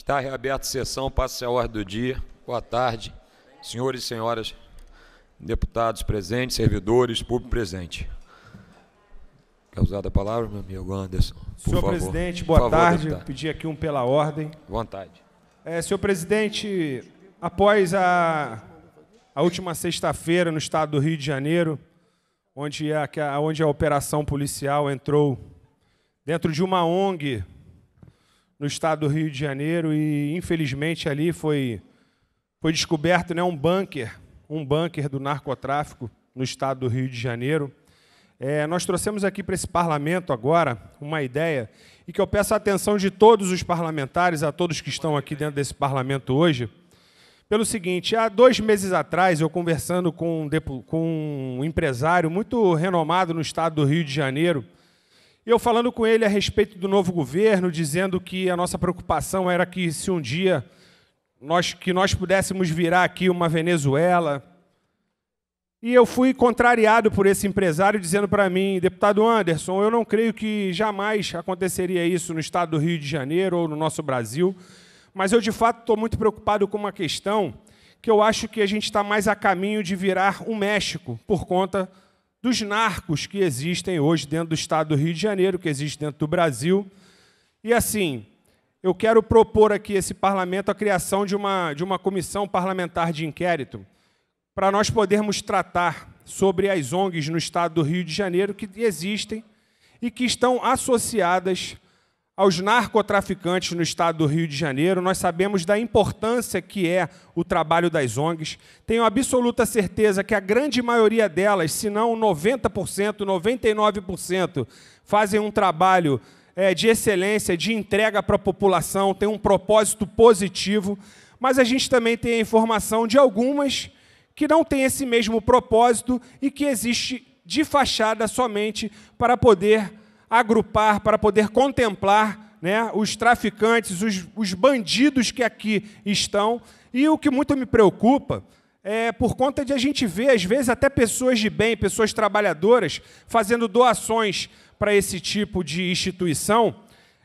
Está reaberta a sessão, passe a ordem do dia. Boa tarde, senhores e senhoras deputados presentes, servidores, público presente. Quer usar a palavra, meu amigo Anderson? Por senhor favor. presidente, boa favor, tarde. Deputado. Pedi aqui um pela ordem. Vontade. É, senhor presidente, após a, a última sexta-feira no estado do Rio de Janeiro, onde é a, onde a operação policial entrou dentro de uma ONG no estado do Rio de Janeiro e infelizmente ali foi foi descoberto né, um bunker, um bunker do narcotráfico no estado do Rio de Janeiro. É, nós trouxemos aqui para esse parlamento agora uma ideia e que eu peço a atenção de todos os parlamentares, a todos que estão aqui dentro desse parlamento hoje, pelo seguinte: há dois meses atrás, eu conversando com um, com um empresário muito renomado no estado do Rio de Janeiro, eu falando com ele a respeito do novo governo, dizendo que a nossa preocupação era que se um dia nós que nós pudéssemos virar aqui uma Venezuela. E eu fui contrariado por esse empresário dizendo para mim, deputado Anderson, eu não creio que jamais aconteceria isso no estado do Rio de Janeiro ou no nosso Brasil, mas eu de fato estou muito preocupado com uma questão que eu acho que a gente está mais a caminho de virar um México por conta dos narcos que existem hoje dentro do estado do Rio de Janeiro, que existe dentro do Brasil. E assim, eu quero propor aqui esse parlamento a criação de uma, de uma comissão parlamentar de inquérito para nós podermos tratar sobre as ONGs no estado do Rio de Janeiro que existem e que estão associadas aos narcotraficantes no estado do Rio de Janeiro, nós sabemos da importância que é o trabalho das ONGs. Tenho absoluta certeza que a grande maioria delas, se não 90%, 99%, fazem um trabalho é, de excelência, de entrega para a população, tem um propósito positivo, mas a gente também tem a informação de algumas que não têm esse mesmo propósito e que existe de fachada somente para poder agrupar, para poder contemplar né, os traficantes, os, os bandidos que aqui estão. E o que muito me preocupa é por conta de a gente ver, às vezes, até pessoas de bem, pessoas trabalhadoras, fazendo doações para esse tipo de instituição.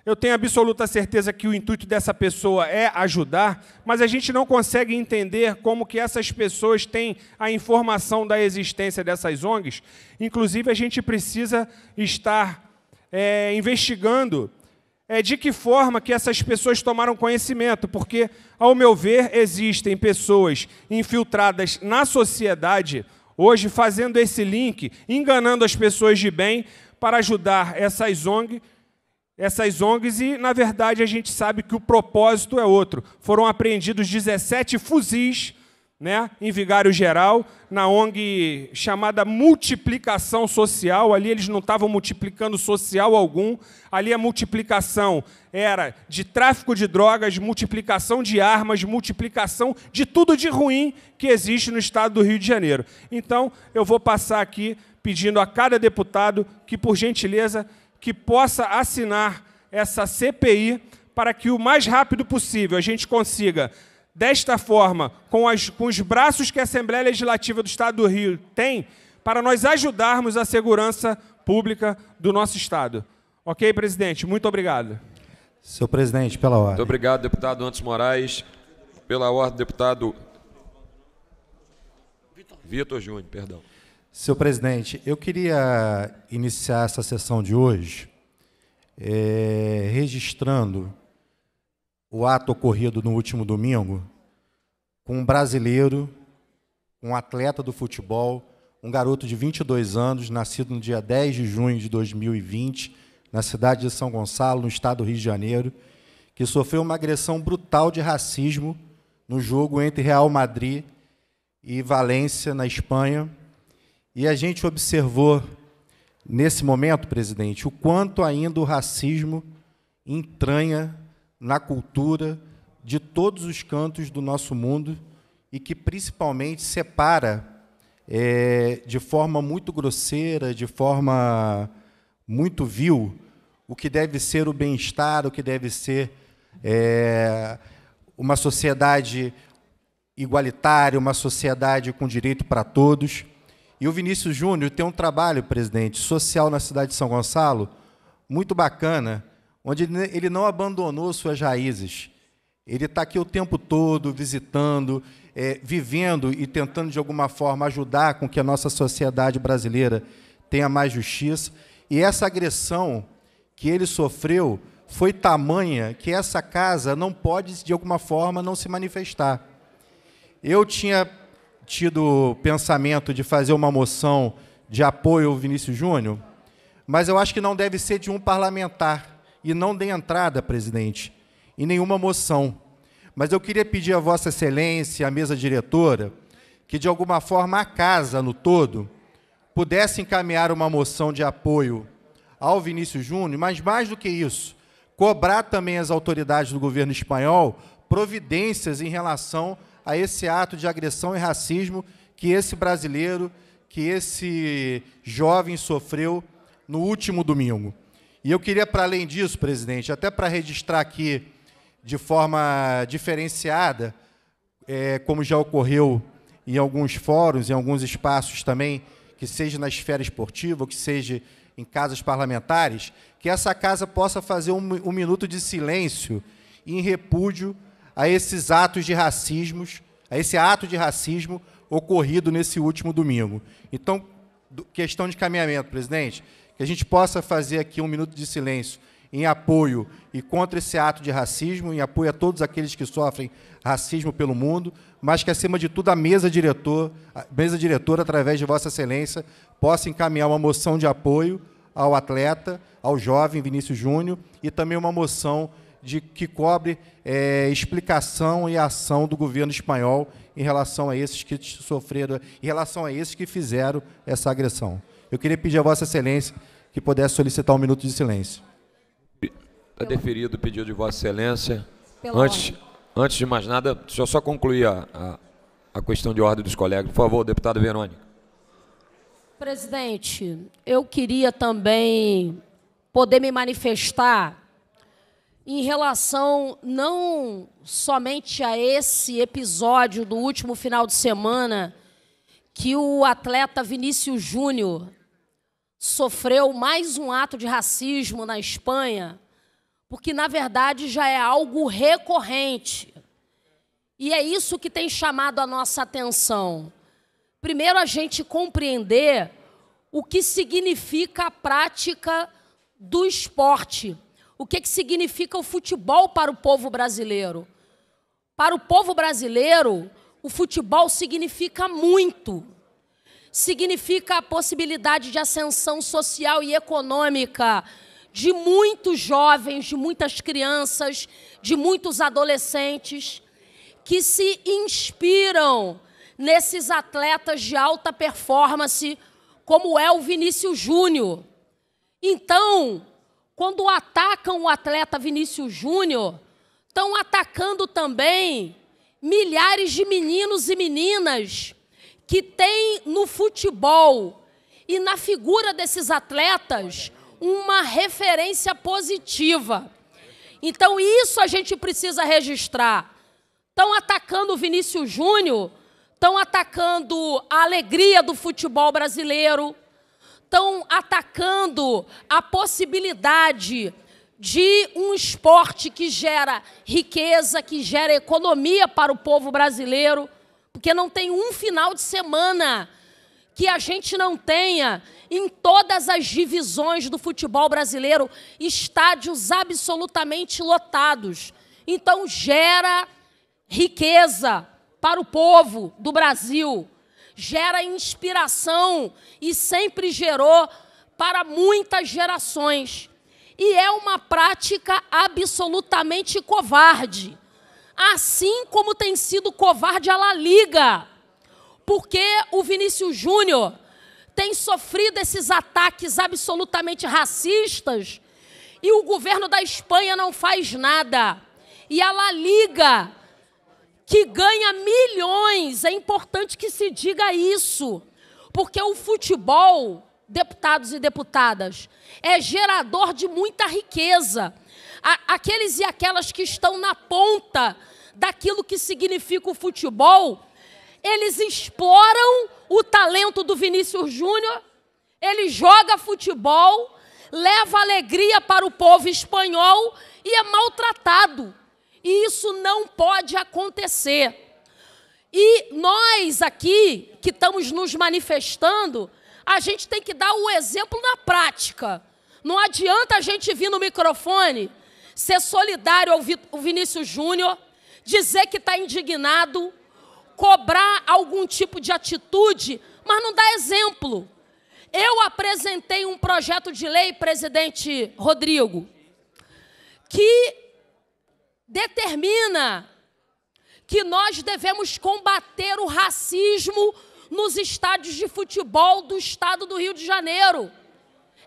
Eu tenho absoluta certeza que o intuito dessa pessoa é ajudar, mas a gente não consegue entender como que essas pessoas têm a informação da existência dessas ONGs. Inclusive, a gente precisa estar é, investigando é de que forma que essas pessoas tomaram conhecimento, porque, ao meu ver, existem pessoas infiltradas na sociedade hoje fazendo esse link, enganando as pessoas de bem para ajudar essas ONGs, essas ONGs e, na verdade, a gente sabe que o propósito é outro. Foram apreendidos 17 fuzis né, em Vigário Geral, na ONG chamada Multiplicação Social. Ali eles não estavam multiplicando social algum. Ali a multiplicação era de tráfico de drogas, multiplicação de armas, multiplicação de tudo de ruim que existe no estado do Rio de Janeiro. Então, eu vou passar aqui pedindo a cada deputado que, por gentileza, que possa assinar essa CPI para que o mais rápido possível a gente consiga Desta forma, com, as, com os braços que a Assembleia Legislativa do Estado do Rio tem, para nós ajudarmos a segurança pública do nosso Estado. Ok, presidente? Muito obrigado. Senhor presidente, pela ordem. Muito obrigado, deputado Antes Moraes. Pela ordem, deputado Vitor Júnior, perdão. Senhor presidente, eu queria iniciar essa sessão de hoje é, registrando o ato ocorrido no último domingo com um brasileiro, um atleta do futebol, um garoto de 22 anos, nascido no dia 10 de junho de 2020, na cidade de São Gonçalo, no estado do Rio de Janeiro, que sofreu uma agressão brutal de racismo no jogo entre Real Madrid e Valência, na Espanha. E a gente observou, nesse momento, presidente, o quanto ainda o racismo entranha na cultura, de todos os cantos do nosso mundo e que principalmente separa é, de forma muito grosseira, de forma muito vil, o que deve ser o bem-estar, o que deve ser é, uma sociedade igualitária, uma sociedade com direito para todos. E o Vinícius Júnior tem um trabalho, presidente, social na cidade de São Gonçalo, muito bacana onde ele não abandonou suas raízes. Ele está aqui o tempo todo visitando, é, vivendo e tentando de alguma forma ajudar com que a nossa sociedade brasileira tenha mais justiça. E essa agressão que ele sofreu foi tamanha que essa casa não pode, de alguma forma, não se manifestar. Eu tinha tido o pensamento de fazer uma moção de apoio ao Vinícius Júnior, mas eu acho que não deve ser de um parlamentar e não dei entrada, presidente, em nenhuma moção. Mas eu queria pedir a Vossa Excelência, a mesa diretora, que de alguma forma a casa no todo pudesse encaminhar uma moção de apoio ao Vinícius Júnior, mas mais do que isso, cobrar também as autoridades do governo espanhol providências em relação a esse ato de agressão e racismo que esse brasileiro, que esse jovem sofreu no último domingo. E eu queria, para além disso, presidente, até para registrar aqui de forma diferenciada, é, como já ocorreu em alguns fóruns, em alguns espaços também, que seja na esfera esportiva, ou que seja em casas parlamentares, que essa casa possa fazer um, um minuto de silêncio em repúdio a esses atos de racismo, a esse ato de racismo ocorrido nesse último domingo. Então, questão de caminhamento, presidente que a gente possa fazer aqui um minuto de silêncio em apoio e contra esse ato de racismo, em apoio a todos aqueles que sofrem racismo pelo mundo, mas que, acima de tudo, a mesa, diretor, a mesa diretora, através de Vossa Excelência, possa encaminhar uma moção de apoio ao atleta, ao jovem Vinícius Júnior, e também uma moção de que cobre é, explicação e ação do governo espanhol em relação a esses que sofreram, em relação a esses que fizeram essa agressão. Eu queria pedir a Vossa Excelência que pudesse solicitar um minuto de silêncio. Está deferido o pedido de Vossa Excelência. antes, antes de mais nada, deixa eu só concluir a, a, a questão de ordem dos colegas. Por favor, deputada Verônica. Presidente, eu queria também poder me manifestar em relação não somente a esse episódio do último final de semana que o atleta Vinícius Júnior sofreu mais um ato de racismo na Espanha, porque na verdade já é algo recorrente. E é isso que tem chamado a nossa atenção. Primeiro, a gente compreender o que significa a prática do esporte. O que, que significa o futebol para o povo brasileiro? Para o povo brasileiro, o futebol significa muito. Significa a possibilidade de ascensão social e econômica de muitos jovens, de muitas crianças, de muitos adolescentes que se inspiram nesses atletas de alta performance, como é o Vinícius Júnior. Então, quando atacam o atleta Vinícius Júnior, estão atacando também milhares de meninos e meninas que têm no futebol e na figura desses atletas uma referência positiva. Então, isso a gente precisa registrar. Estão atacando o Vinícius Júnior, estão atacando a alegria do futebol brasileiro, estão atacando a possibilidade de um esporte que gera riqueza, que gera economia para o povo brasileiro, porque não tem um final de semana que a gente não tenha em todas as divisões do futebol brasileiro estádios absolutamente lotados. Então gera riqueza para o povo do Brasil, gera inspiração e sempre gerou para muitas gerações. E é uma prática absolutamente covarde. Assim como tem sido covarde a La Liga. Porque o Vinícius Júnior tem sofrido esses ataques absolutamente racistas e o governo da Espanha não faz nada. E a La Liga, que ganha milhões, é importante que se diga isso, porque o futebol deputados e deputadas, é gerador de muita riqueza. Aqueles e aquelas que estão na ponta daquilo que significa o futebol, eles exploram o talento do Vinícius Júnior, ele joga futebol, leva alegria para o povo espanhol e é maltratado. E isso não pode acontecer. E nós aqui que estamos nos manifestando, a gente tem que dar o exemplo na prática. Não adianta a gente vir no microfone, ser solidário ao Vinícius Júnior, dizer que está indignado, cobrar algum tipo de atitude, mas não dar exemplo. Eu apresentei um projeto de lei, presidente Rodrigo, que determina que nós devemos combater o racismo nos estádios de futebol do estado do Rio de Janeiro.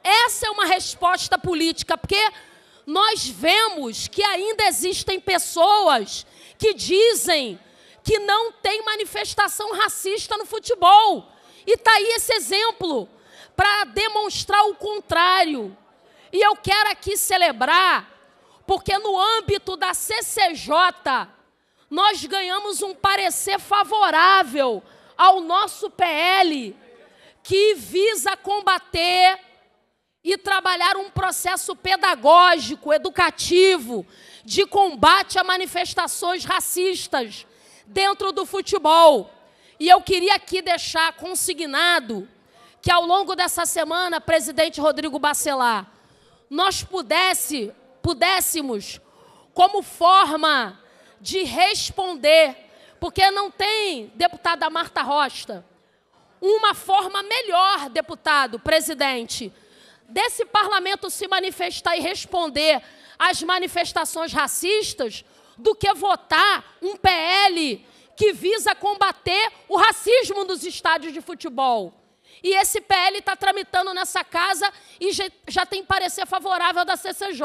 Essa é uma resposta política, porque nós vemos que ainda existem pessoas que dizem que não tem manifestação racista no futebol. E está aí esse exemplo para demonstrar o contrário. E eu quero aqui celebrar, porque no âmbito da CCJ, nós ganhamos um parecer favorável ao nosso PL, que visa combater e trabalhar um processo pedagógico, educativo, de combate a manifestações racistas dentro do futebol. E eu queria aqui deixar consignado que ao longo dessa semana, presidente Rodrigo Bacelar, nós pudesse, pudéssemos, como forma de responder porque não tem, deputada Marta Rocha, uma forma melhor, deputado, presidente, desse parlamento se manifestar e responder às manifestações racistas do que votar um PL que visa combater o racismo nos estádios de futebol. E esse PL está tramitando nessa casa e já tem parecer favorável da CCJ.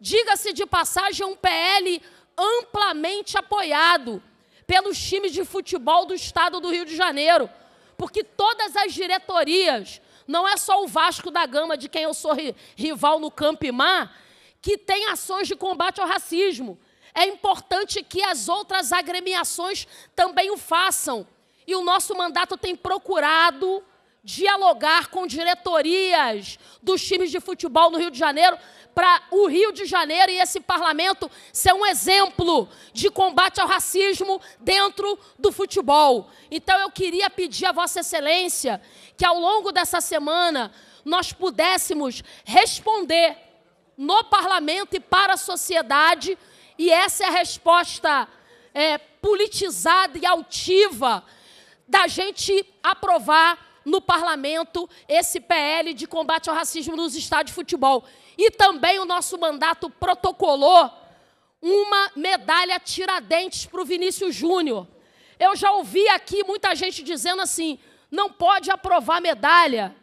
Diga-se de passagem, um PL amplamente apoiado pelos times de futebol do estado do Rio de Janeiro. Porque todas as diretorias, não é só o Vasco da Gama, de quem eu sou ri, rival no Campimar, que tem ações de combate ao racismo. É importante que as outras agremiações também o façam. E o nosso mandato tem procurado dialogar com diretorias dos times de futebol no Rio de Janeiro para o Rio de Janeiro e esse parlamento ser um exemplo de combate ao racismo dentro do futebol. Então eu queria pedir a Vossa Excelência que ao longo dessa semana nós pudéssemos responder no parlamento e para a sociedade, e essa é a resposta é, politizada e altiva da gente aprovar no parlamento esse PL de combate ao racismo nos estádios de futebol. E também o nosso mandato protocolou uma medalha Tiradentes para o Vinícius Júnior. Eu já ouvi aqui muita gente dizendo assim: não pode aprovar medalha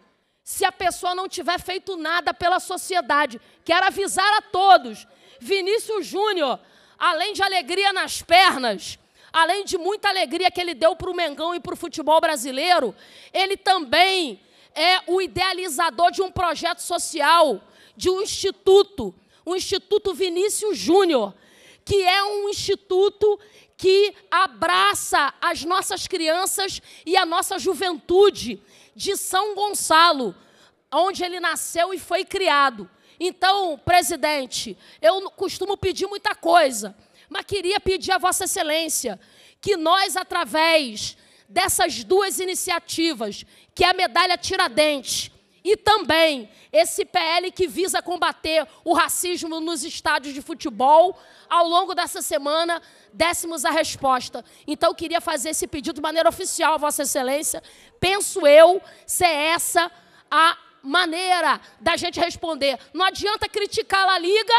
se a pessoa não tiver feito nada pela sociedade. Quero avisar a todos: Vinícius Júnior, além de alegria nas pernas, além de muita alegria que ele deu para o Mengão e para o futebol brasileiro, ele também é o idealizador de um projeto social, de um instituto, o Instituto Vinícius Júnior, que é um instituto que abraça as nossas crianças e a nossa juventude de São Gonçalo, onde ele nasceu e foi criado. Então, presidente, eu costumo pedir muita coisa, mas queria pedir a Vossa Excelência que nós, através dessas duas iniciativas, que é a medalha Tiradentes e também esse PL que visa combater o racismo nos estádios de futebol, ao longo dessa semana dessemos a resposta. Então eu queria fazer esse pedido de maneira oficial, Vossa Excelência. Penso eu ser essa a maneira da gente responder. Não adianta criticar a Liga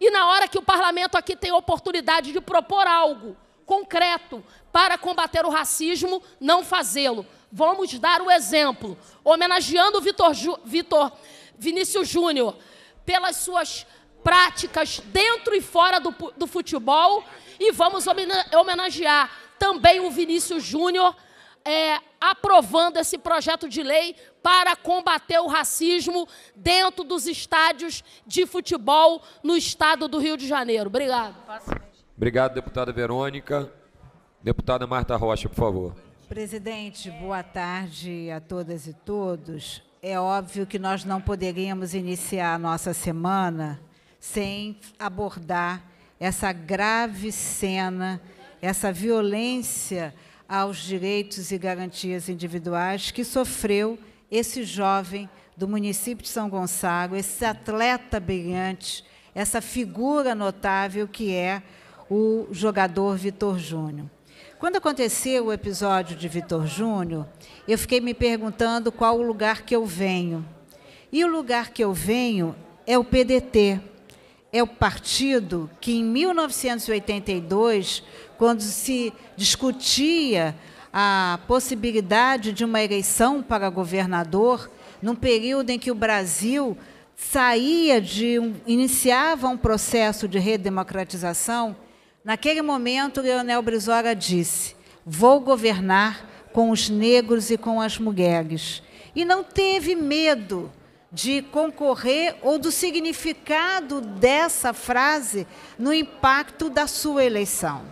e na hora que o parlamento aqui tem oportunidade de propor algo concreto para combater o racismo, não fazê-lo. Vamos dar o exemplo. Homenageando o Vitor, Vitor Vinícius Júnior pelas suas práticas dentro e fora do, do futebol e vamos homenagear também o Vinícius Júnior é, aprovando esse projeto de lei para combater o racismo dentro dos estádios de futebol no estado do Rio de Janeiro. Obrigado. Obrigado, deputada Verônica. Deputada Marta Rocha, por favor. Presidente, boa tarde a todas e todos. É óbvio que nós não poderíamos iniciar a nossa semana sem abordar essa grave cena, essa violência aos direitos e garantias individuais que sofreu esse jovem do município de São Gonçalo, esse atleta brilhante, essa figura notável que é o jogador Vitor Júnior. Quando aconteceu o episódio de Vitor Júnior, eu fiquei me perguntando qual o lugar que eu venho. E o lugar que eu venho é o PDT. É o partido que em 1982, quando se discutia a possibilidade de uma eleição para governador, num período em que o Brasil saía de um, iniciava um processo de redemocratização, naquele momento Leonel Brizola disse: "Vou governar com os negros e com as mulheres". E não teve medo de concorrer ou do significado dessa frase no impacto da sua eleição.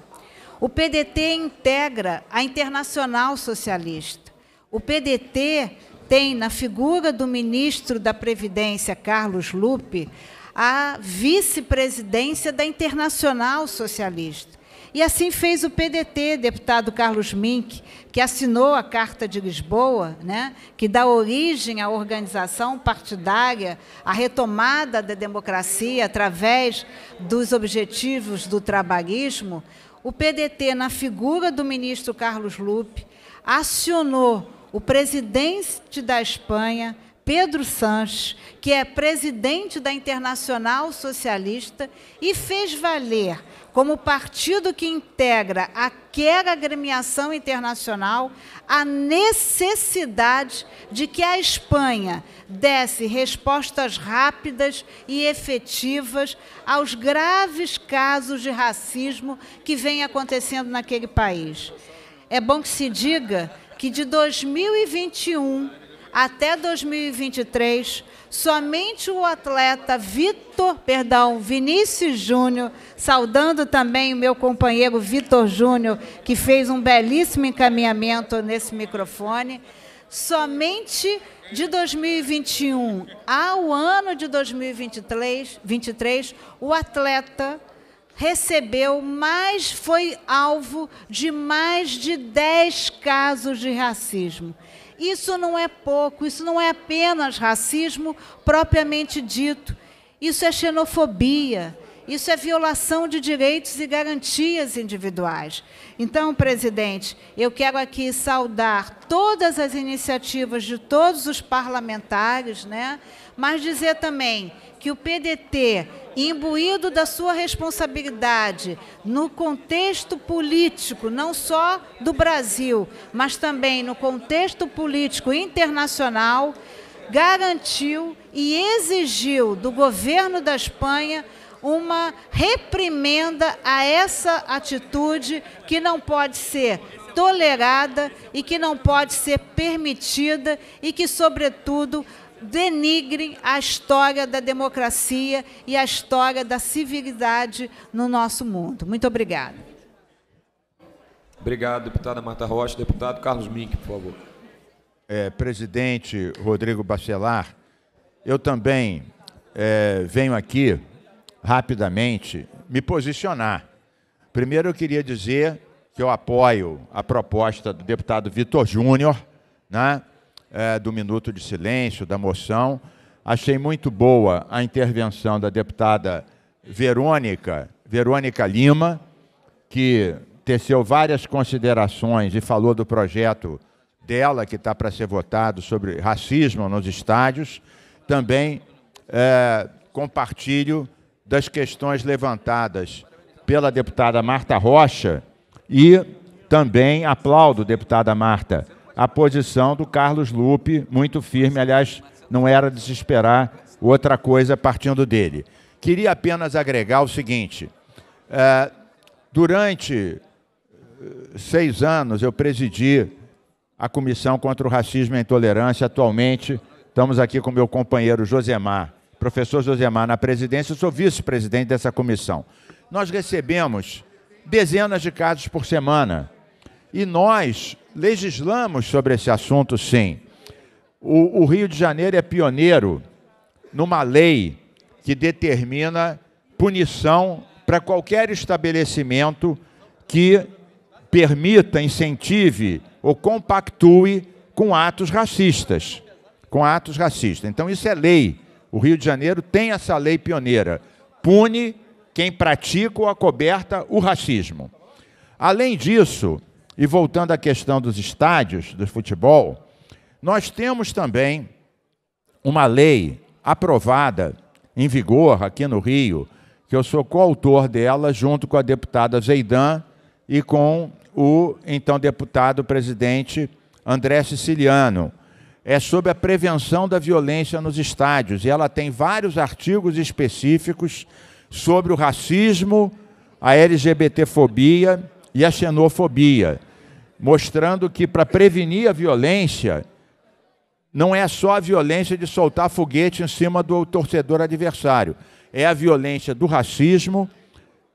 O PDT integra a Internacional Socialista. O PDT tem na figura do ministro da Previdência, Carlos Lupe, a vice-presidência da Internacional Socialista. E assim fez o PDT, deputado Carlos Mink, que assinou a Carta de Lisboa, né, que dá origem à organização partidária, à retomada da democracia através dos objetivos do trabalhismo, o PDT, na figura do ministro Carlos Lupe, acionou o presidente da Espanha, Pedro Sanches, que é presidente da Internacional Socialista, e fez valer como partido que integra aquela agremiação internacional, a necessidade de que a Espanha desse respostas rápidas e efetivas aos graves casos de racismo que vem acontecendo naquele país. É bom que se diga que de 2021 até 2023, Somente o atleta Vitor, perdão, Vinícius Júnior, saudando também o meu companheiro Vitor Júnior, que fez um belíssimo encaminhamento nesse microfone. Somente de 2021 ao ano de 2023, 23, o atleta recebeu mais, foi alvo de mais de 10 casos de racismo. Isso não é pouco, isso não é apenas racismo propriamente dito. Isso é xenofobia, isso é violação de direitos e garantias individuais. Então, presidente, eu quero aqui saudar todas as iniciativas de todos os parlamentares, né? mas dizer também que o PDT, imbuído da sua responsabilidade no contexto político, não só do Brasil, mas também no contexto político internacional, garantiu e exigiu do governo da Espanha uma reprimenda a essa atitude que não pode ser tolerada e que não pode ser permitida e que, sobretudo, Denigrem a história da democracia e a história da civilidade no nosso mundo. Muito obrigada. Obrigado, deputada Marta Rocha. Deputado Carlos Mink, por favor. É, presidente Rodrigo Bacelar, eu também é, venho aqui rapidamente me posicionar. Primeiro, eu queria dizer que eu apoio a proposta do deputado Vitor Júnior, né, é, do minuto de silêncio, da moção. Achei muito boa a intervenção da deputada Verônica, Verônica Lima, que teceu várias considerações e falou do projeto dela, que está para ser votado, sobre racismo nos estádios. Também é, compartilho das questões levantadas pela deputada Marta Rocha e também aplaudo, deputada Marta, a posição do Carlos Lupe, muito firme, aliás, não era de se esperar outra coisa partindo dele. Queria apenas agregar o seguinte: é, durante eh, seis anos eu presidi a Comissão contra o Racismo e a Intolerância. Atualmente, estamos aqui com meu companheiro Josemar, professor Josemar, na presidência. Eu sou vice-presidente dessa comissão. Nós recebemos dezenas de casos por semana. E nós legislamos sobre esse assunto, sim. O, o Rio de Janeiro é pioneiro numa lei que determina punição para qualquer estabelecimento que permita, incentive ou compactue com atos racistas. Com atos racistas. Então, isso é lei. O Rio de Janeiro tem essa lei pioneira. Pune quem pratica ou acoberta o racismo. Além disso, e voltando à questão dos estádios, do futebol, nós temos também uma lei aprovada em vigor aqui no Rio, que eu sou coautor dela, junto com a deputada Zeidan e com o então deputado presidente André Siciliano. É sobre a prevenção da violência nos estádios. E ela tem vários artigos específicos sobre o racismo, a LGBTfobia e a xenofobia, mostrando que para prevenir a violência, não é só a violência de soltar foguete em cima do torcedor adversário, é a violência do racismo,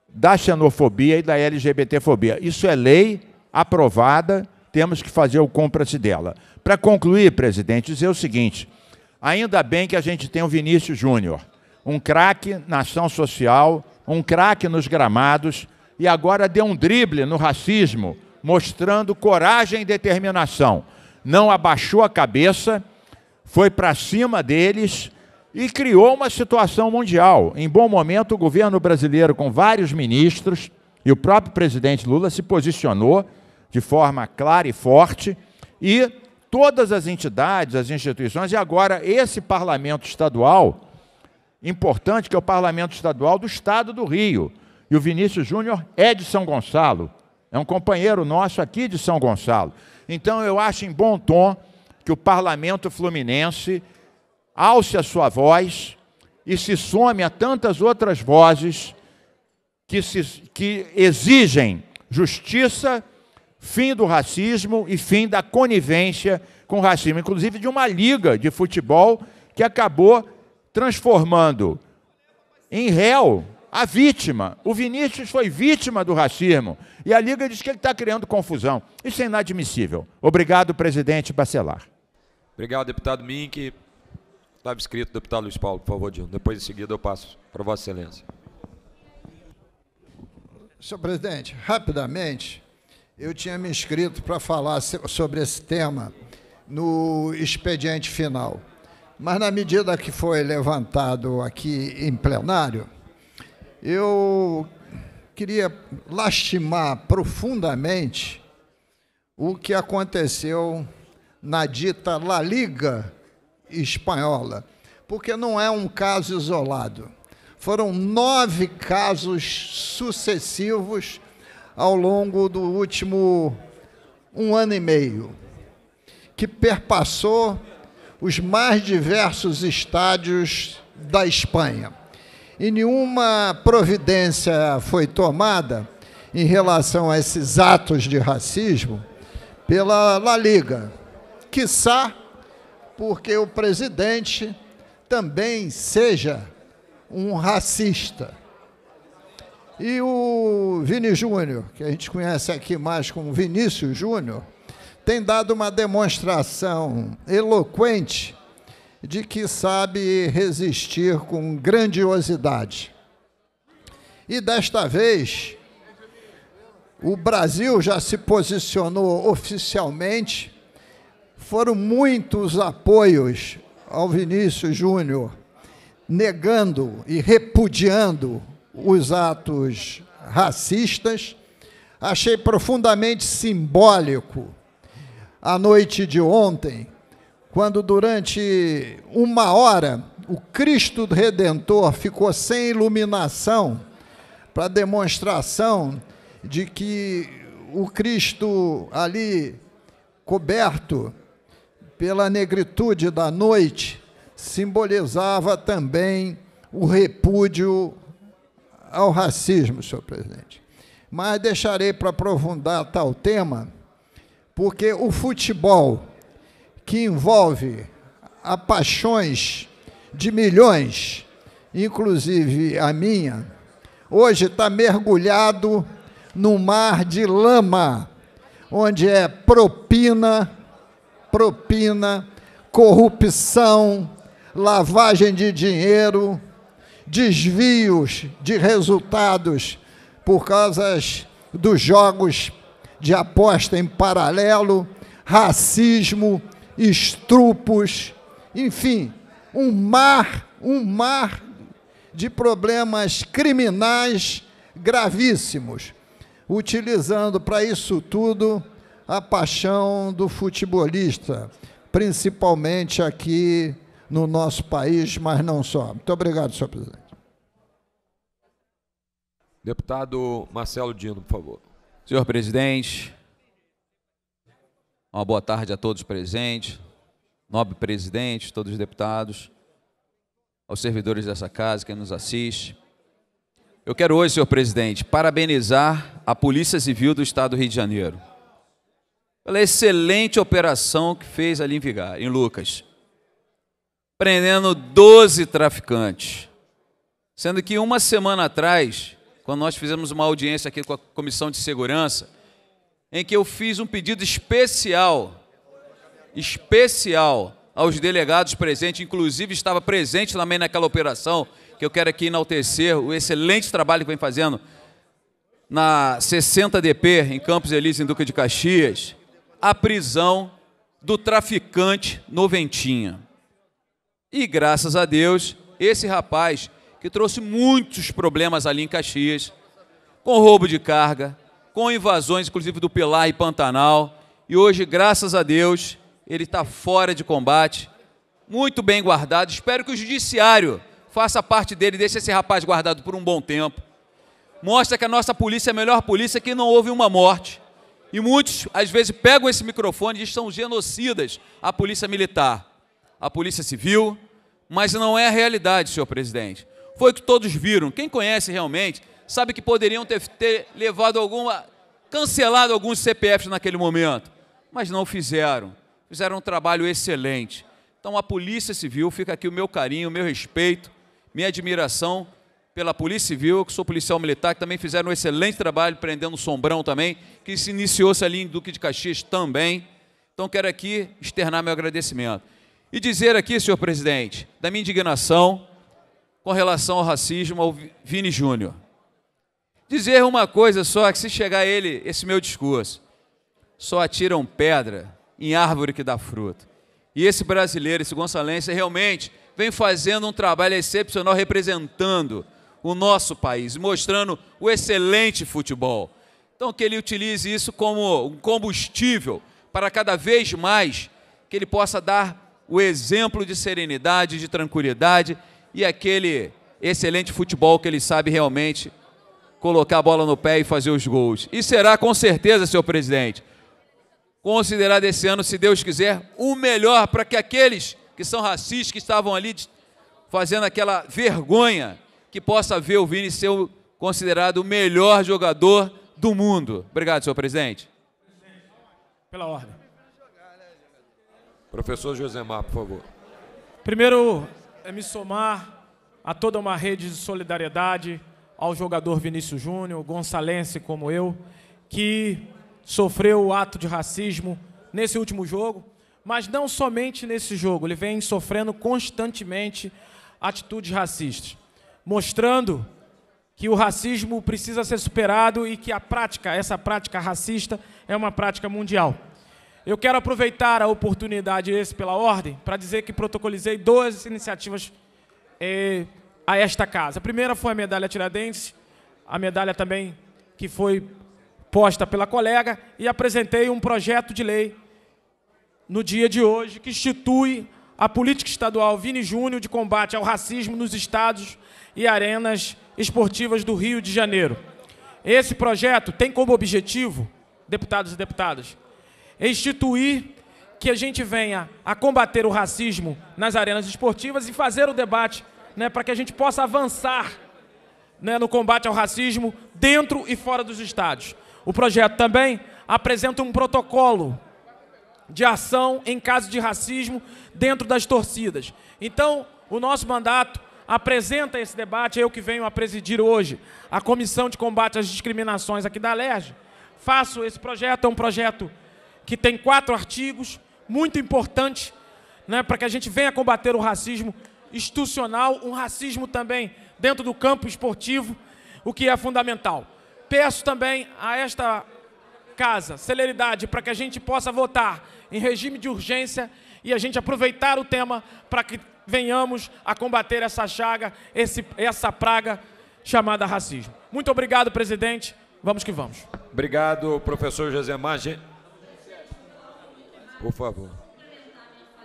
da xenofobia e da LGBTfobia. Isso é lei aprovada, temos que fazer o compra-se dela. Para concluir, presidente, dizer o seguinte: ainda bem que a gente tem o Vinícius Júnior, um craque na ação social, um craque nos gramados, e agora deu um drible no racismo, mostrando coragem e determinação. Não abaixou a cabeça, foi para cima deles e criou uma situação mundial. Em bom momento, o governo brasileiro, com vários ministros e o próprio presidente Lula, se posicionou de forma clara e forte e todas as entidades, as instituições e agora esse parlamento estadual, importante que é o parlamento estadual do estado do Rio, e o Vinícius Júnior é de São Gonçalo, é um companheiro nosso aqui de São Gonçalo. Então eu acho em bom tom que o parlamento fluminense alce a sua voz e se some a tantas outras vozes que, se, que exigem justiça, fim do racismo e fim da conivência com o racismo, inclusive de uma liga de futebol que acabou transformando em réu a vítima. O Vinícius foi vítima do racismo. E a Liga diz que ele está criando confusão. Isso é inadmissível. Obrigado, presidente Bacelar. Obrigado, deputado Mink. Estava escrito, deputado Luiz Paulo, por favor, Dilma. Depois, em seguida, eu passo para Vossa Excelência. Senhor presidente, rapidamente, eu tinha me inscrito para falar sobre esse tema no expediente final. Mas, na medida que foi levantado aqui em plenário, eu queria lastimar profundamente o que aconteceu na dita La Liga espanhola, porque não é um caso isolado. Foram nove casos sucessivos ao longo do último um ano e meio, que perpassou os mais diversos estádios da Espanha e nenhuma providência foi tomada em relação a esses atos de racismo pela La Liga. Quiçá porque o presidente também seja um racista. E o Vini Júnior, que a gente conhece aqui mais como Vinícius Júnior, tem dado uma demonstração eloquente de que sabe resistir com grandiosidade. E desta vez, o Brasil já se posicionou oficialmente. Foram muitos apoios ao Vinícius Júnior, negando e repudiando os atos racistas. Achei profundamente simbólico a noite de ontem quando durante uma hora o Cristo Redentor ficou sem iluminação para demonstração de que o Cristo ali coberto pela negritude da noite simbolizava também o repúdio ao racismo, senhor presidente. Mas deixarei para aprofundar tal tema, porque o futebol que envolve a paixões de milhões, inclusive a minha, hoje está mergulhado no mar de lama, onde é propina, propina, corrupção, lavagem de dinheiro, desvios de resultados por causa dos jogos de aposta em paralelo, racismo, estrupos, enfim, um mar, um mar de problemas criminais gravíssimos, utilizando para isso tudo a paixão do futebolista, principalmente aqui no nosso país, mas não só. Muito obrigado, senhor presidente. Deputado Marcelo Dino, por favor. Senhor presidente, uma boa tarde a todos presentes, nobre presidente, todos os deputados, aos servidores dessa casa, quem nos assiste. Eu quero hoje, senhor presidente, parabenizar a Polícia Civil do Estado do Rio de Janeiro pela excelente operação que fez ali em Vigar, em Lucas, prendendo 12 traficantes. Sendo que uma semana atrás, quando nós fizemos uma audiência aqui com a Comissão de Segurança, em que eu fiz um pedido especial, especial aos delegados presentes, inclusive estava presente também naquela operação, que eu quero aqui enaltecer o excelente trabalho que vem fazendo na 60DP, em Campos Elíseos, em Duca de Caxias, a prisão do traficante Noventinha. E graças a Deus, esse rapaz que trouxe muitos problemas ali em Caxias, com roubo de carga, com invasões, inclusive do Pilar e Pantanal. E hoje, graças a Deus, ele está fora de combate, muito bem guardado. Espero que o judiciário faça parte dele, deixe esse rapaz guardado por um bom tempo. Mostra que a nossa polícia é a melhor polícia, que não houve uma morte. E muitos, às vezes, pegam esse microfone e dizem são genocidas a polícia militar, a polícia civil, mas não é a realidade, senhor presidente. Foi o que todos viram. Quem conhece realmente sabe que poderiam ter, ter levado alguma, cancelado alguns CPFs naquele momento, mas não fizeram. Fizeram um trabalho excelente. Então a Polícia Civil fica aqui o meu carinho, o meu respeito, minha admiração pela Polícia Civil, que sou policial militar, que também fizeram um excelente trabalho prendendo o Sombrão também, que se iniciou-se ali em Duque de Caxias também. Então quero aqui externar meu agradecimento. E dizer aqui, senhor presidente, da minha indignação com relação ao racismo ao Vini Júnior dizer uma coisa só, que se chegar ele, esse meu discurso, só atiram pedra em árvore que dá fruto. E esse brasileiro, esse gonçalense, realmente vem fazendo um trabalho excepcional representando o nosso país, mostrando o excelente futebol. Então que ele utilize isso como um combustível para cada vez mais que ele possa dar o exemplo de serenidade, de tranquilidade e aquele excelente futebol que ele sabe realmente colocar a bola no pé e fazer os gols. E será com certeza, senhor presidente, considerado esse ano, se Deus quiser, o melhor para que aqueles que são racistas, que estavam ali fazendo aquela vergonha, que possa ver o Vini ser considerado o melhor jogador do mundo. Obrigado, senhor presidente. Pela ordem. Professor Josemar, por favor. Primeiro, é me somar a toda uma rede de solidariedade ao jogador Vinícius Júnior, gonçalense como eu, que sofreu o ato de racismo nesse último jogo, mas não somente nesse jogo, ele vem sofrendo constantemente atitudes racistas, mostrando que o racismo precisa ser superado e que a prática, essa prática racista, é uma prática mundial. Eu quero aproveitar a oportunidade, esse pela ordem, para dizer que protocolizei duas iniciativas eh, a esta casa. A primeira foi a medalha Tiradentes, a medalha também que foi posta pela colega, e apresentei um projeto de lei no dia de hoje que institui a política estadual Vini Júnior de combate ao racismo nos estados e arenas esportivas do Rio de Janeiro. Esse projeto tem como objetivo, deputados e deputadas, é instituir que a gente venha a combater o racismo nas arenas esportivas e fazer o debate né, para que a gente possa avançar né, no combate ao racismo dentro e fora dos estados. O projeto também apresenta um protocolo de ação em caso de racismo dentro das torcidas. Então, o nosso mandato apresenta esse debate, eu que venho a presidir hoje a Comissão de Combate às Discriminações aqui da LERJ. Faço esse projeto, é um projeto que tem quatro artigos, muito importante, né, para que a gente venha combater o racismo institucional, um racismo também dentro do campo esportivo, o que é fundamental. Peço também a esta casa celeridade para que a gente possa votar em regime de urgência e a gente aproveitar o tema para que venhamos a combater essa chaga, esse, essa praga chamada racismo. Muito obrigado, presidente. Vamos que vamos. Obrigado, professor José Josemar. Por favor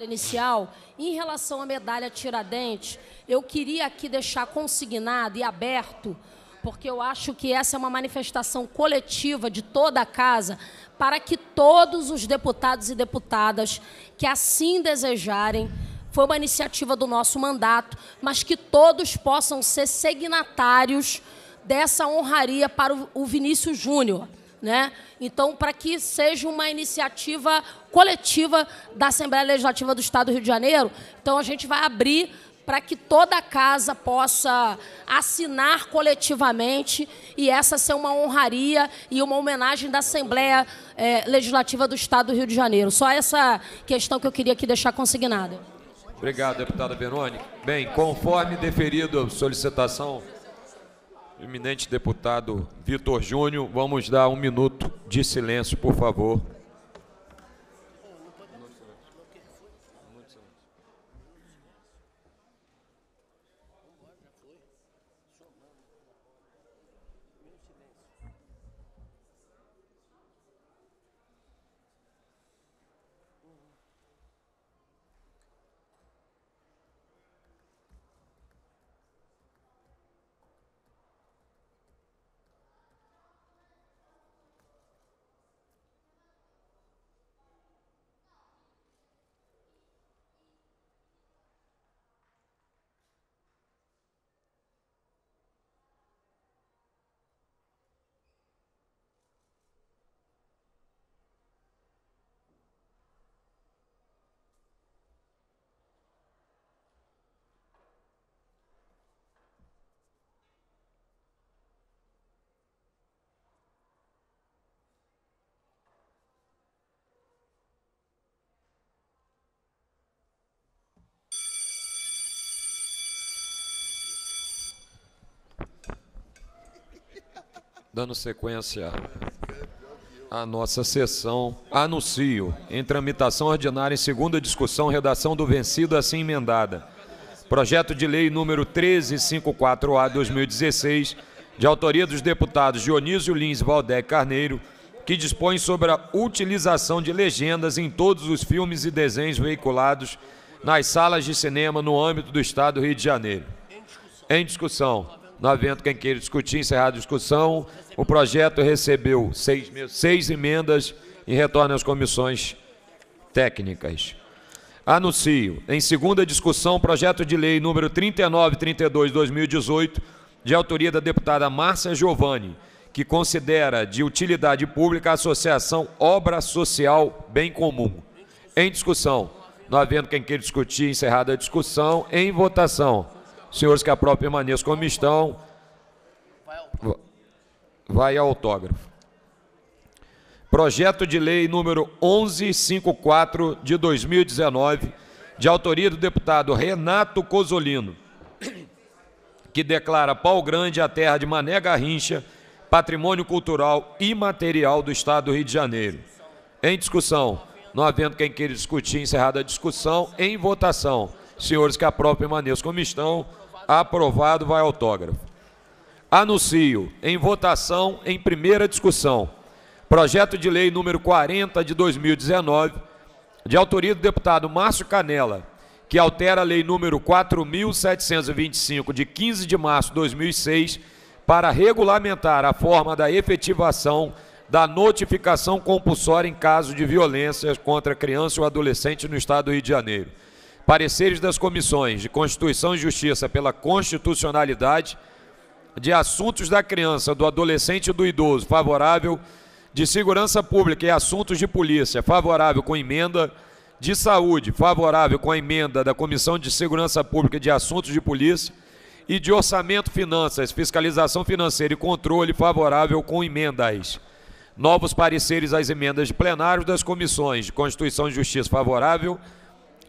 inicial, em relação à medalha Tiradentes, eu queria aqui deixar consignado e aberto, porque eu acho que essa é uma manifestação coletiva de toda a casa, para que todos os deputados e deputadas que assim desejarem, foi uma iniciativa do nosso mandato, mas que todos possam ser signatários dessa honraria para o Vinícius Júnior. Né? Então, para que seja uma iniciativa coletiva da Assembleia Legislativa do Estado do Rio de Janeiro, então a gente vai abrir para que toda a casa possa assinar coletivamente e essa ser uma honraria e uma homenagem da Assembleia eh, Legislativa do Estado do Rio de Janeiro. Só essa questão que eu queria aqui deixar consignada. Obrigado, deputada Verônica. Bem, conforme deferido a solicitação eminente deputado Vitor Júnior. Vamos dar um minuto de silêncio, por favor. Dando sequência à nossa sessão, anuncio em tramitação ordinária em segunda discussão, redação do vencido assim emendada. Projeto de lei número 1354-A 2016, de autoria dos deputados Dionísio Lins Valdec Carneiro, que dispõe sobre a utilização de legendas em todos os filmes e desenhos veiculados nas salas de cinema no âmbito do Estado do Rio de Janeiro. Em discussão. No havendo quem queira discutir, encerrada a discussão. O projeto recebeu seis, seis emendas e retorna às comissões técnicas. Anuncio, em segunda discussão, projeto de lei número 3932-2018, de autoria da deputada Márcia Giovanni, que considera de utilidade pública a associação Obra Social Bem Comum. Em discussão, não havendo quem queira discutir, encerrada a discussão, em votação. Senhores que a aprovam permaneçam como estão. Vai autógrafo. Projeto de lei número 1154 de 2019, de autoria do deputado Renato Cosolino, que declara Pau Grande a terra de Mané Garrincha patrimônio cultural imaterial do Estado do Rio de Janeiro. Em discussão. Não havendo quem queira discutir, encerrada a discussão. Em votação. Senhores que aprovam, permaneçam como estão. Aprovado, vai autógrafo. Anuncio em votação em primeira discussão. Projeto de lei número 40 de 2019, de autoria do deputado Márcio Canela, que altera a lei número 4725 de 15 de março de 2006 para regulamentar a forma da efetivação da notificação compulsória em caso de violência contra criança ou adolescente no estado do Rio de Janeiro. Pareceres das comissões de Constituição e Justiça pela constitucionalidade de assuntos da criança, do adolescente e do idoso, favorável, de segurança pública e assuntos de polícia, favorável com emenda, de saúde, favorável com a emenda da Comissão de Segurança Pública e de Assuntos de Polícia, e de orçamento, finanças, fiscalização financeira e controle, favorável com emendas. Novos pareceres às emendas de plenário das comissões de Constituição e Justiça favorável,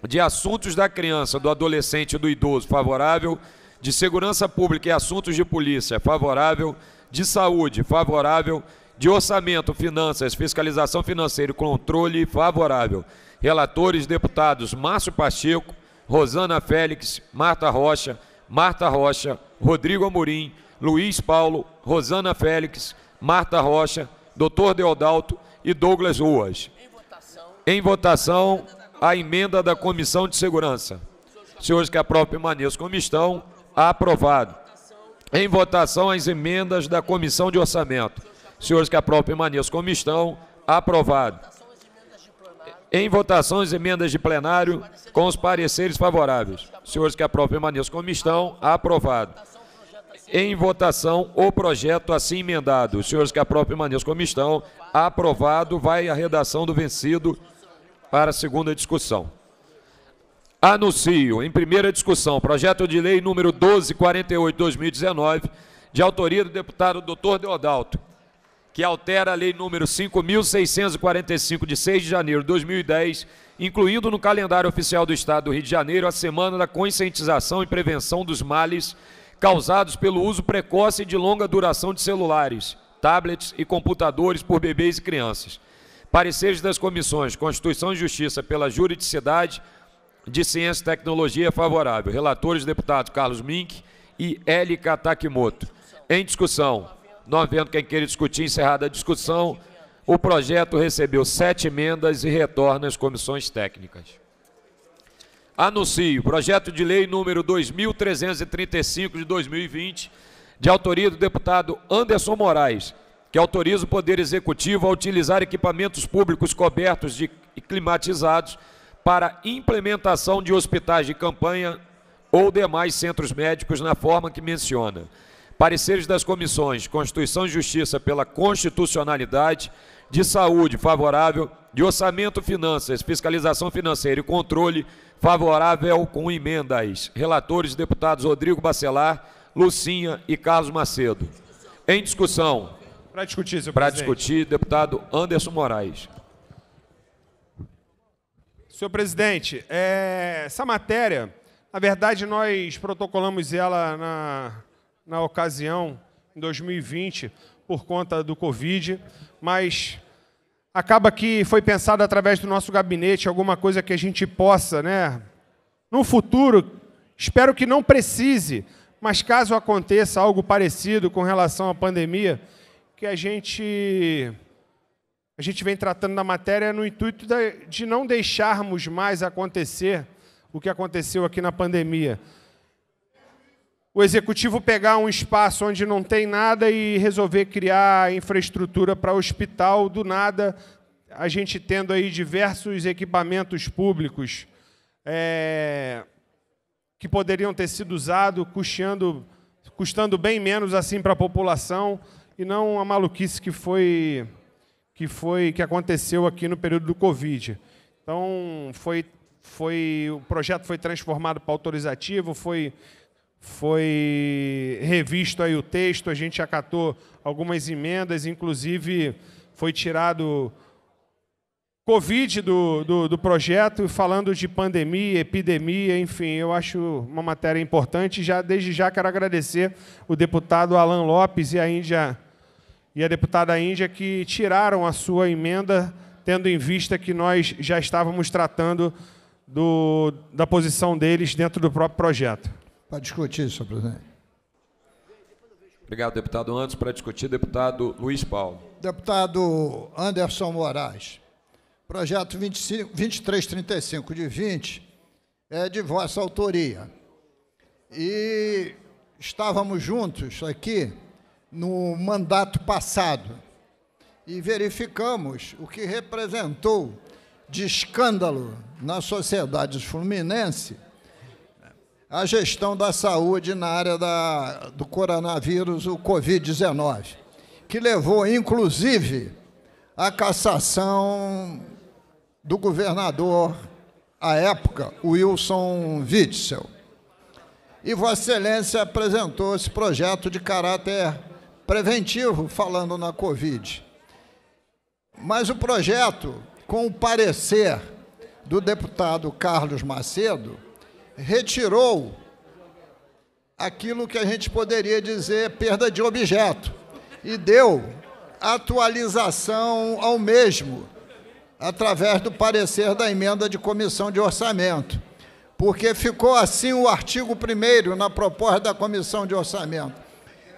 de assuntos da criança, do adolescente e do idoso, favorável, de segurança pública e assuntos de polícia, favorável, de saúde, favorável, de orçamento, finanças, fiscalização financeira e controle, favorável. Relatores, deputados Márcio Pacheco, Rosana Félix, Marta Rocha, Marta Rocha, Rodrigo Amorim, Luiz Paulo, Rosana Félix, Marta Rocha, Dr. Deodalto e Douglas Ruas. Em votação. Em votação a emenda da Comissão de Segurança. Senhores que aprovam, permaneçam como estão. Aprovado. Em votação, as emendas da Comissão de Orçamento. Senhores que aprovam, permaneçam como estão. Aprovado. Em votação, as emendas de plenário com os pareceres favoráveis. Senhores que aprovam, permaneçam como estão. Aprovado. Em votação, o projeto assim emendado. Senhores que aprovam, permaneçam como estão. Aprovado. Vai a redação do vencido para a segunda discussão. Anuncio em primeira discussão projeto de lei número 1248/2019, de autoria do deputado Dr. Deodalto, que altera a lei número 5645 de 6 de janeiro de 2010, incluindo no calendário oficial do Estado do Rio de Janeiro a semana da conscientização e prevenção dos males causados pelo uso precoce e de longa duração de celulares, tablets e computadores por bebês e crianças Pareceres das comissões Constituição e Justiça pela Juridicidade de Ciência e Tecnologia favorável. Relatores, deputados Carlos Mink e L. Katakimoto. Em discussão, não havendo quem queira discutir, encerrada a discussão, o projeto recebeu sete emendas e retorna às comissões técnicas. Anuncio, projeto de lei número 2335 de 2020, de autoria do deputado Anderson Moraes, que autoriza o Poder Executivo a utilizar equipamentos públicos cobertos e climatizados para implementação de hospitais de campanha ou demais centros médicos na forma que menciona. Pareceres das comissões Constituição e Justiça pela constitucionalidade, de saúde favorável, de orçamento, finanças, fiscalização financeira e controle favorável com emendas. Relatores deputados Rodrigo Bacelar, Lucinha e Carlos Macedo. Em discussão, para discutir, senhor Para discutir, deputado Anderson Moraes. Senhor presidente, é, essa matéria, na verdade, nós protocolamos ela na, na ocasião, em 2020, por conta do Covid, mas acaba que foi pensado através do nosso gabinete alguma coisa que a gente possa, né? No futuro, espero que não precise, mas caso aconteça algo parecido com relação à pandemia, que a gente a gente vem tratando da matéria no intuito de não deixarmos mais acontecer o que aconteceu aqui na pandemia. O executivo pegar um espaço onde não tem nada e resolver criar infraestrutura para hospital do nada, a gente tendo aí diversos equipamentos públicos é, que poderiam ter sido usados, custando bem menos assim para a população e não a maluquice que foi que foi que aconteceu aqui no período do Covid. Então foi foi o projeto foi transformado para autorizativo, foi foi revisto aí o texto, a gente acatou algumas emendas, inclusive foi tirado Covid do, do, do, projeto, falando de pandemia, epidemia, enfim, eu acho uma matéria importante. Já Desde já quero agradecer o deputado Alan Lopes e a Índia e a deputada Índia que tiraram a sua emenda, tendo em vista que nós já estávamos tratando do, da posição deles dentro do próprio projeto. Para discutir, senhor presidente. Obrigado, deputado. Antes, para discutir, deputado Luiz Paulo. Deputado Anderson Moraes. Projeto 25, 2335 de 20 é de vossa autoria. E estávamos juntos aqui no mandato passado e verificamos o que representou de escândalo na sociedade fluminense a gestão da saúde na área da, do coronavírus, o Covid-19, que levou, inclusive, à cassação do governador à época, Wilson Witzel. E Vossa Excelência apresentou esse projeto de caráter preventivo falando na Covid. Mas o projeto, com o parecer do deputado Carlos Macedo, retirou aquilo que a gente poderia dizer perda de objeto e deu atualização ao mesmo através do parecer da emenda de comissão de orçamento, porque ficou assim o artigo 1 na proposta da comissão de orçamento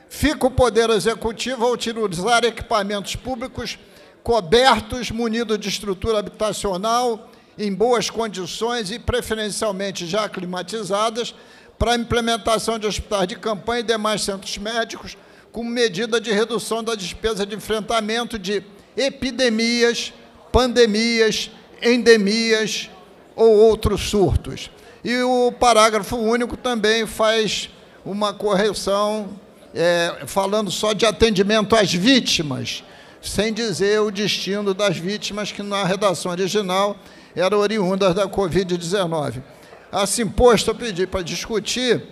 Fica o Poder Executivo a utilizar equipamentos públicos cobertos, munidos de estrutura habitacional, em boas condições e preferencialmente já climatizadas, para a implementação de hospitais de campanha e demais centros médicos, como medida de redução da despesa de enfrentamento de epidemias, pandemias, endemias ou outros surtos. E o parágrafo único também faz uma correção é, falando só de atendimento às vítimas, sem dizer o destino das vítimas que na redação original eram oriundas da Covid-19. Assim posto, eu pedi para discutir,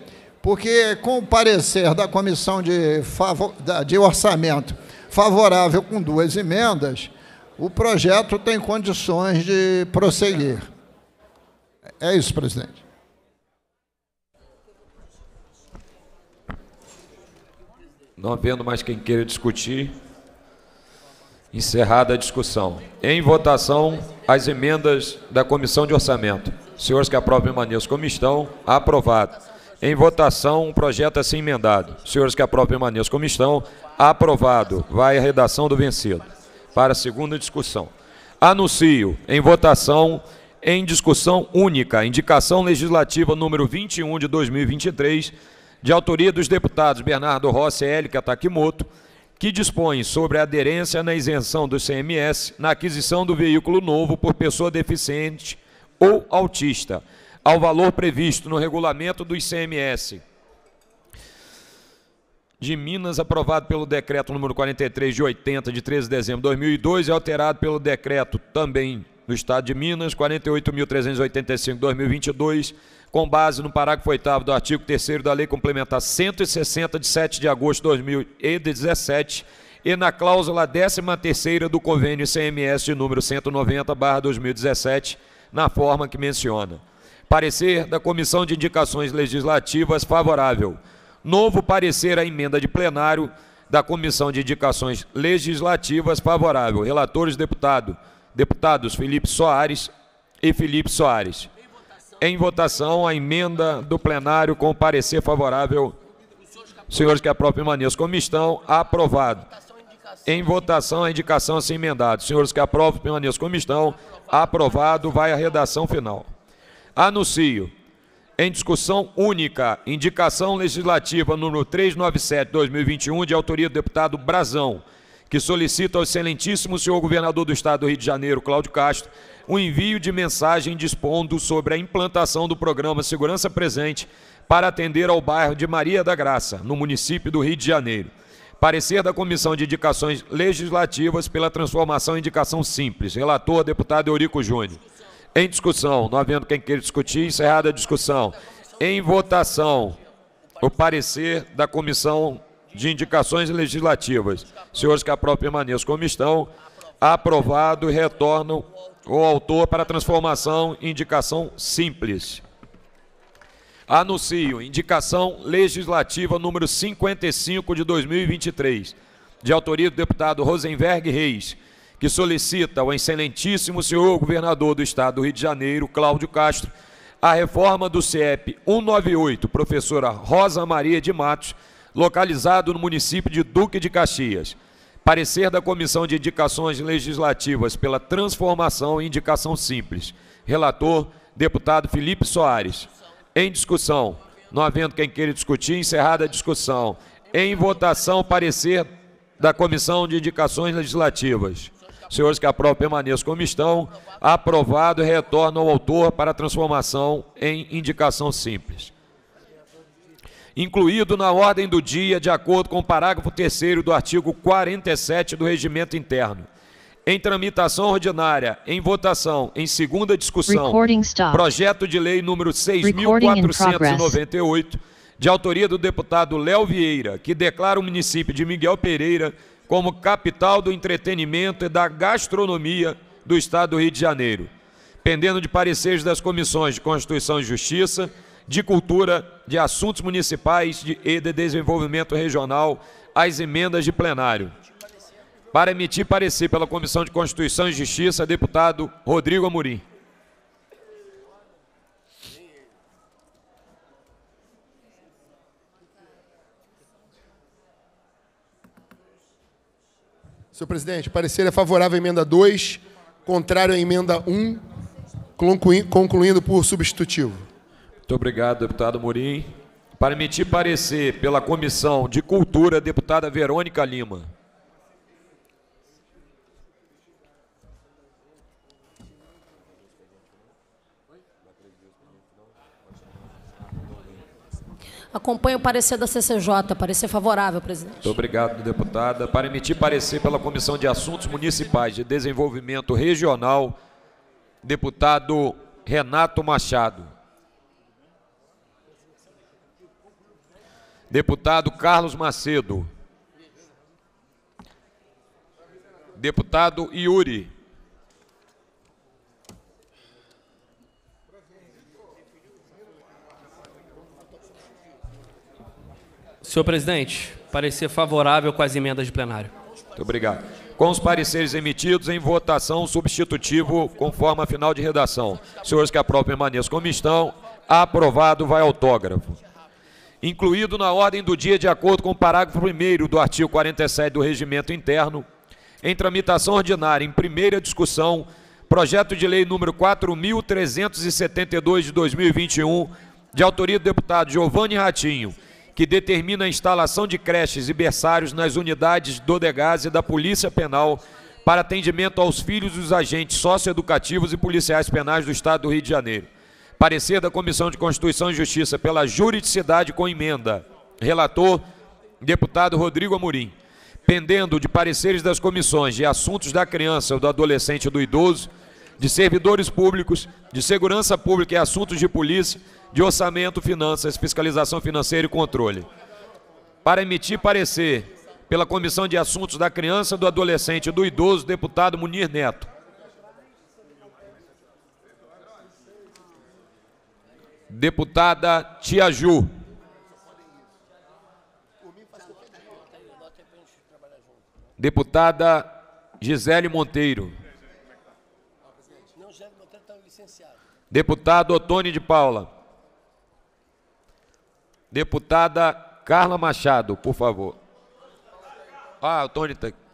porque com o parecer da comissão de, de orçamento favorável com duas emendas, o projeto tem condições de prosseguir. É isso, presidente. Não havendo mais quem queira discutir, encerrada a discussão. Em votação, as emendas da Comissão de Orçamento. Senhores que aprovem, permaneçam como estão. Aprovado. Em votação, o projeto assim emendado. Senhores que aprovem, permaneçam como estão. Aprovado. Vai a redação do vencido. Para a segunda discussão. Anuncio em votação em discussão única, indicação legislativa número 21 de 2023, de autoria dos deputados Bernardo Rossi e Élica Takimoto, que dispõe sobre a aderência na isenção do CMS na aquisição do veículo novo por pessoa deficiente ou autista, ao valor previsto no regulamento do ICMS de Minas, aprovado pelo decreto número 43 de 80 de 13 de dezembro de 2002 e alterado pelo decreto também do Estado de Minas 48.385 2022 com base no parágrafo 8 do artigo 3 da Lei Complementar 160, de 7 de agosto de 2017, e na cláusula 13 do convênio CMS de número 190-2017, na forma que menciona. Parecer da Comissão de Indicações Legislativas favorável. Novo parecer à emenda de plenário da Comissão de Indicações Legislativas favorável. Relatores deputado, deputados Felipe Soares e Felipe Soares em votação a emenda do plenário com parecer favorável. Senhores que aprovem permaneçam como estão, aprovado. Em votação a indicação assim emendada. Senhores que aprovem permaneçam como estão, aprovado. Vai a redação final. Anuncio. Em discussão única, indicação legislativa número 397-2021, de autoria do deputado Brazão, que solicita ao excelentíssimo senhor governador do Estado do Rio de Janeiro, Cláudio Castro, o envio de mensagem dispondo sobre a implantação do programa Segurança Presente para atender ao bairro de Maria da Graça, no município do Rio de Janeiro. Parecer da Comissão de Indicações Legislativas pela transformação em indicação simples. Relator, deputado Eurico Júnior. Em discussão, não havendo quem queira discutir, encerrada a discussão. Em votação, o parecer da Comissão de Indicações Legislativas. Senhores que a própria permaneçam como estão. Aprovado. Retorno o autor para transformação indicação simples. Anuncio indicação legislativa número 55 de 2023, de autoria do deputado Rosenberg Reis, que solicita ao excelentíssimo senhor governador do estado do Rio de Janeiro, Cláudio Castro, a reforma do CEP 198, professora Rosa Maria de Matos, localizado no município de Duque de Caxias Parecer da Comissão de Indicações Legislativas pela transformação em indicação simples. Relator, deputado Felipe Soares. Em discussão. Não havendo quem queira discutir, encerrada a discussão. Em votação, parecer da Comissão de Indicações Legislativas. Senhores que aprovam, permaneçam como estão. Aprovado, retorno ao autor para transformação em indicação simples incluído na ordem do dia, de acordo com o parágrafo 3 do artigo 47 do Regimento Interno. Em tramitação ordinária, em votação, em segunda discussão, projeto de lei número 6.498, de autoria do deputado Léo Vieira, que declara o município de Miguel Pereira como capital do entretenimento e da gastronomia do Estado do Rio de Janeiro. Pendendo de pareceres das comissões de Constituição e Justiça, de Cultura, de Assuntos Municipais e de Desenvolvimento Regional as emendas de plenário. Para emitir parecer pela Comissão de Constituição e Justiça, deputado Rodrigo Amorim. Senhor presidente, parecer é favorável à emenda 2, contrário à emenda 1, um, concluindo por substitutivo. Muito obrigado, deputado Murim. Para emitir parecer pela Comissão de Cultura, deputada Verônica Lima. Acompanhe o parecer da CCJ. Parecer favorável, presidente. Muito obrigado, deputada. Para emitir parecer pela Comissão de Assuntos Municipais de Desenvolvimento Regional, deputado Renato Machado. Deputado Carlos Macedo. Deputado Yuri. Senhor presidente, parecer favorável com as emendas de plenário. Muito obrigado. Com os pareceres emitidos em votação substitutivo conforme a final de redação. Senhores que aprovam permaneçam como estão. Aprovado, vai autógrafo incluído na ordem do dia de acordo com o parágrafo 1 do artigo 47 do Regimento Interno, em tramitação ordinária, em primeira discussão, projeto de lei número 4.372 de 2021, de autoria do deputado Giovanni Ratinho, que determina a instalação de creches e berçários nas unidades do DEGAS e da Polícia Penal para atendimento aos filhos dos agentes socioeducativos e policiais penais do Estado do Rio de Janeiro. Parecer da Comissão de Constituição e Justiça pela juridicidade com emenda. Relator, deputado Rodrigo Amorim. Pendendo de pareceres das comissões de assuntos da criança, do adolescente e do idoso, de servidores públicos, de segurança pública e assuntos de polícia, de orçamento, finanças, fiscalização financeira e controle. Para emitir parecer pela Comissão de Assuntos da Criança, do Adolescente e do Idoso, deputado Munir Neto. Deputada Tiaju. Deputada Gisele Monteiro. Deputado Otônio de Paula. Deputada Carla Machado, por favor. Ah, o Tony está aqui.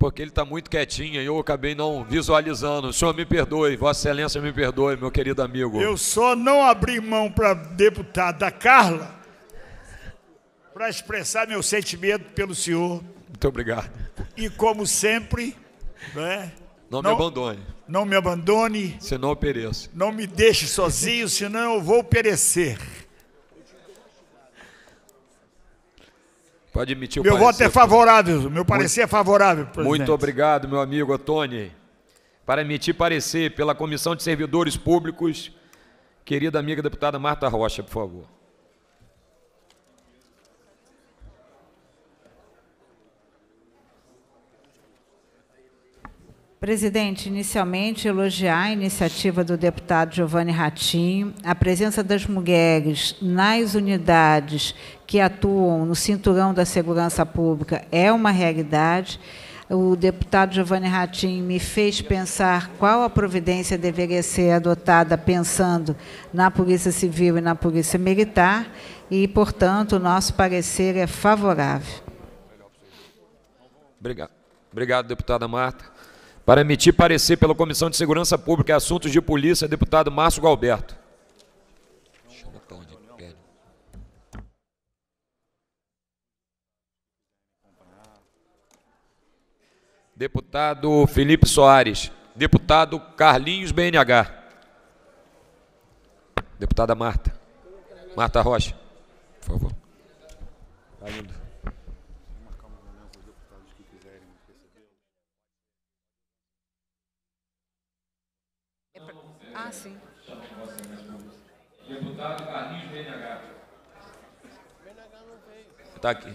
porque ele está muito quietinho e eu acabei não visualizando. O senhor me perdoe, Vossa Excelência me perdoe, meu querido amigo. Eu só não abri mão para deputada Carla para expressar meu sentimento pelo senhor. Muito obrigado. E como sempre, né? Não, não me abandone. Não me abandone. Senão eu pereço. Não me deixe sozinho, senão eu vou perecer. Pode emitir o Meu voto é favorável, meu parecer é favorável, presidente. Muito obrigado, meu amigo Tony. Para emitir parecer pela Comissão de Servidores Públicos, querida amiga deputada Marta Rocha, por favor. Presidente, inicialmente elogiar a iniciativa do deputado Giovanni Ratinho, a presença das mulheres nas unidades que atuam no cinturão da segurança pública é uma realidade. O deputado Giovanni Ratinho me fez pensar qual a providência deveria ser adotada pensando na Polícia Civil e na Polícia Militar e, portanto, o nosso parecer é favorável. Obrigado. Obrigado, deputada Marta. Para emitir parecer pela Comissão de Segurança Pública e Assuntos de Polícia, deputado Márcio Galberto. Deputado Felipe Soares. Deputado Carlinhos BNH. Deputada Marta. Marta Rocha, por favor. Tá deputado Carlinhos BNH. Está aqui.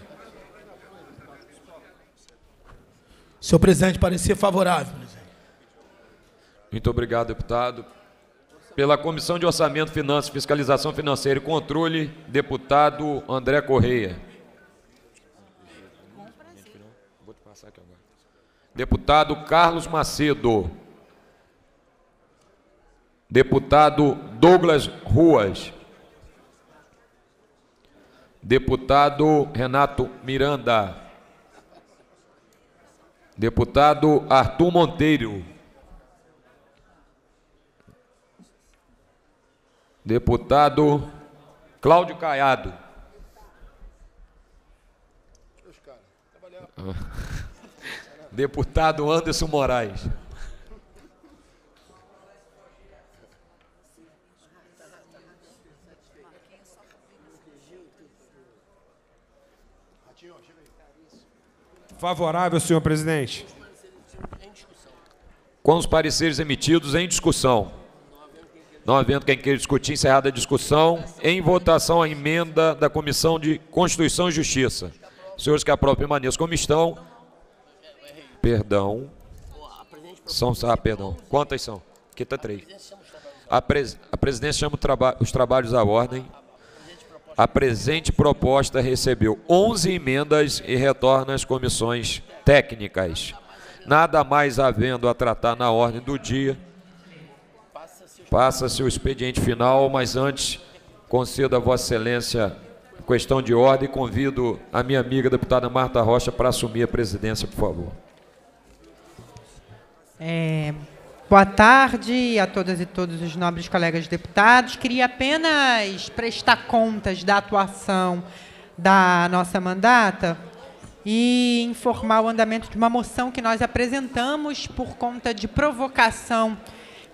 Senhor presidente, parecer favorável. Presidente. Muito obrigado, deputado. Pela Comissão de Orçamento, Finanças, Fiscalização Financeira e Controle, deputado André Correia. Deputado Carlos Macedo. Deputado Douglas Ruas. Deputado Renato Miranda. Deputado Arthur Monteiro. Deputado Cláudio Caiado. Deputado Anderson Moraes. Favorável, senhor presidente. Com os pareceres emitidos em discussão. Não havendo quem queira discutir, encerrada a discussão. Em votação, a emenda da Comissão de Constituição e Justiça. Senhores que aprovam, permaneçam como estão. Perdão. São, ah, perdão. Quantas são? está três. A, pres, a presidência chama traba, os trabalhos à ordem. A presente proposta recebeu 11 emendas e retorna às comissões técnicas. Nada mais havendo a tratar na ordem do dia. Passa-se o expediente final, mas antes concedo a Vossa Excelência questão de ordem e convido a minha amiga a deputada Marta Rocha para assumir a presidência, por favor. É, Boa tarde a todas e todos os nobres colegas deputados. Queria apenas prestar contas da atuação da nossa mandata e informar o andamento de uma moção que nós apresentamos por conta de provocação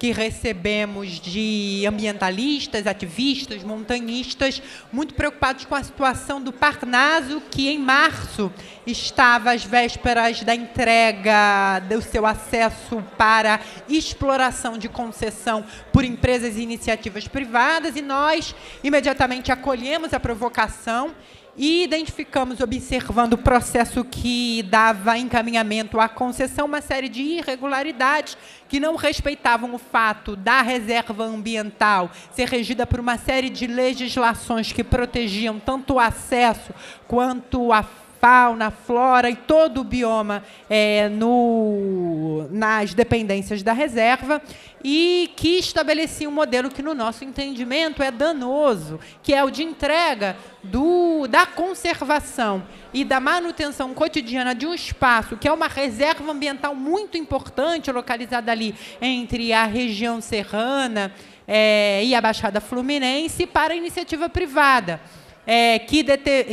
que recebemos de ambientalistas, ativistas, montanhistas, muito preocupados com a situação do Parnaso, que em março estava às vésperas da entrega do seu acesso para exploração de concessão por empresas e iniciativas privadas, e nós imediatamente acolhemos a provocação e identificamos, observando o processo que dava encaminhamento à concessão, uma série de irregularidades que não respeitavam o fato da reserva ambiental ser regida por uma série de legislações que protegiam tanto o acesso quanto a fauna, flora e todo o bioma é, no, nas dependências da reserva e que estabelecia um modelo que, no nosso entendimento, é danoso, que é o de entrega do, da conservação e da manutenção cotidiana de um espaço que é uma reserva ambiental muito importante, localizada ali entre a região serrana é, e a Baixada Fluminense, para a iniciativa privada, é, que,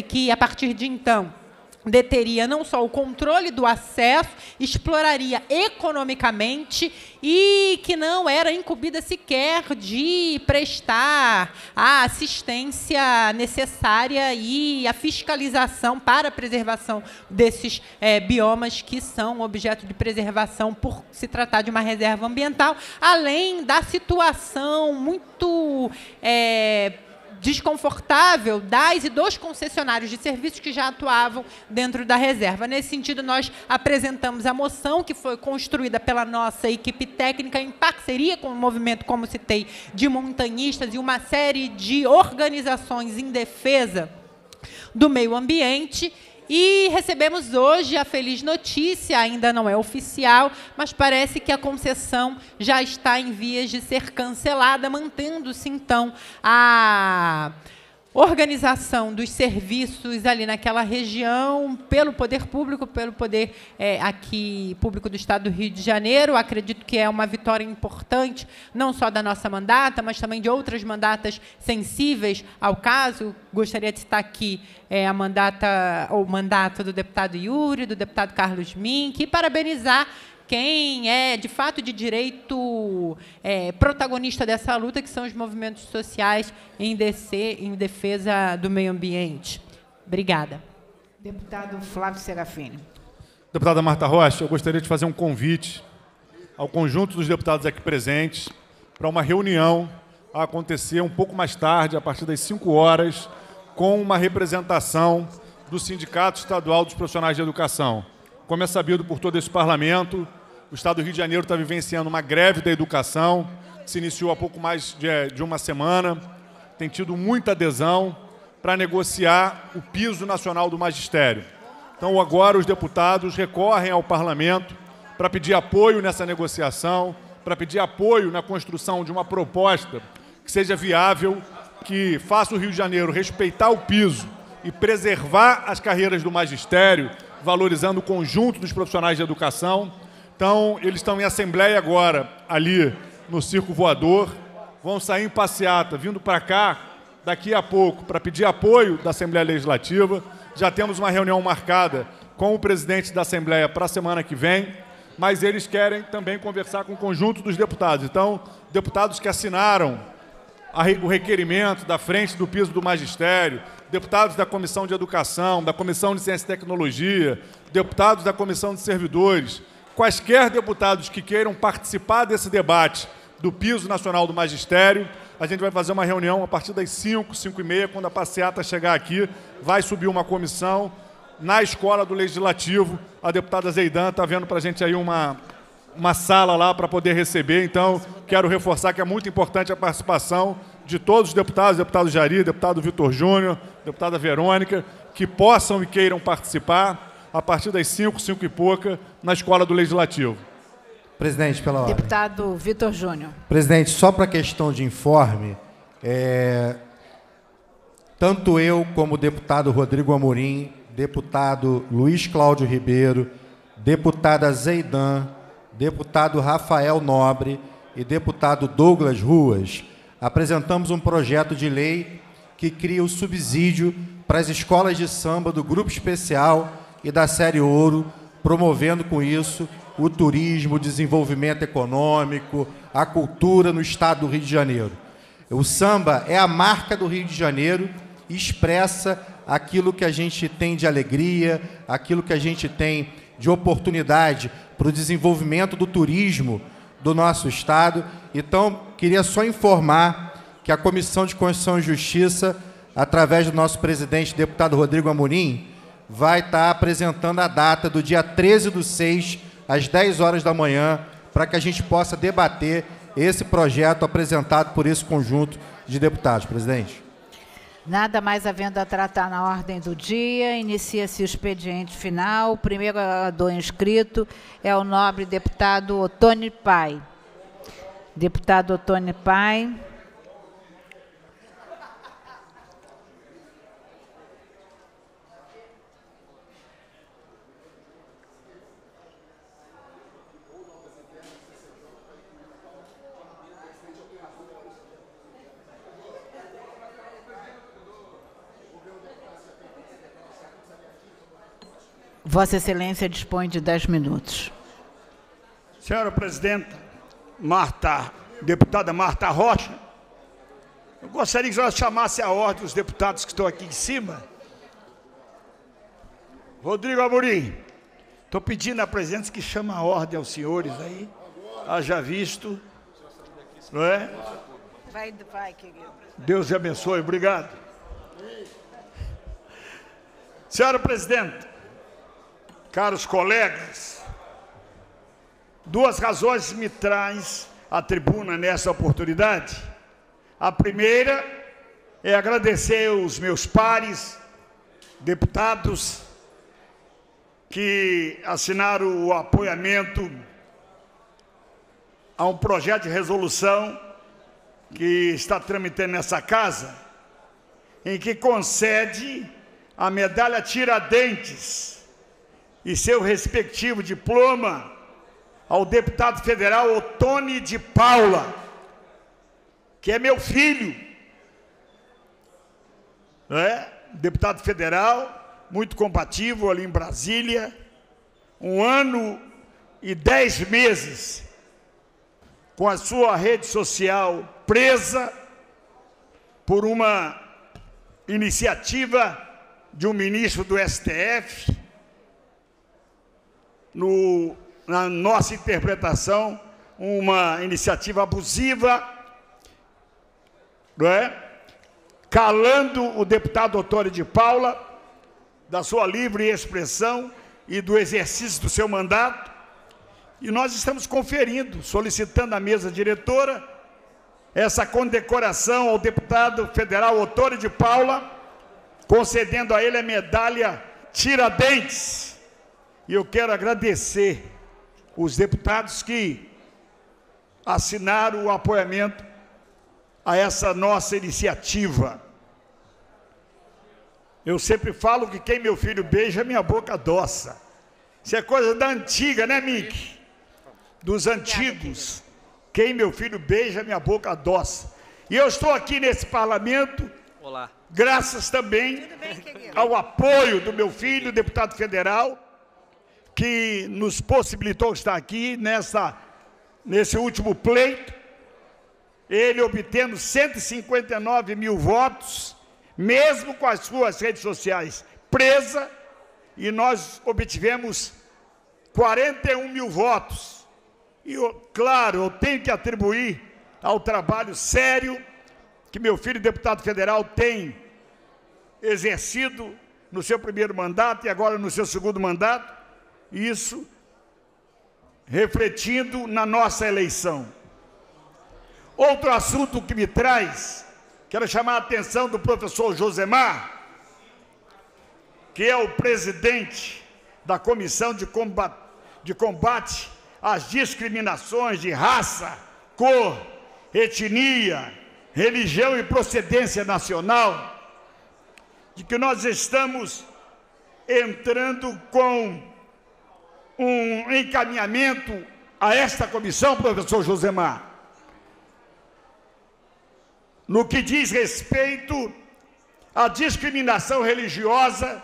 que a partir de então deteria não só o controle do acesso, exploraria economicamente e que não era incumbida sequer de prestar a assistência necessária e a fiscalização para a preservação desses é, biomas que são objeto de preservação por se tratar de uma reserva ambiental, além da situação muito é, desconfortável das e dos concessionários de serviços que já atuavam dentro da reserva. Nesse sentido, nós apresentamos a moção que foi construída pela nossa equipe técnica em parceria com o movimento, como citei, de montanhistas e uma série de organizações em defesa do meio ambiente e recebemos hoje a feliz notícia, ainda não é oficial, mas parece que a concessão já está em vias de ser cancelada, mantendo-se então a organização dos serviços ali naquela região pelo poder público, pelo poder é, aqui público do Estado do Rio de Janeiro. Acredito que é uma vitória importante, não só da nossa mandata, mas também de outras mandatas sensíveis ao caso. Gostaria de citar aqui é, a mandata ou mandato do deputado Yuri, do deputado Carlos Mink, e parabenizar quem é de fato de direito é, protagonista dessa luta, que são os movimentos sociais em, DC, em defesa do meio ambiente. Obrigada. Deputado Flávio Serafini. Deputada Marta Rocha, eu gostaria de fazer um convite ao conjunto dos deputados aqui presentes para uma reunião a acontecer um pouco mais tarde, a partir das 5 horas, com uma representação do Sindicato Estadual dos Profissionais de Educação. Como é sabido por todo esse parlamento, o Estado do Rio de Janeiro está vivenciando uma greve da educação, que se iniciou há pouco mais de, é, uma semana, tem tido muita adesão para negociar o piso nacional do magistério. Então, agora, os deputados recorrem ao parlamento para pedir apoio nessa negociação, para pedir apoio na construção de uma proposta que seja viável, que faça o Rio de Janeiro respeitar o piso e preservar as carreiras do magistério, valorizando o conjunto dos profissionais de educação então, eles estão em assembleia agora, ali no Circo Voador. Vão sair em passeata, vindo para cá daqui a pouco, para pedir apoio da Assembleia Legislativa. Já temos uma reunião marcada com o presidente da Assembleia para a semana que vem, mas eles querem também conversar com o conjunto dos deputados. Então, deputados que assinaram o requerimento da frente do piso do magistério, deputados da Comissão de Educação, da Comissão de Ciência e Tecnologia, deputados da Comissão de Servidores, quaisquer deputados que queiram participar desse debate do piso nacional do magistério. A gente vai fazer uma reunião a partir das 5, 5 e meia, quando a passeata chegar aqui, vai subir uma comissão na escola do Legislativo. A deputada Zeidan está vendo para a gente aí uma, uma sala lá para poder receber. Então, quero reforçar que é muito importante a participação de todos os deputados, deputado Jari, deputado Vitor Júnior, deputada Verônica, que possam e queiram participar a partir das 5, 5 e pouca, na Escola do Legislativo. Presidente, pela ordem. Deputado Vitor Júnior. Presidente, só para questão de informe, é... tanto eu como o deputado Rodrigo Amorim, deputado Luiz Cláudio Ribeiro, deputada Zeidan, deputado Rafael Nobre e deputado Douglas Ruas, apresentamos um projeto de lei que cria o subsídio para as escolas de samba do Grupo Especial e da Série Ouro, promovendo com isso o turismo, o desenvolvimento econômico, a cultura no estado do Rio de Janeiro. O samba é a marca do Rio de Janeiro e expressa aquilo que a gente tem de alegria, aquilo que a gente tem de oportunidade para o desenvolvimento do turismo do nosso estado. Então, queria só informar que a Comissão de Constituição e Justiça, através do nosso presidente, deputado Rodrigo Amorim, vai estar tá apresentando a data do dia 13 do 6, às 10 horas da manhã, para que a gente possa debater esse projeto apresentado por esse conjunto de deputados. Presidente. Nada mais havendo a tratar na ordem do dia, inicia-se o expediente final. O primeiro orador inscrito é o nobre deputado Otone Pai. Deputado Otone Pai. Vossa Excelência dispõe de 10 minutos. Senhora Presidenta, Marta, deputada Marta Rocha, eu gostaria que ela chamasse a ordem dos deputados que estão aqui em cima. Rodrigo Amorim, estou pedindo à presidência que chame a ordem aos senhores aí, haja visto, não é? Vai, pai, querido. Deus te abençoe, obrigado. Senhora Presidenta, caros colegas, duas razões me traz à tribuna nessa oportunidade. A primeira é agradecer os meus pares, deputados, que assinaram o apoiamento a um projeto de resolução que está tramitando nessa casa, em que concede a medalha Tiradentes e seu respectivo diploma ao deputado federal Otone de Paula, que é meu filho, é deputado federal, muito compatível ali em Brasília, um ano e dez meses com a sua rede social presa por uma iniciativa de um ministro do STF no, na nossa interpretação, uma iniciativa abusiva, não é? calando o deputado Otório de Paula da sua livre expressão e do exercício do seu mandato. E nós estamos conferindo, solicitando à mesa diretora essa condecoração ao deputado federal Otório de Paula, concedendo a ele a medalha Tiradentes. E eu quero agradecer os deputados que assinaram o apoiamento a essa nossa iniciativa. Eu sempre falo que quem meu filho beija, minha boca adoça. Isso é coisa da antiga, né, Mick? Dos antigos. Quem meu filho beija, minha boca adoça. E eu estou aqui nesse parlamento, Olá. graças também bem, ao apoio do meu filho, deputado federal que nos possibilitou estar aqui nessa, nesse último pleito, ele obtendo 159 mil votos, mesmo com as suas redes sociais presa, e nós obtivemos 41 mil votos. E, eu, claro, eu tenho que atribuir ao trabalho sério que meu filho, deputado federal, tem exercido no seu primeiro mandato e agora no seu segundo mandato, isso refletindo na nossa eleição. Outro assunto que me traz, quero chamar a atenção do professor Josemar, que é o presidente da Comissão de Combate, de combate às Discriminações de Raça, Cor, Etnia, Religião e Procedência Nacional, de que nós estamos entrando com um encaminhamento a esta comissão, professor Josemar, no que diz respeito à discriminação religiosa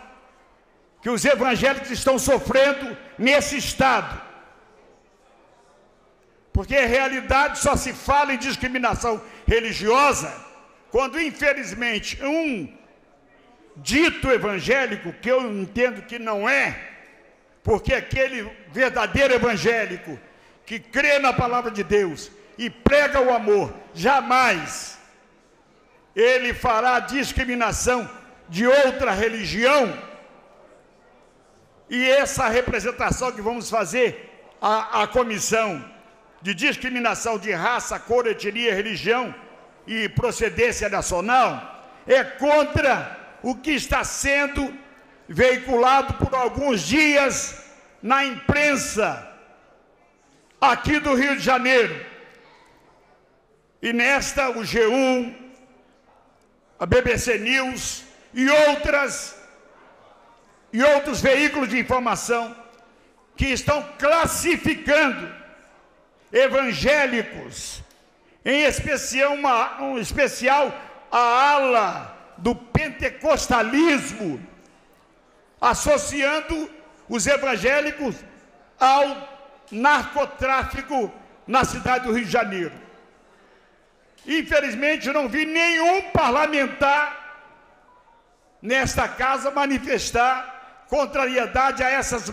que os evangélicos estão sofrendo nesse Estado. Porque a realidade só se fala em discriminação religiosa quando, infelizmente, um dito evangélico, que eu entendo que não é, porque aquele verdadeiro evangélico que crê na palavra de Deus e prega o amor, jamais ele fará discriminação de outra religião. E essa representação que vamos fazer à comissão de discriminação de raça, cor, etnia, religião e procedência nacional é contra o que está sendo veiculado por alguns dias na imprensa aqui do Rio de Janeiro. E nesta, o G1, a BBC News e outras e outros veículos de informação que estão classificando evangélicos, em especial, uma, um especial a ala do pentecostalismo associando os evangélicos ao narcotráfico na cidade do Rio de Janeiro. Infelizmente, não vi nenhum parlamentar nesta casa manifestar contrariedade a essas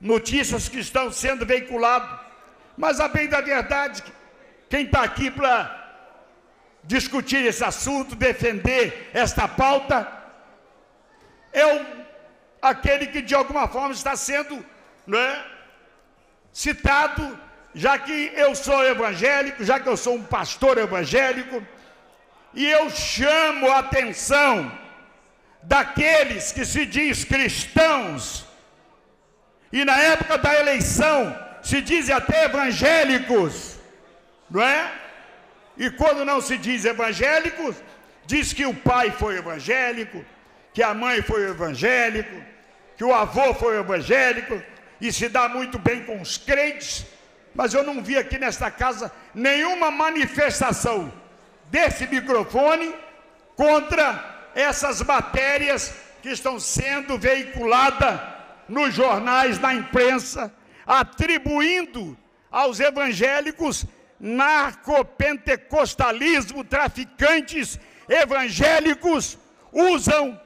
notícias que estão sendo veiculadas. Mas, a bem da verdade, quem está aqui para discutir esse assunto, defender esta pauta, é o aquele que de alguma forma está sendo é, citado, já que eu sou evangélico, já que eu sou um pastor evangélico, e eu chamo a atenção daqueles que se diz cristãos, e na época da eleição se dizem até evangélicos, não é? E quando não se diz evangélicos, diz que o pai foi evangélico, que a mãe foi evangélico, que o avô foi evangélico e se dá muito bem com os crentes, mas eu não vi aqui nesta casa nenhuma manifestação desse microfone contra essas matérias que estão sendo veiculadas nos jornais, na imprensa, atribuindo aos evangélicos narcopentecostalismo, traficantes evangélicos usam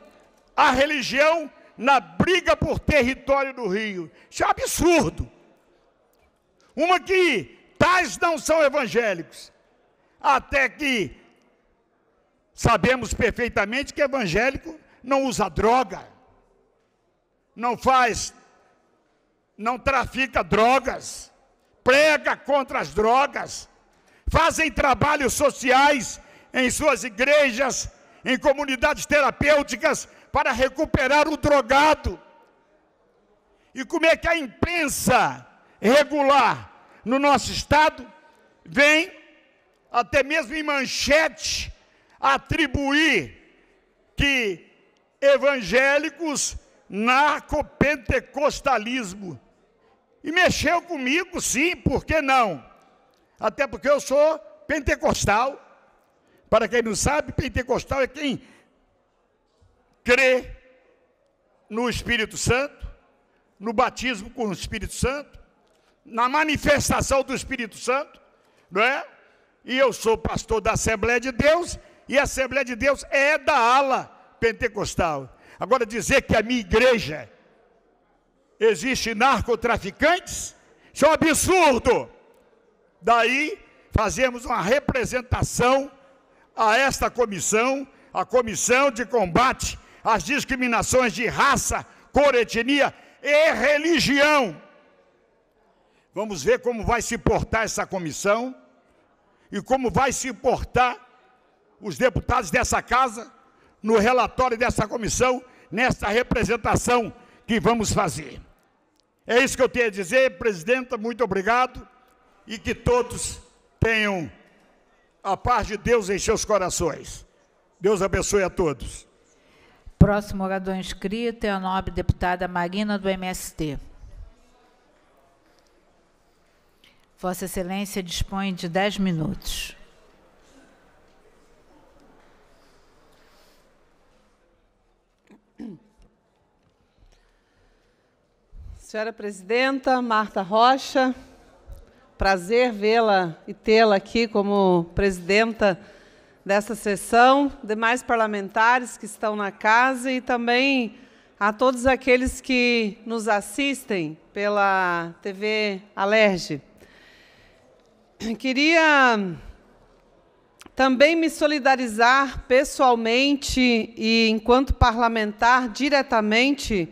a religião na briga por território do Rio. Isso é um absurdo. Uma que tais não são evangélicos. Até que sabemos perfeitamente que evangélico não usa droga, não faz, não trafica drogas, prega contra as drogas, fazem trabalhos sociais em suas igrejas, em comunidades terapêuticas, para recuperar o drogado. E como é que a imprensa regular no nosso estado vem, até mesmo em manchete, atribuir que evangélicos narcopentecostalismo. E mexeu comigo, sim, por que não? Até porque eu sou pentecostal. Para quem não sabe, pentecostal é quem crê no Espírito Santo, no batismo com o Espírito Santo, na manifestação do Espírito Santo, não é? E eu sou pastor da Assembleia de Deus, e a Assembleia de Deus é da ala pentecostal. Agora, dizer que a minha igreja existe narcotraficantes, isso é um absurdo. Daí, fazemos uma representação a esta comissão, a Comissão de Combate as discriminações de raça, cor, etnia e religião. Vamos ver como vai se portar essa comissão e como vai se portar os deputados dessa casa no relatório dessa comissão, nessa representação que vamos fazer. É isso que eu tenho a dizer, presidenta, muito obrigado e que todos tenham a paz de Deus em seus corações. Deus abençoe a todos próximo orador inscrito é a nobre deputada Marina do MST. Vossa Excelência dispõe de 10 minutos. Senhora Presidenta, Marta Rocha, prazer vê-la e tê-la aqui como presidenta dessa sessão, demais parlamentares que estão na casa e também a todos aqueles que nos assistem pela TV Alerge. Queria também me solidarizar pessoalmente e, enquanto parlamentar, diretamente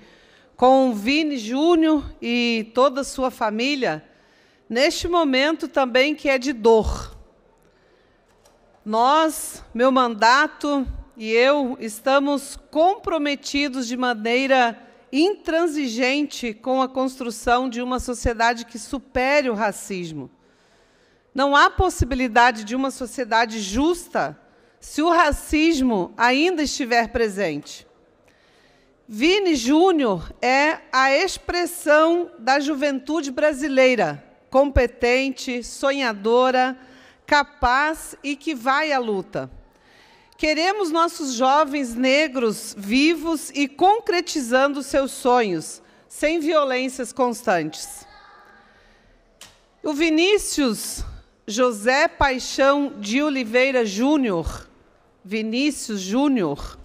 com o Vini Júnior e toda a sua família, neste momento também que é de dor. Nós, meu mandato e eu estamos comprometidos de maneira intransigente com a construção de uma sociedade que supere o racismo. Não há possibilidade de uma sociedade justa se o racismo ainda estiver presente. Vini Júnior é a expressão da juventude brasileira, competente, sonhadora, capaz e que vai à luta. Queremos nossos jovens negros vivos e concretizando seus sonhos, sem violências constantes. O Vinícius José Paixão de Oliveira Júnior, Vinícius Júnior,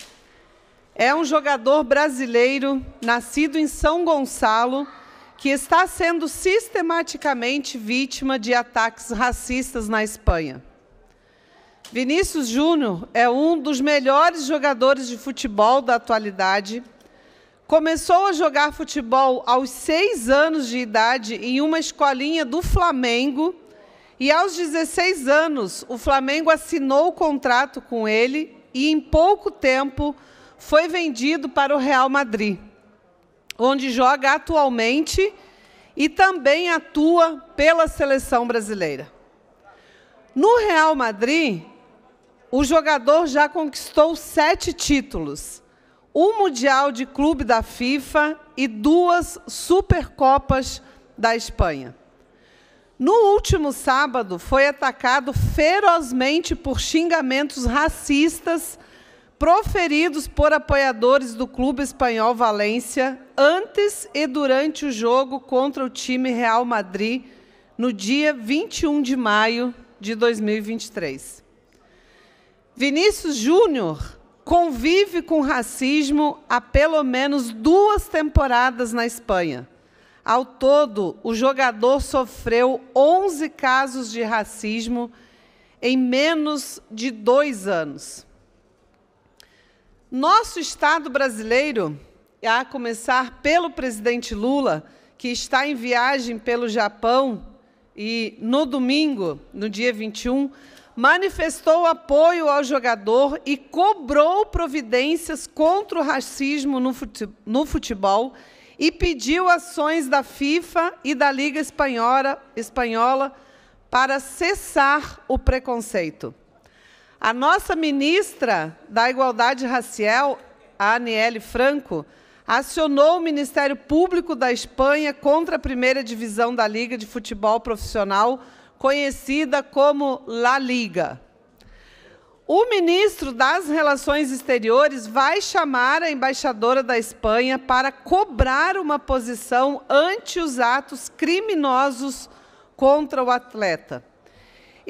é um jogador brasileiro nascido em São Gonçalo que está sendo sistematicamente vítima de ataques racistas na Espanha. Vinícius Júnior é um dos melhores jogadores de futebol da atualidade. Começou a jogar futebol aos seis anos de idade em uma escolinha do Flamengo. E aos 16 anos, o Flamengo assinou o contrato com ele e, em pouco tempo, foi vendido para o Real Madrid onde joga atualmente e também atua pela seleção brasileira. No Real Madrid, o jogador já conquistou sete títulos: um Mundial de Clube da FIFA e duas Supercopas da Espanha. No último sábado, foi atacado ferozmente por xingamentos racistas proferidos por apoiadores do Clube Espanhol Valência antes e durante o jogo contra o time Real Madrid no dia 21 de maio de 2023. Vinícius Júnior convive com racismo há pelo menos duas temporadas na Espanha. Ao todo, o jogador sofreu 11 casos de racismo em menos de dois anos. Nosso Estado brasileiro, a começar pelo presidente Lula, que está em viagem pelo Japão, e no domingo, no dia 21, manifestou apoio ao jogador e cobrou providências contra o racismo no futebol e pediu ações da FIFA e da Liga Espanhola, Espanhola para cessar o preconceito. A nossa ministra da Igualdade Racial, a Aniele Franco, acionou o Ministério Público da Espanha contra a primeira divisão da Liga de Futebol Profissional, conhecida como La Liga. O ministro das Relações Exteriores vai chamar a embaixadora da Espanha para cobrar uma posição ante os atos criminosos contra o atleta.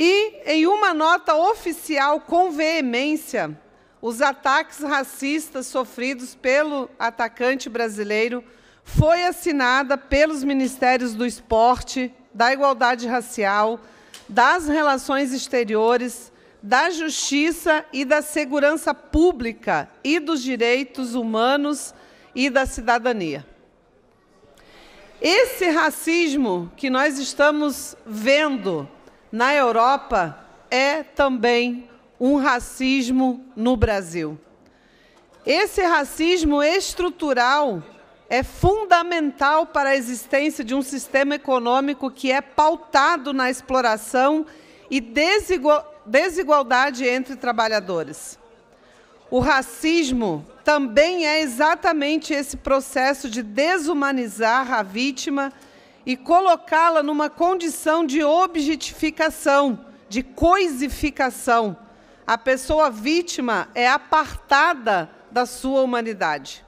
E, em uma nota oficial com veemência, os ataques racistas sofridos pelo atacante brasileiro foi assinada pelos Ministérios do Esporte, da Igualdade Racial, das Relações Exteriores, da Justiça e da Segurança Pública e dos Direitos Humanos e da Cidadania. Esse racismo que nós estamos vendo na Europa é também um racismo no Brasil. Esse racismo estrutural é fundamental para a existência de um sistema econômico que é pautado na exploração e desigualdade entre trabalhadores. O racismo também é exatamente esse processo de desumanizar a vítima e colocá-la numa condição de objetificação, de coisificação. A pessoa vítima é apartada da sua humanidade.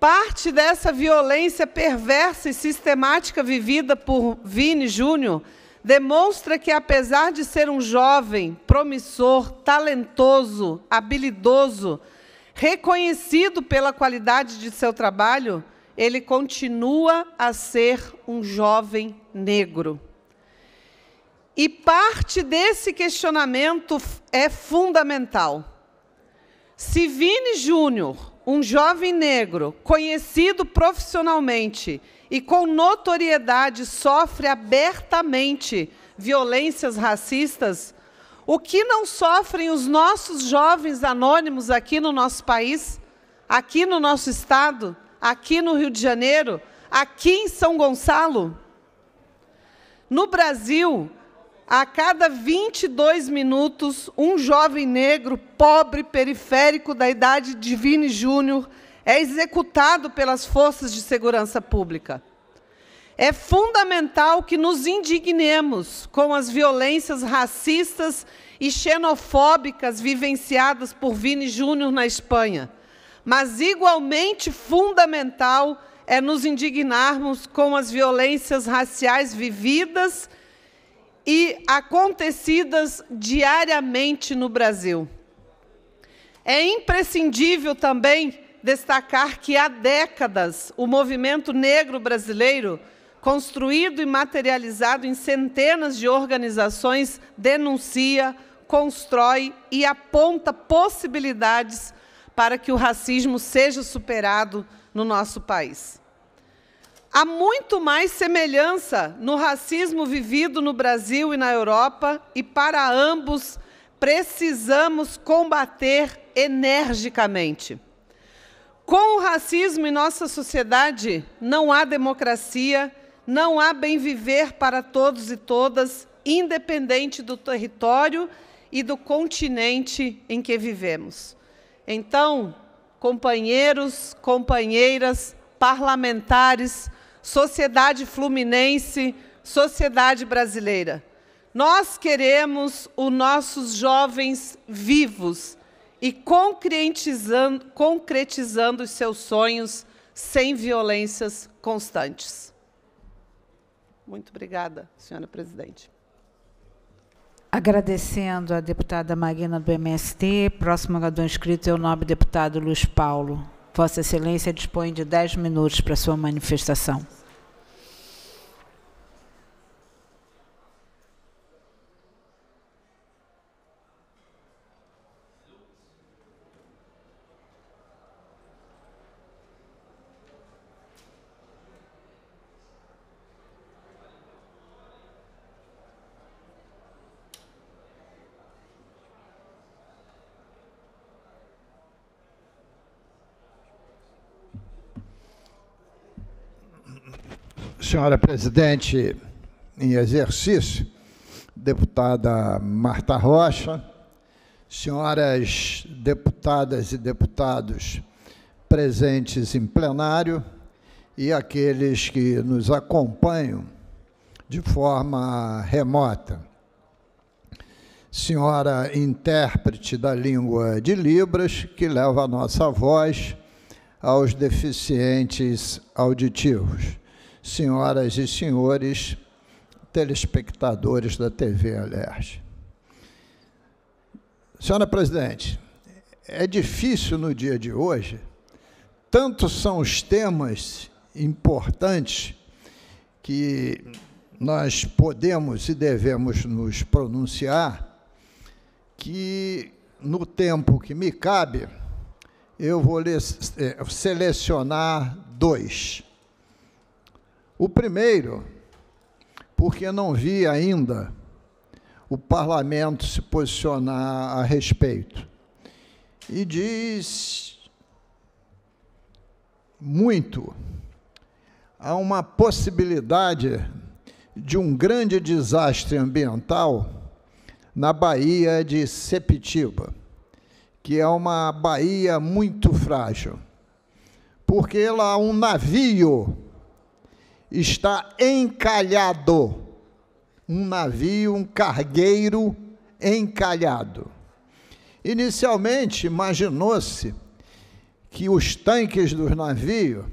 Parte dessa violência perversa e sistemática vivida por Vini Júnior demonstra que, apesar de ser um jovem promissor, talentoso, habilidoso, reconhecido pela qualidade de seu trabalho, ele continua a ser um jovem negro. E parte desse questionamento é fundamental. Se Vini Júnior, um jovem negro, conhecido profissionalmente e com notoriedade, sofre abertamente violências racistas, o que não sofrem os nossos jovens anônimos aqui no nosso país, aqui no nosso estado? aqui no Rio de Janeiro, aqui em São Gonçalo. No Brasil, a cada 22 minutos, um jovem negro, pobre, periférico da idade de Vini Júnior, é executado pelas forças de segurança pública. É fundamental que nos indignemos com as violências racistas e xenofóbicas vivenciadas por Vini Júnior na Espanha mas igualmente fundamental é nos indignarmos com as violências raciais vividas e acontecidas diariamente no Brasil. É imprescindível também destacar que há décadas o movimento negro brasileiro, construído e materializado em centenas de organizações, denuncia, constrói e aponta possibilidades para que o racismo seja superado no nosso país. Há muito mais semelhança no racismo vivido no Brasil e na Europa, e para ambos precisamos combater energicamente. Com o racismo em nossa sociedade, não há democracia, não há bem viver para todos e todas, independente do território e do continente em que vivemos. Então, companheiros, companheiras, parlamentares, sociedade fluminense, sociedade brasileira, nós queremos os nossos jovens vivos e concretizando, concretizando os seus sonhos sem violências constantes. Muito obrigada, senhora presidente. Agradecendo à deputada Marina do MST, próximo orador inscrito é o nobre deputado Luiz Paulo. Vossa Excelência dispõe de 10 minutos para sua manifestação. senhora presidente em exercício, deputada Marta Rocha, senhoras deputadas e deputados presentes em plenário e aqueles que nos acompanham de forma remota. Senhora intérprete da língua de Libras, que leva a nossa voz aos deficientes auditivos senhoras e senhores telespectadores da TV Alerj. Senhora presidente, é difícil no dia de hoje, tantos são os temas importantes que nós podemos e devemos nos pronunciar, que no tempo que me cabe, eu vou eh, selecionar dois. O primeiro, porque não vi ainda o parlamento se posicionar a respeito. E diz muito há uma possibilidade de um grande desastre ambiental na Baía de Sepitiba, que é uma baía muito frágil, porque lá um navio está encalhado. Um navio, um cargueiro encalhado. Inicialmente, imaginou-se que os tanques dos navios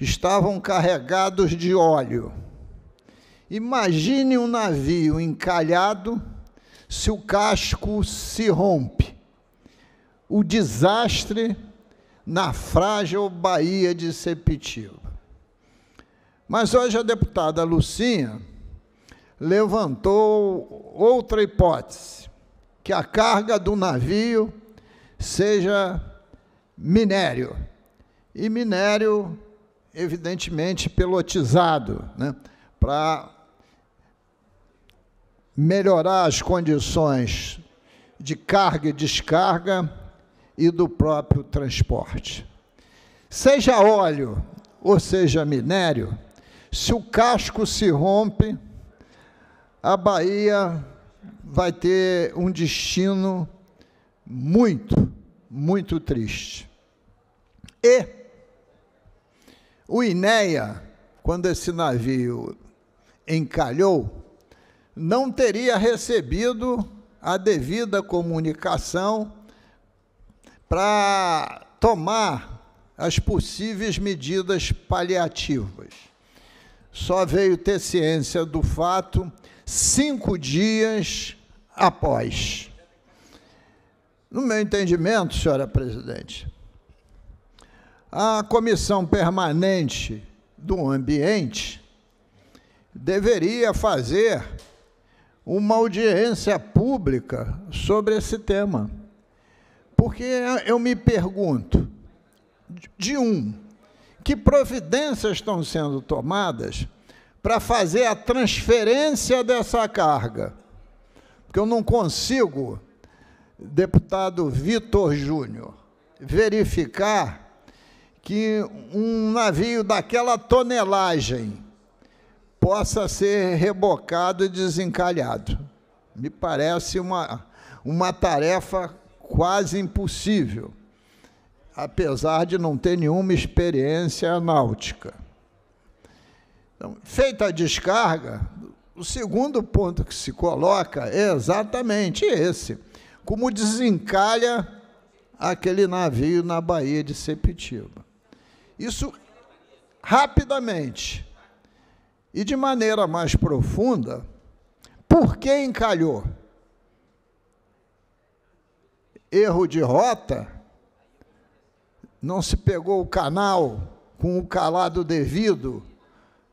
estavam carregados de óleo. Imagine um navio encalhado se o casco se rompe. O desastre na frágil Baía de Sepitio. Mas hoje a deputada Lucinha levantou outra hipótese, que a carga do navio seja minério. E minério, evidentemente, pelotizado, né? para melhorar as condições de carga e descarga e do próprio transporte. Seja óleo ou seja minério, se o casco se rompe, a Bahia vai ter um destino muito, muito triste. E o Inéia, quando esse navio encalhou, não teria recebido a devida comunicação para tomar as possíveis medidas paliativas só veio ter ciência do fato cinco dias após. No meu entendimento, senhora presidente, a comissão permanente do ambiente deveria fazer uma audiência pública sobre esse tema. Porque eu me pergunto, de um, que providências estão sendo tomadas para fazer a transferência dessa carga? Porque eu não consigo, deputado Vitor Júnior, verificar que um navio daquela tonelagem possa ser rebocado e desencalhado. Me parece uma, uma tarefa quase impossível apesar de não ter nenhuma experiência náutica. Então, feita a descarga, o segundo ponto que se coloca é exatamente esse: como desencalha aquele navio na Baía de Sepitiba. Isso rapidamente e de maneira mais profunda, por que encalhou? Erro de rota? não se pegou o canal com o calado devido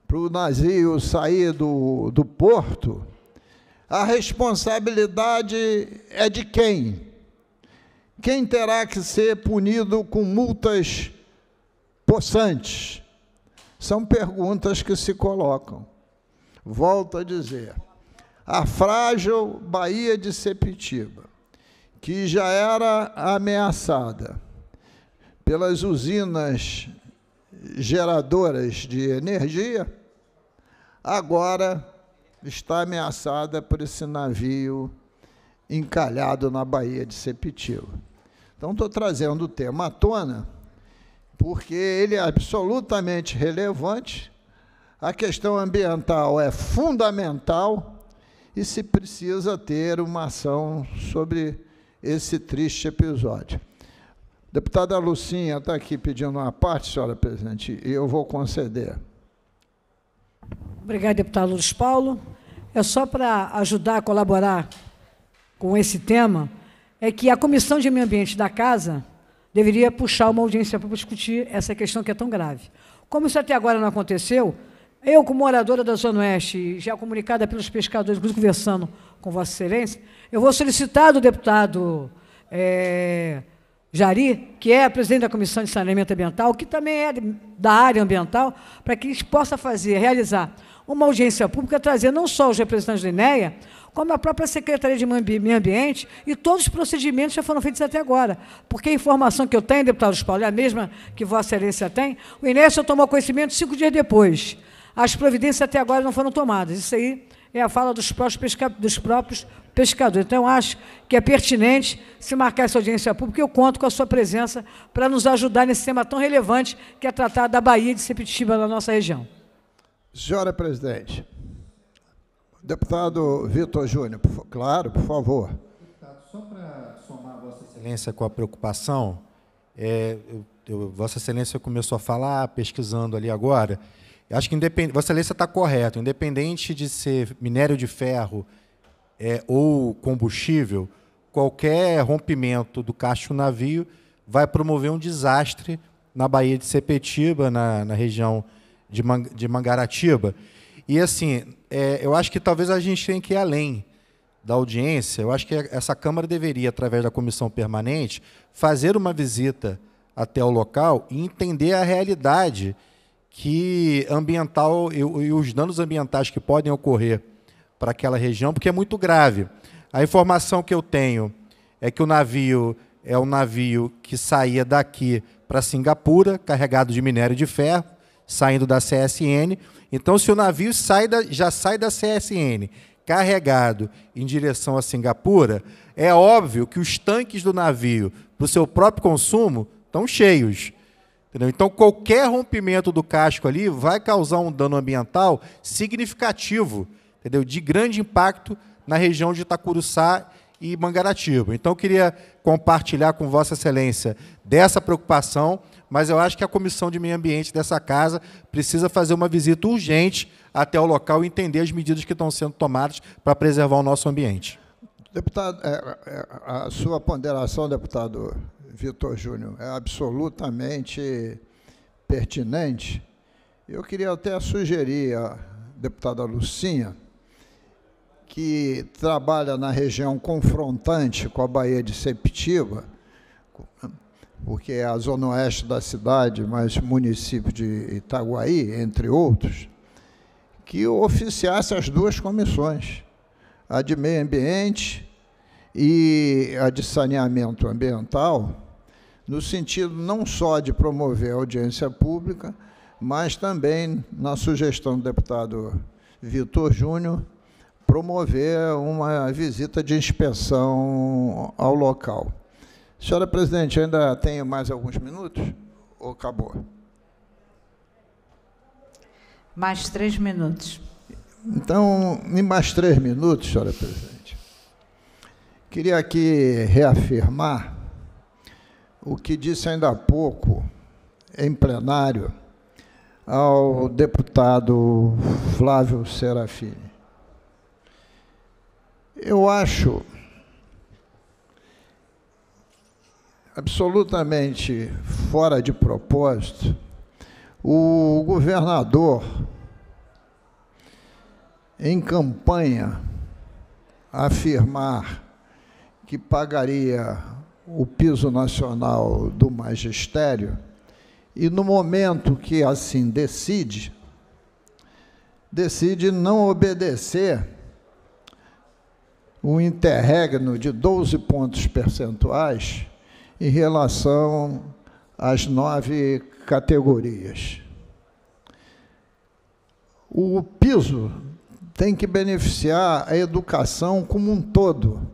para o navio sair do, do porto, a responsabilidade é de quem? Quem terá que ser punido com multas possantes? São perguntas que se colocam. Volto a dizer, a frágil Bahia de Sepitiba, que já era ameaçada, pelas usinas geradoras de energia, agora está ameaçada por esse navio encalhado na Baía de Sepitiba. Então, estou trazendo o tema à tona, porque ele é absolutamente relevante, a questão ambiental é fundamental e se precisa ter uma ação sobre esse triste episódio. Deputada Lucinha está aqui pedindo uma parte, senhora presidente, e eu vou conceder. Obrigada, deputado Luiz Paulo. É só para ajudar a colaborar com esse tema, é que a Comissão de Meio Ambiente da Casa deveria puxar uma audiência para discutir essa questão que é tão grave. Como isso até agora não aconteceu, eu, como moradora da Zona Oeste, já comunicada pelos pescadores, conversando com Vossa Excelência, eu vou solicitar do deputado. É, Jari, que é presidente da Comissão de Saneamento Ambiental, que também é da área ambiental, para que eles possa fazer, realizar uma audiência pública, trazer não só os representantes do INEA, como a própria Secretaria de Meio Ambiente e todos os procedimentos já foram feitos até agora. Porque a informação que eu tenho, deputado Paulo, é a mesma que Vossa Excelência tem, o INEA só tomou conhecimento cinco dias depois. As providências até agora não foram tomadas. Isso aí é a fala dos próprios, pesca, dos próprios pescadores. Então, acho que é pertinente se marcar essa audiência pública. Eu conto com a sua presença para nos ajudar nesse tema tão relevante que é tratar da Bahia e de Sepitiba, na nossa região. Senhora presidente, deputado Vitor Júnior, por, claro, por favor. Deputado, só para somar Vossa Excelência com a preocupação, é, eu, eu, Vossa Excelência começou a falar, pesquisando ali agora. Eu acho que independente, Vossa Excelência está correto. Independente de ser minério de ferro é, ou combustível, qualquer rompimento do cacho navio vai promover um desastre na Baía de Sepetiba, na, na região de, Man... de, Mangaratiba. E assim, é, eu acho que talvez a gente tenha que ir além da audiência, eu acho que essa Câmara deveria, através da comissão permanente, fazer uma visita até o local e entender a realidade que ambiental e, e os danos ambientais que podem ocorrer para aquela região, porque é muito grave. A informação que eu tenho é que o navio é um navio que saía daqui para Singapura, carregado de minério de ferro, saindo da CSN. Então, se o navio sai da, já sai da CSN carregado em direção a Singapura, é óbvio que os tanques do navio, para o seu próprio consumo, estão cheios. Entendeu? Então, qualquer rompimento do casco ali vai causar um dano ambiental significativo, entendeu? de grande impacto na região de Itacuruçá e Mangaratiba. Então, eu queria compartilhar com Vossa Excelência dessa preocupação, mas eu acho que a Comissão de Meio Ambiente dessa casa precisa fazer uma visita urgente até o local e entender as medidas que estão sendo tomadas para preservar o nosso ambiente. Deputado, é, é, é, a sua ponderação, deputado Vitor Júnior, é absolutamente pertinente. Eu queria até sugerir à deputada Lucinha, que trabalha na região confrontante com a Bahia de Sepitiba, porque é a zona oeste da cidade, mas município de Itaguaí, entre outros, que oficiasse as duas comissões, a de meio ambiente e a de saneamento ambiental, no sentido não só de promover a audiência pública, mas também, na sugestão do deputado Vitor Júnior, promover uma visita de inspeção ao local. Senhora presidente, ainda tenho mais alguns minutos? Ou acabou? Mais três minutos. Então, em mais três minutos, senhora presidente, queria aqui reafirmar o que disse ainda há pouco, em plenário, ao deputado Flávio Serafini. Eu acho absolutamente fora de propósito o governador em campanha afirmar que pagaria o piso nacional do magistério, e no momento que assim decide, decide não obedecer o interregno de 12 pontos percentuais em relação às nove categorias. O piso tem que beneficiar a educação como um todo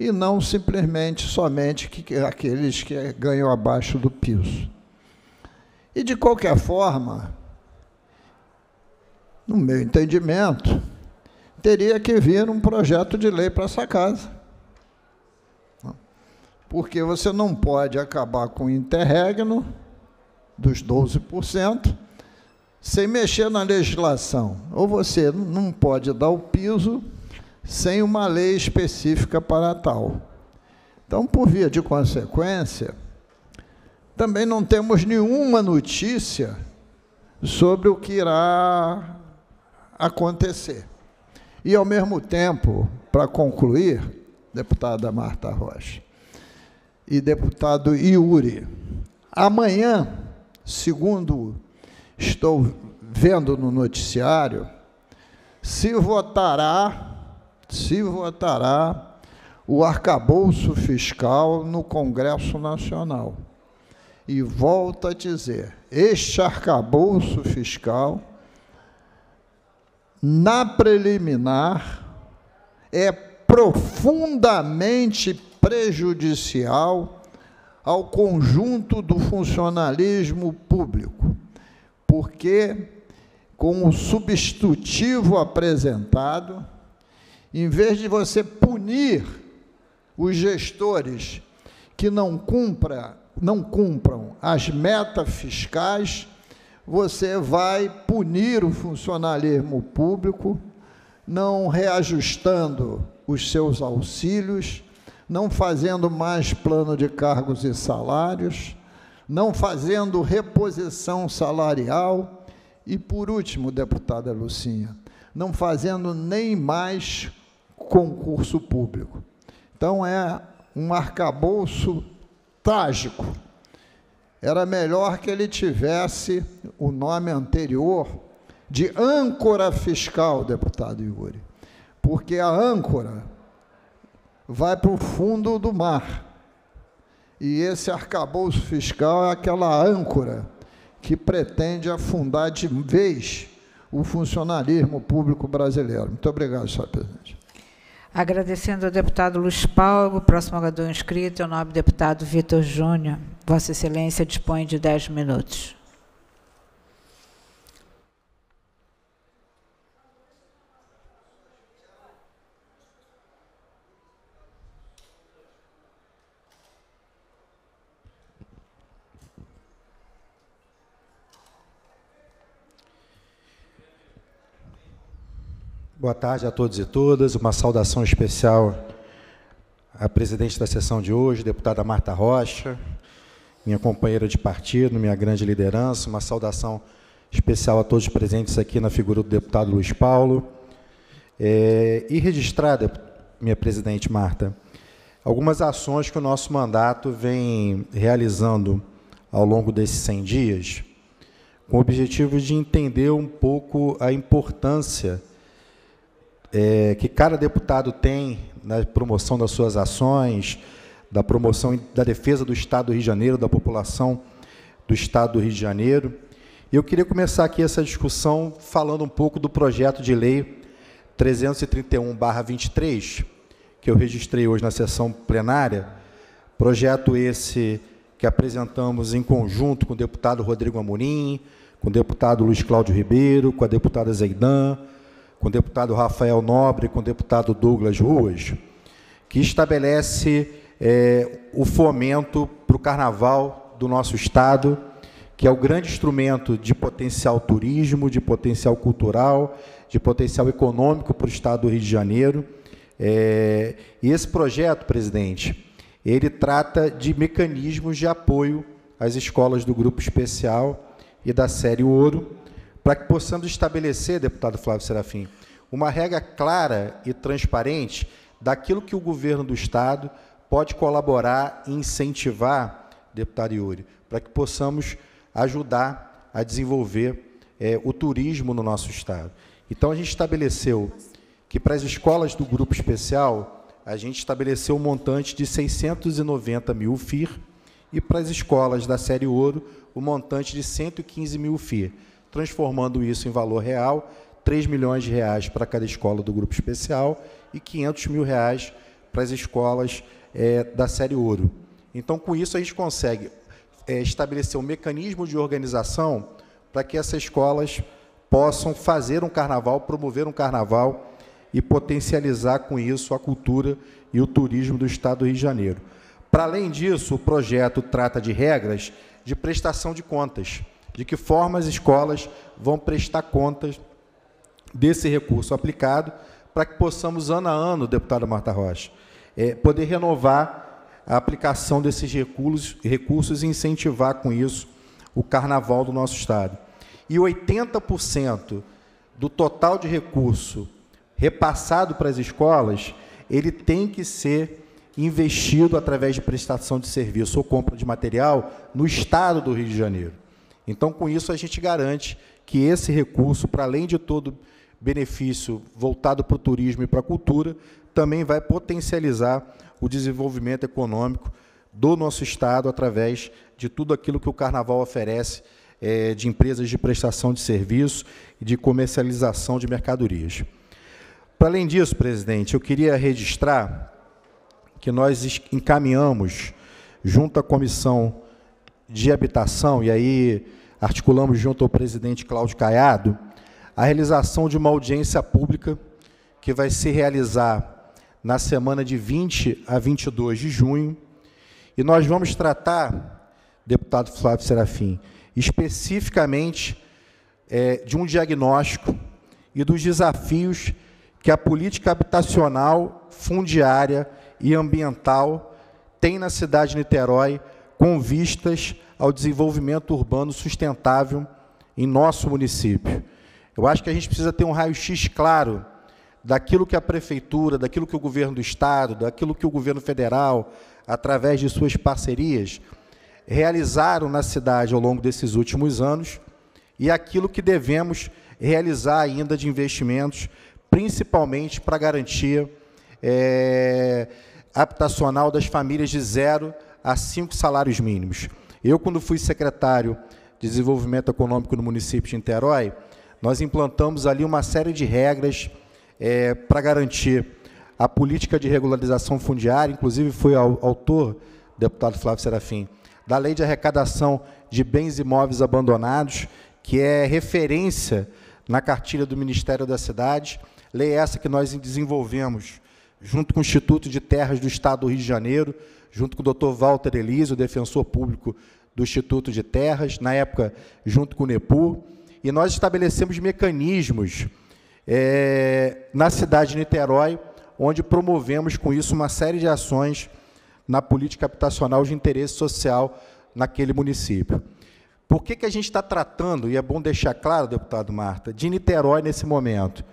e não simplesmente somente que, aqueles que ganham abaixo do piso. E de qualquer forma, no meu entendimento, teria que vir um projeto de lei para essa casa. Porque você não pode acabar com o interregno dos 12% sem mexer na legislação. Ou você não pode dar o piso sem uma lei específica para tal. Então, por via de consequência, também não temos nenhuma notícia sobre o que irá acontecer. E, ao mesmo tempo, para concluir, deputada Marta Rocha e deputado Iuri, amanhã, segundo estou vendo no noticiário, se votará se votará o arcabouço fiscal no Congresso Nacional. E volto a dizer: este arcabouço fiscal, na preliminar, é profundamente prejudicial ao conjunto do funcionalismo público, porque, com o substitutivo apresentado, em vez de você punir os gestores que não cumpra, não cumpram as metas fiscais, você vai punir o funcionalismo público, não reajustando os seus auxílios, não fazendo mais plano de cargos e salários, não fazendo reposição salarial e, por último, deputada Lucinha, não fazendo nem mais concurso público. Então é um arcabouço trágico. Era melhor que ele tivesse o nome anterior de âncora fiscal, deputado Iuri, porque a âncora vai para o fundo do mar. E esse arcabouço fiscal é aquela âncora que pretende afundar de vez o funcionalismo público brasileiro. Muito obrigado, senhor presidente. Agradecendo ao deputado Luiz Paulo, próximo orador inscrito, é o nobre deputado Vitor Júnior. Vossa Excelência dispõe de 10 minutos. boa tarde a todos e todas. Uma saudação especial à presidente da sessão de hoje, deputada Marta Rocha, minha companheira de partido, minha grande liderança. Uma saudação especial a todos presentes aqui na figura do deputado Luiz Paulo. É, e registrar, minha presidente Marta, algumas ações que o nosso mandato vem realizando ao longo desses 100 dias, com o objetivo de entender um pouco a importância é, que cada deputado tem na promoção das suas ações, da promoção da defesa do Estado do Rio de Janeiro, da população do Estado do Rio de Janeiro. E eu queria começar aqui essa discussão falando um pouco do projeto de lei 331/23 que eu registrei hoje na sessão plenária. Projeto esse que apresentamos em conjunto com o deputado Rodrigo Amorim, com o deputado Luiz Cláudio Ribeiro, com a deputada Zeidan, com o deputado Rafael Nobre, com o deputado Douglas Ruas, que estabelece é, o fomento para o carnaval do nosso Estado, que é o grande instrumento de potencial turismo, de potencial cultural, de potencial econômico para o Estado do Rio de Janeiro. É, e esse projeto, presidente, ele trata de mecanismos de apoio às escolas do Grupo Especial e da Série Ouro, para que possamos estabelecer, deputado Flávio Serafim, uma regra clara e transparente daquilo que o governo do Estado pode colaborar e incentivar, deputado Iuri, para que possamos ajudar a desenvolver é, o turismo no nosso Estado. Então, a gente estabeleceu que para as escolas do grupo especial, a gente estabeleceu um montante de 690 mil FIR e para as escolas da série Ouro, o um montante de 115 mil FIR transformando isso em valor real, 3 milhões de reais para cada escola do grupo especial e 500 mil reais para as escolas é, da série ouro. Então, com isso, a gente consegue é, estabelecer um mecanismo de organização para que essas escolas possam fazer um carnaval, promover um carnaval e potencializar com isso a cultura e o turismo do Estado do Rio de Janeiro. Para além disso, o projeto trata de regras de prestação de contas de que forma as escolas vão prestar contas desse recurso aplicado para que possamos, ano a ano, deputada Marta Rocha, é, poder renovar a aplicação desses recursos, recursos e incentivar com isso o carnaval do nosso Estado. E 80% do total de recurso repassado para as escolas, ele tem que ser investido através de prestação de serviço ou compra de material no Estado do Rio de Janeiro. Então, com isso, a gente garante que esse recurso, para além de todo benefício voltado para o turismo e para a cultura, também vai potencializar o desenvolvimento econômico do nosso Estado através de tudo aquilo que o Carnaval oferece é, de empresas de prestação de serviço e de comercialização de mercadorias. Para além disso, presidente, eu queria registrar que nós encaminhamos, junto à Comissão de habitação, e aí articulamos junto ao presidente Cláudio Caiado, a realização de uma audiência pública que vai se realizar na semana de 20 a 22 de junho. E nós vamos tratar, deputado Flávio Serafim, especificamente é, de um diagnóstico e dos desafios que a política habitacional, fundiária e ambiental tem na cidade de Niterói com vistas ao desenvolvimento urbano sustentável em nosso município. Eu acho que a gente precisa ter um raio-x claro daquilo que a prefeitura, daquilo que o governo do estado, daquilo que o governo federal, através de suas parcerias, realizaram na cidade ao longo desses últimos anos e aquilo que devemos realizar ainda de investimentos, principalmente para garantia é, habitacional das famílias de zero a cinco salários mínimos. Eu, quando fui secretário de Desenvolvimento Econômico no município de Niterói, nós implantamos ali uma série de regras é, para garantir a política de regularização fundiária, inclusive foi autor, deputado Flávio Serafim, da Lei de Arrecadação de Bens Imóveis Abandonados, que é referência na cartilha do Ministério da Cidade, lei essa que nós desenvolvemos junto com o Instituto de Terras do Estado do Rio de Janeiro, junto com o Dr. Walter Elise, o defensor público do Instituto de Terras, na época junto com o NEPU, e nós estabelecemos mecanismos é, na cidade de Niterói, onde promovemos com isso uma série de ações na política habitacional de interesse social naquele município. Por que, que a gente está tratando, e é bom deixar claro, deputado Marta, de Niterói nesse momento?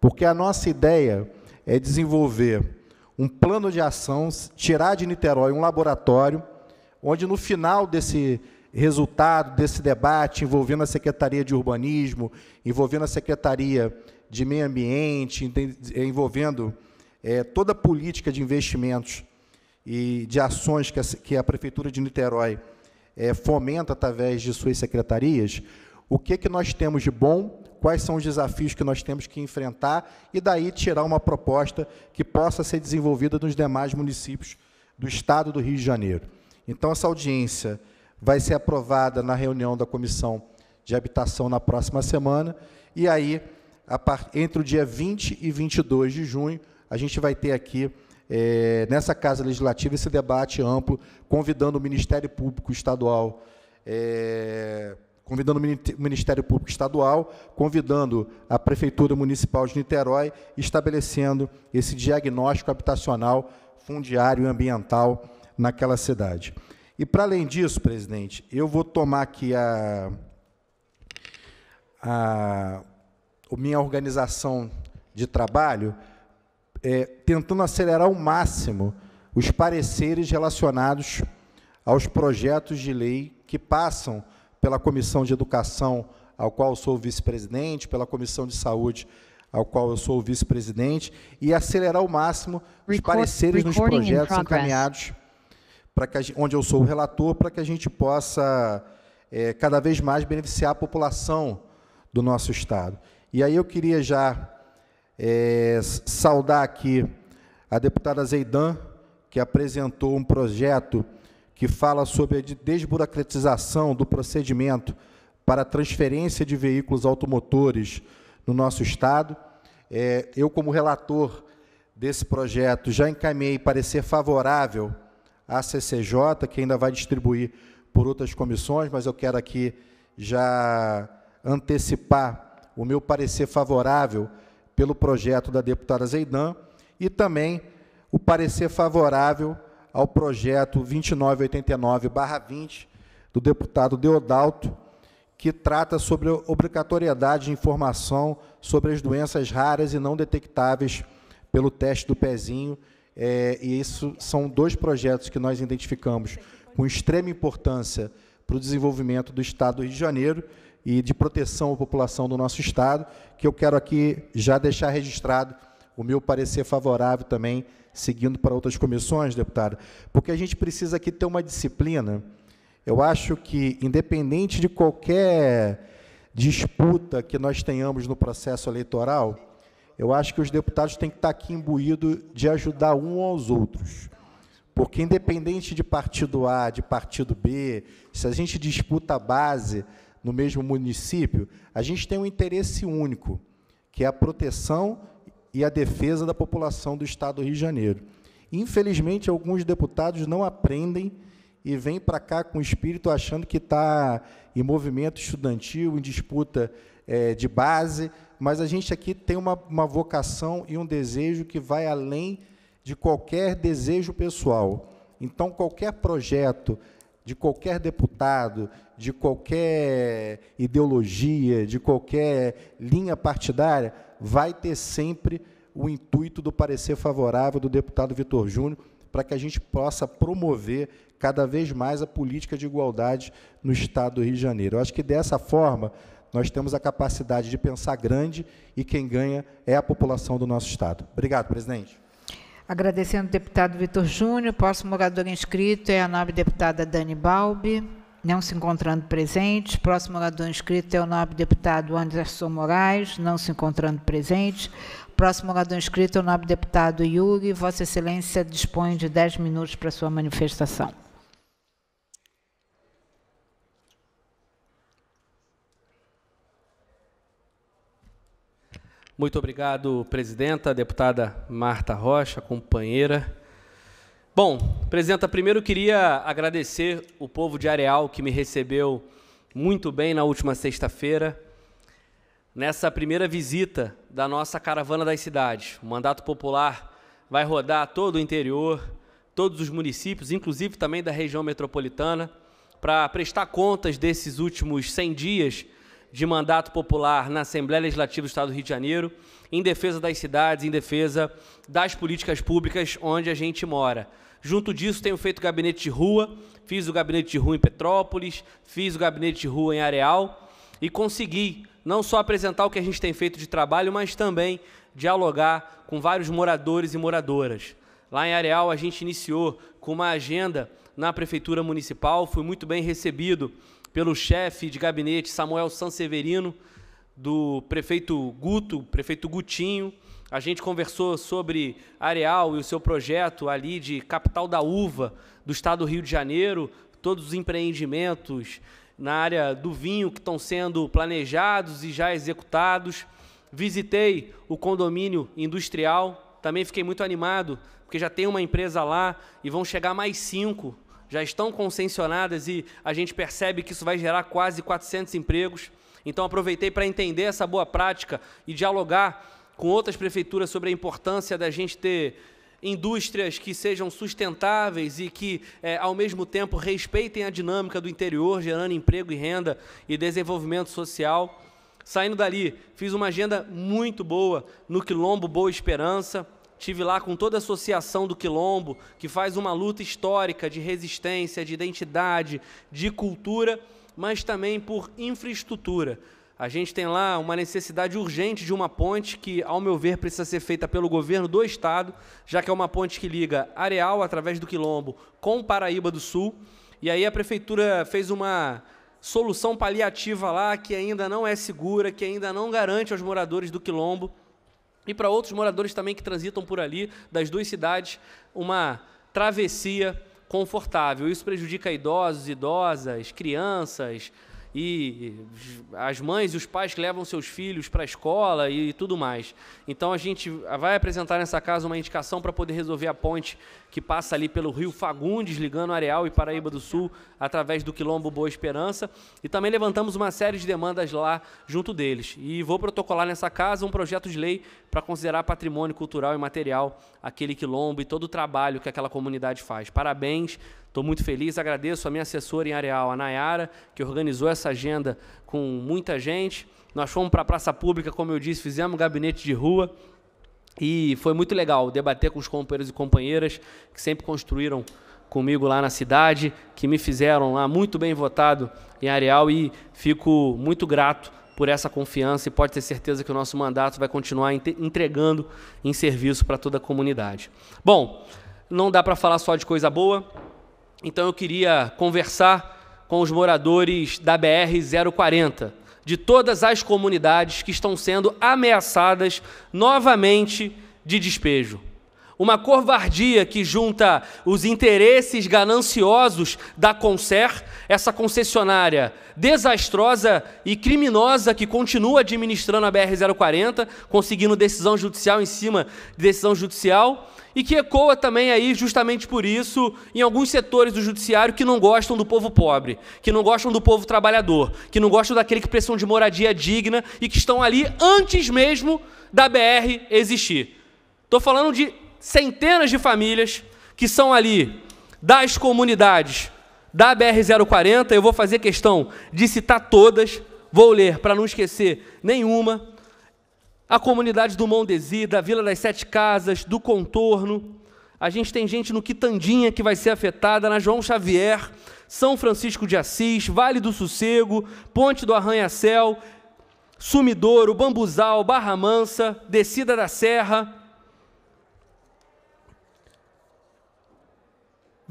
Porque a nossa ideia é desenvolver um plano de ação, tirar de Niterói um laboratório, onde no final desse resultado, desse debate, envolvendo a Secretaria de Urbanismo, envolvendo a Secretaria de Meio Ambiente, envolvendo é, toda a política de investimentos e de ações que a, que a Prefeitura de Niterói é, fomenta através de suas secretarias, o que, que nós temos de bom quais são os desafios que nós temos que enfrentar e daí tirar uma proposta que possa ser desenvolvida nos demais municípios do estado do Rio de Janeiro. Então, essa audiência vai ser aprovada na reunião da Comissão de Habitação na próxima semana e aí, entre o dia 20 e 22 de junho, a gente vai ter aqui é, nessa Casa Legislativa esse debate amplo, convidando o Ministério Público Estadual, é, convidando o Ministério Público Estadual, convidando a Prefeitura Municipal de Niterói, estabelecendo esse diagnóstico habitacional, fundiário e ambiental naquela cidade. E, para além disso, presidente, eu vou tomar aqui a, a, a minha organização de trabalho, é, tentando acelerar ao máximo os pareceres relacionados aos projetos de lei que passam pela Comissão de Educação, ao qual eu sou vice-presidente, pela Comissão de Saúde, ao qual eu sou vice-presidente, e acelerar ao máximo os Record, pareceres nos projetos encaminhados, para que onde eu sou o relator, para que a gente possa é, cada vez mais beneficiar a população do nosso Estado. E aí eu queria já é, saudar aqui a deputada Zeidan, que apresentou um projeto que fala sobre a desburocratização do procedimento para transferência de veículos automotores no nosso Estado. É, eu, como relator desse projeto, já encaminhei parecer favorável à CCJ, que ainda vai distribuir por outras comissões, mas eu quero aqui já antecipar o meu parecer favorável pelo projeto da deputada Zeidan e também o parecer favorável ao projeto 2989-20 do deputado Deodalto, que trata sobre a obrigatoriedade de informação sobre as doenças raras e não detectáveis pelo teste do pezinho. É, e isso são dois projetos que nós identificamos com extrema importância para o desenvolvimento do Estado do Rio de Janeiro e de proteção à população do nosso Estado, que eu quero aqui já deixar registrado o meu parecer favorável também, seguindo para outras comissões, deputado, porque a gente precisa aqui ter uma disciplina. Eu acho que, independente de qualquer disputa que nós tenhamos no processo eleitoral, eu acho que os deputados têm que estar aqui imbuídos de ajudar um aos outros. Porque, independente de partido A, de partido B, se a gente disputa a base no mesmo município, a gente tem um interesse único, que é a proteção e a defesa da população do Estado do Rio de Janeiro. Infelizmente, alguns deputados não aprendem e vêm para cá com o espírito achando que está em movimento estudantil, em disputa é, de base, mas a gente aqui tem uma, uma vocação e um desejo que vai além de qualquer desejo pessoal. Então, qualquer projeto de qualquer deputado, de qualquer ideologia, de qualquer linha partidária, vai ter sempre o intuito do parecer favorável do deputado Vitor Júnior, para que a gente possa promover cada vez mais a política de igualdade no Estado do Rio de Janeiro. Eu acho que dessa forma nós temos a capacidade de pensar grande e quem ganha é a população do nosso Estado. Obrigado, presidente. Agradecendo o deputado Vitor Júnior, próximo orador inscrito é a nobre deputada Dani Balbi. Não se encontrando presente. Próximo orador inscrito é o nobre deputado Anderson Moraes. Não se encontrando presente. Próximo orador inscrito é o nobre deputado Yuri. Vossa Excelência dispõe de 10 minutos para sua manifestação. Muito obrigado, presidenta, deputada Marta Rocha, companheira. Bom, Presidenta, primeiro eu queria agradecer o povo de Areal que me recebeu muito bem na última sexta-feira, nessa primeira visita da nossa Caravana das Cidades. O Mandato Popular vai rodar todo o interior, todos os municípios, inclusive também da região metropolitana, para prestar contas desses últimos 100 dias de mandato popular na Assembleia Legislativa do Estado do Rio de Janeiro, em defesa das cidades, em defesa das políticas públicas onde a gente mora. Junto disso, tenho feito gabinete de rua, fiz o gabinete de rua em Petrópolis, fiz o gabinete de rua em Areal e consegui não só apresentar o que a gente tem feito de trabalho, mas também dialogar com vários moradores e moradoras. Lá em Areal, a gente iniciou com uma agenda na Prefeitura Municipal, fui muito bem recebido pelo chefe de gabinete Samuel Sanseverino, do prefeito Guto, prefeito Gutinho, a gente conversou sobre Areal e o seu projeto ali de capital da uva do estado do Rio de Janeiro, todos os empreendimentos na área do vinho que estão sendo planejados e já executados. Visitei o condomínio industrial, também fiquei muito animado, porque já tem uma empresa lá e vão chegar mais cinco. Já estão concessionadas e a gente percebe que isso vai gerar quase 400 empregos. Então aproveitei para entender essa boa prática e dialogar com outras prefeituras sobre a importância da gente ter indústrias que sejam sustentáveis e que, é, ao mesmo tempo, respeitem a dinâmica do interior, gerando emprego e renda e desenvolvimento social. Saindo dali, fiz uma agenda muito boa no Quilombo Boa Esperança. Tive lá com toda a associação do Quilombo, que faz uma luta histórica de resistência, de identidade, de cultura, mas também por infraestrutura. A gente tem lá uma necessidade urgente de uma ponte que, ao meu ver, precisa ser feita pelo governo do estado, já que é uma ponte que liga Areal, através do Quilombo, com Paraíba do Sul. E aí a prefeitura fez uma solução paliativa lá que ainda não é segura, que ainda não garante aos moradores do Quilombo e para outros moradores também que transitam por ali, das duas cidades, uma travessia confortável. Isso prejudica idosos, idosas, crianças, e as mães e os pais que levam seus filhos para a escola e tudo mais. Então a gente vai apresentar nessa casa uma indicação para poder resolver a ponte que passa ali pelo Rio Fagundes, ligando Areal e Paraíba do Sul, através do Quilombo Boa Esperança. E também levantamos uma série de demandas lá junto deles. E vou protocolar nessa casa um projeto de lei para considerar patrimônio cultural e material aquele quilombo e todo o trabalho que aquela comunidade faz. Parabéns, estou muito feliz. Agradeço a minha assessora em Areal, a Nayara, que organizou essa agenda com muita gente. Nós fomos para a praça pública, como eu disse, fizemos gabinete de rua. E foi muito legal debater com os companheiros e companheiras que sempre construíram comigo lá na cidade, que me fizeram lá muito bem votado em Areal e fico muito grato por essa confiança e pode ter certeza que o nosso mandato vai continuar entregando em serviço para toda a comunidade. Bom, não dá para falar só de coisa boa, então eu queria conversar com os moradores da BR 040 de todas as comunidades que estão sendo ameaçadas novamente de despejo uma covardia que junta os interesses gananciosos da Concer, essa concessionária desastrosa e criminosa que continua administrando a BR-040, conseguindo decisão judicial em cima de decisão judicial, e que ecoa também aí justamente por isso em alguns setores do judiciário que não gostam do povo pobre, que não gostam do povo trabalhador, que não gostam daquele que precisam de moradia digna e que estão ali antes mesmo da BR existir. Estou falando de centenas de famílias que são ali das comunidades da BR-040. Eu vou fazer questão de citar todas, vou ler para não esquecer nenhuma. A comunidade do Mondesi, da Vila das Sete Casas, do Contorno. A gente tem gente no Quitandinha que vai ser afetada, na João Xavier, São Francisco de Assis, Vale do Sossego, Ponte do Arranha-Céu, Sumidouro, Bambuzal, Barra Mansa, Descida da Serra,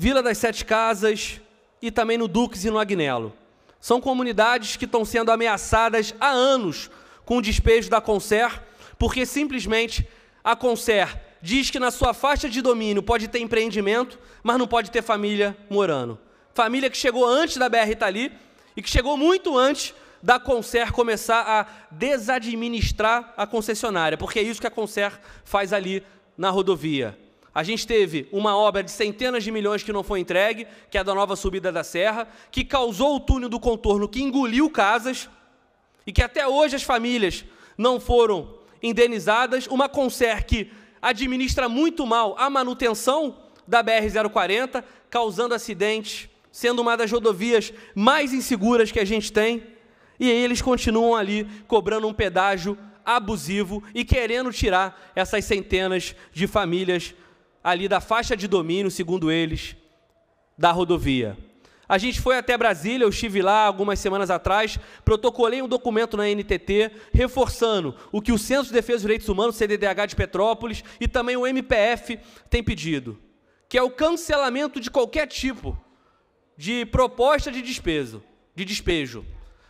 Vila das Sete Casas e também no Duques e no Agnello. São comunidades que estão sendo ameaçadas há anos com o despejo da Concer, porque simplesmente a Concer diz que na sua faixa de domínio pode ter empreendimento, mas não pode ter família morando. Família que chegou antes da BR estar tá ali e que chegou muito antes da Concer começar a desadministrar a concessionária, porque é isso que a Concer faz ali na rodovia. A gente teve uma obra de centenas de milhões que não foi entregue, que é a da nova subida da serra, que causou o túnel do contorno, que engoliu casas, e que até hoje as famílias não foram indenizadas. Uma Conser que administra muito mal a manutenção da BR-040, causando acidentes, sendo uma das rodovias mais inseguras que a gente tem. E eles continuam ali cobrando um pedágio abusivo e querendo tirar essas centenas de famílias ali da faixa de domínio, segundo eles, da rodovia. A gente foi até Brasília, eu estive lá algumas semanas atrás, protocolei um documento na NTT reforçando o que o Centro de Defesa dos Direitos Humanos, CDDH de Petrópolis, e também o MPF tem pedido, que é o cancelamento de qualquer tipo de proposta de despejo, de despejo,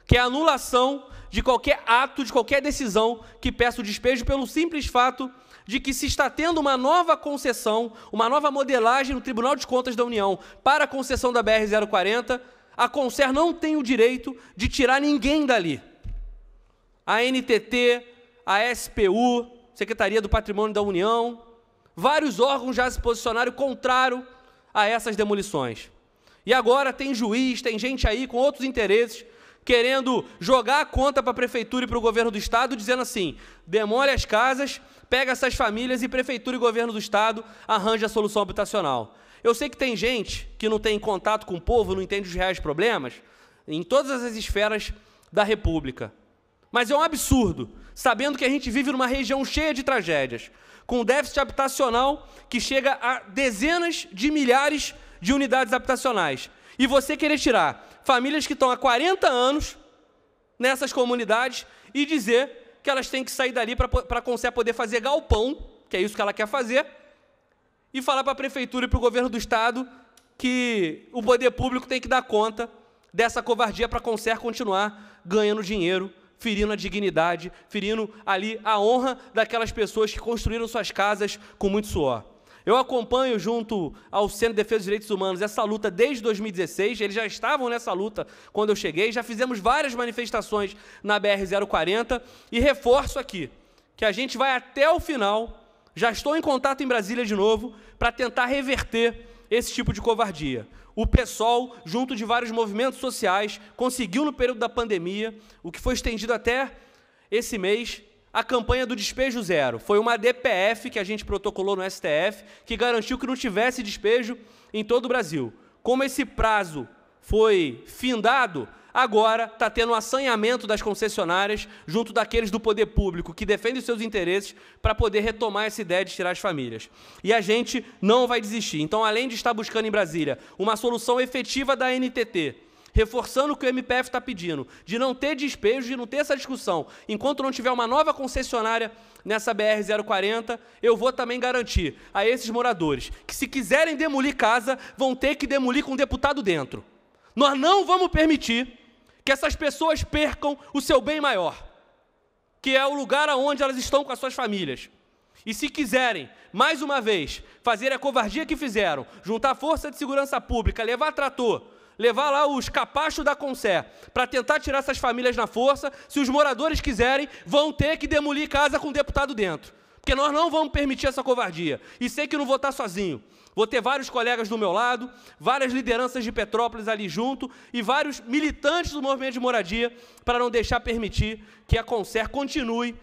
que é a anulação de qualquer ato, de qualquer decisão que peça o despejo pelo simples fato de que se está tendo uma nova concessão, uma nova modelagem no Tribunal de Contas da União para a concessão da BR-040, a Concer não tem o direito de tirar ninguém dali. A NTT, a SPU, Secretaria do Patrimônio da União, vários órgãos já se posicionaram contrário a essas demolições. E agora tem juiz, tem gente aí com outros interesses querendo jogar a conta para a prefeitura e para o governo do estado, dizendo assim: demole as casas, pega essas famílias e prefeitura e governo do estado arranja a solução habitacional. Eu sei que tem gente que não tem contato com o povo, não entende os reais problemas, em todas as esferas da República. Mas é um absurdo, sabendo que a gente vive numa região cheia de tragédias, com déficit habitacional que chega a dezenas de milhares de unidades habitacionais. E você querer tirar famílias que estão há 40 anos nessas comunidades e dizer que elas têm que sair dali para a Concé poder fazer galpão, que é isso que ela quer fazer, e falar para a prefeitura e para o governo do estado que o poder público tem que dar conta dessa covardia para a continuar ganhando dinheiro, ferindo a dignidade, ferindo ali a honra daquelas pessoas que construíram suas casas com muito suor. Eu acompanho junto ao Centro de Defesa dos Direitos Humanos essa luta desde 2016, eles já estavam nessa luta quando eu cheguei, já fizemos várias manifestações na BR-040 e reforço aqui que a gente vai até o final, já estou em contato em Brasília de novo, para tentar reverter esse tipo de covardia. O PSOL, junto de vários movimentos sociais, conseguiu no período da pandemia, o que foi estendido até esse mês, a campanha do despejo zero. Foi uma DPF que a gente protocolou no STF que garantiu que não tivesse despejo em todo o Brasil. Como esse prazo foi findado, agora está tendo um assanhamento das concessionárias junto daqueles do poder público que defendem os seus interesses para poder retomar essa ideia de tirar as famílias. E a gente não vai desistir. Então, além de estar buscando em Brasília uma solução efetiva da NTT, reforçando o que o MPF está pedindo, de não ter despejo, de não ter essa discussão. Enquanto não tiver uma nova concessionária nessa BR-040, eu vou também garantir a esses moradores que, se quiserem demolir casa, vão ter que demolir com um deputado dentro. Nós não vamos permitir que essas pessoas percam o seu bem maior, que é o lugar aonde elas estão com as suas famílias. E se quiserem, mais uma vez, fazer a covardia que fizeram, juntar força de segurança pública, levar trator levar lá os capachos da Concé para tentar tirar essas famílias na força. Se os moradores quiserem, vão ter que demolir casa com deputado dentro. Porque nós não vamos permitir essa covardia. E sei que não vou estar tá sozinho. Vou ter vários colegas do meu lado, várias lideranças de Petrópolis ali junto e vários militantes do movimento de moradia para não deixar permitir que a Concer continue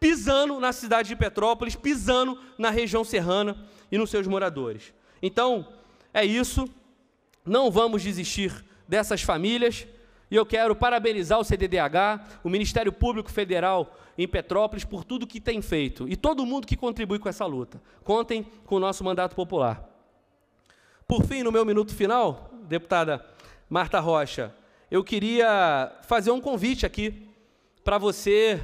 pisando na cidade de Petrópolis, pisando na região serrana e nos seus moradores. Então, é isso. Não vamos desistir dessas famílias. E eu quero parabenizar o CDDH, o Ministério Público Federal em Petrópolis, por tudo que tem feito. E todo mundo que contribui com essa luta. Contem com o nosso mandato popular. Por fim, no meu minuto final, deputada Marta Rocha, eu queria fazer um convite aqui para você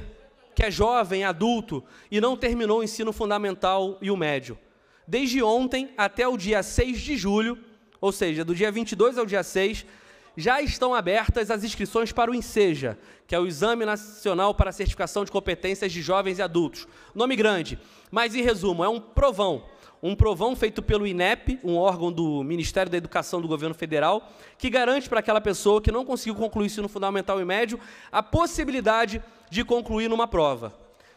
que é jovem, adulto e não terminou o ensino fundamental e o médio. Desde ontem até o dia 6 de julho, ou seja, do dia 22 ao dia 6, já estão abertas as inscrições para o INSEJA, que é o Exame Nacional para a Certificação de Competências de Jovens e Adultos. Nome grande, mas em resumo, é um provão. Um provão feito pelo INEP, um órgão do Ministério da Educação do Governo Federal, que garante para aquela pessoa que não conseguiu concluir o ensino fundamental e médio a possibilidade de concluir numa prova.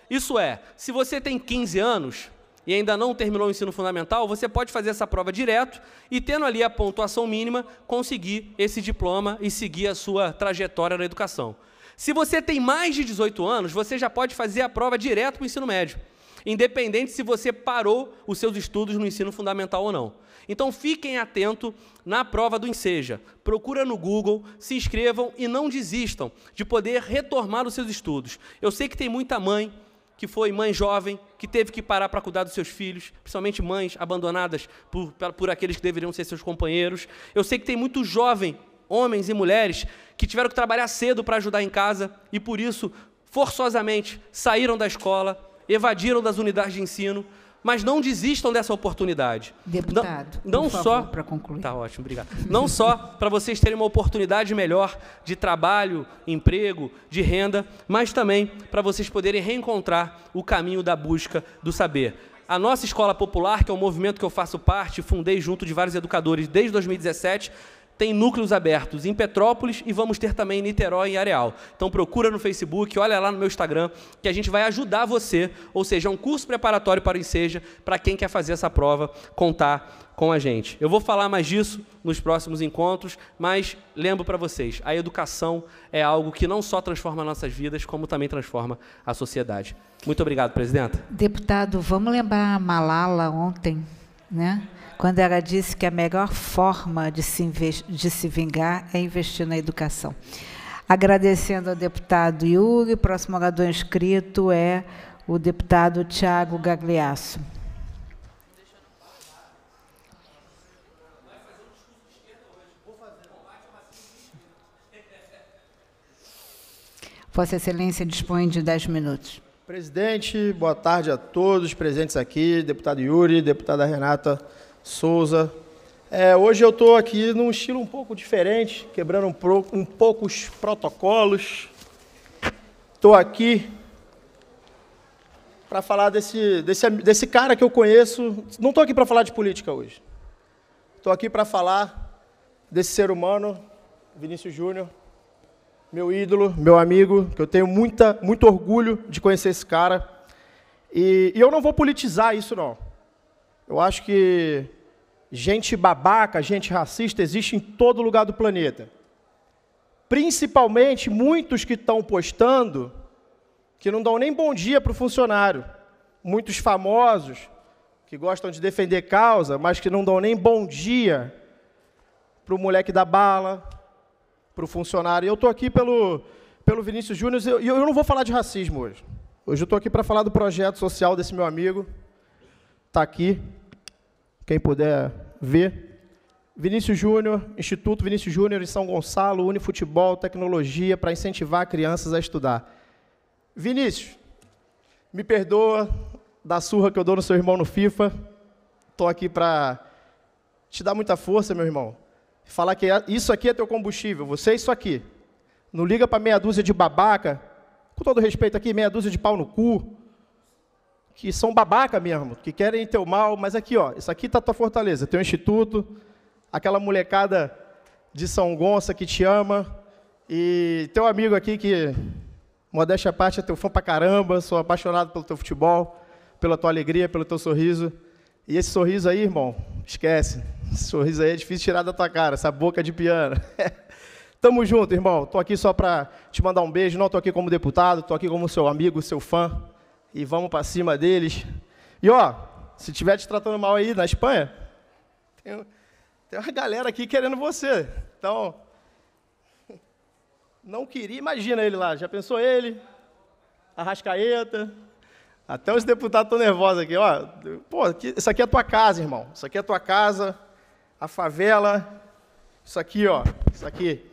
Isso é, se você tem 15 anos, e ainda não terminou o ensino fundamental, você pode fazer essa prova direto e, tendo ali a pontuação mínima, conseguir esse diploma e seguir a sua trajetória na educação. Se você tem mais de 18 anos, você já pode fazer a prova direto para o ensino médio, independente se você parou os seus estudos no ensino fundamental ou não. Então fiquem atentos na prova do Enseja. Procura no Google, se inscrevam e não desistam de poder retomar os seus estudos. Eu sei que tem muita mãe que foi mãe jovem, que teve que parar para cuidar dos seus filhos, principalmente mães abandonadas por, por aqueles que deveriam ser seus companheiros. Eu sei que tem muito jovem, homens e mulheres, que tiveram que trabalhar cedo para ajudar em casa e por isso, forçosamente, saíram da escola, evadiram das unidades de ensino, mas não desistam dessa oportunidade. Deputado, não, não só para concluir. Tá ótimo, obrigado. Não só para vocês terem uma oportunidade melhor de trabalho, emprego, de renda, mas também para vocês poderem reencontrar o caminho da busca do saber. A nossa escola popular, que é um movimento que eu faço parte, fundei junto de vários educadores desde 2017, tem núcleos abertos em Petrópolis e vamos ter também em Niterói e Areal. Então procura no Facebook, olha lá no meu Instagram, que a gente vai ajudar você, ou seja, é um curso preparatório para o Enseja, para quem quer fazer essa prova, contar com a gente. Eu vou falar mais disso nos próximos encontros, mas lembro para vocês, a educação é algo que não só transforma nossas vidas, como também transforma a sociedade. Muito obrigado, presidenta. Deputado, vamos lembrar a Malala ontem, né? quando ela disse que a melhor forma de se, de se vingar é investir na educação. Agradecendo ao deputado Yuri, próximo orador inscrito é o deputado Tiago Gagliasso. Vossa Excelência dispõe de 10 minutos. Presidente, boa tarde a todos presentes aqui, deputado Yuri, deputada Renata Souza. É, hoje eu estou aqui num estilo um pouco diferente, quebrando um, pro, um pouco os protocolos. Estou aqui para falar desse, desse, desse cara que eu conheço. Não estou aqui para falar de política hoje. Estou aqui para falar desse ser humano, Vinícius Júnior, meu ídolo, meu amigo, que eu tenho muita, muito orgulho de conhecer esse cara. E, e eu não vou politizar isso, não. Eu acho que gente babaca, gente racista existe em todo lugar do planeta. Principalmente muitos que estão postando que não dão nem bom dia para o funcionário. Muitos famosos que gostam de defender causa, mas que não dão nem bom dia para o moleque da bala, para o funcionário. Eu estou aqui pelo, pelo Vinícius Júnior e eu, eu não vou falar de racismo hoje. Hoje eu estou aqui para falar do projeto social desse meu amigo. Está aqui. Quem puder ver. Vinícius Júnior, Instituto Vinícius Júnior em São Gonçalo, Unifutebol, Tecnologia, para incentivar crianças a estudar. Vinícius, me perdoa da surra que eu dou no seu irmão no FIFA. Estou aqui para te dar muita força, meu irmão. Falar que isso aqui é teu combustível, você é isso aqui. Não liga para meia dúzia de babaca, com todo respeito aqui, meia dúzia de pau no cu, que são babaca mesmo, que querem teu mal, mas aqui, ó, isso aqui tá tua fortaleza, teu instituto, aquela molecada de São Gonça que te ama, e teu amigo aqui que, modéstia à parte, é teu fã pra caramba, sou apaixonado pelo teu futebol, pela tua alegria, pelo teu sorriso. E esse sorriso aí, irmão, esquece. Esse sorriso aí é difícil tirar da tua cara, essa boca de piano. Tamo junto, irmão. Tô aqui só para te mandar um beijo. Não tô aqui como deputado, tô aqui como seu amigo, seu fã e vamos para cima deles. E ó, se tiver te tratando mal aí na Espanha, tem, tem uma galera aqui querendo você. Então, não queria, imagina ele lá, já pensou ele, Arrascaeta, até os deputados estão nervosos aqui, ó, pô, isso aqui é a tua casa, irmão, isso aqui é a tua casa, a favela, isso aqui, ó, isso aqui.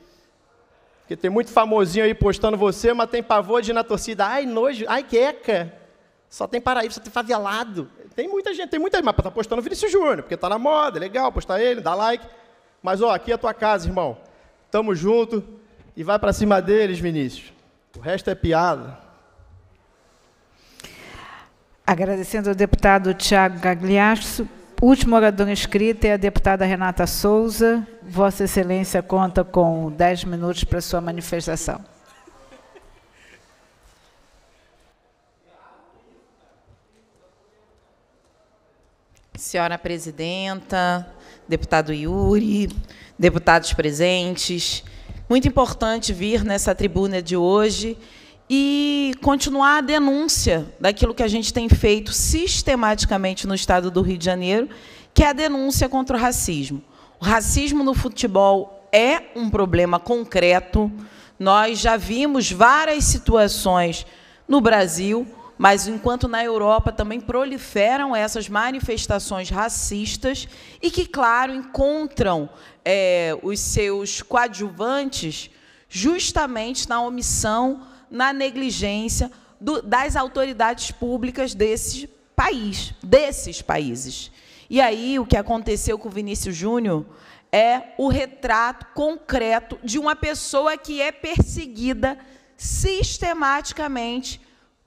Porque tem muito famosinho aí postando você, mas tem pavor de ir na torcida, ai, nojo, ai, queca. Só tem Paraíba, só tem favelado. Tem muita gente, tem muita gente, mas tá postando Vinícius Júnior, porque tá na moda, é legal, postar ele, dá like. Mas ó, aqui é a tua casa, irmão. Tamo junto e vai para cima deles, Vinícius. O resto é piada. Agradecendo ao deputado Tiago Gagliasso. Último orador inscrito é a deputada Renata Souza. Vossa Excelência conta com 10 minutos para sua manifestação. Senhora presidenta, deputado Yuri, deputados presentes, muito importante vir nessa tribuna de hoje e continuar a denúncia daquilo que a gente tem feito sistematicamente no estado do Rio de Janeiro, que é a denúncia contra o racismo. O racismo no futebol é um problema concreto. Nós já vimos várias situações no Brasil mas enquanto na Europa também proliferam essas manifestações racistas e que, claro, encontram é, os seus coadjuvantes justamente na omissão, na negligência do, das autoridades públicas desse país, desses países. E aí o que aconteceu com o Vinícius Júnior é o retrato concreto de uma pessoa que é perseguida sistematicamente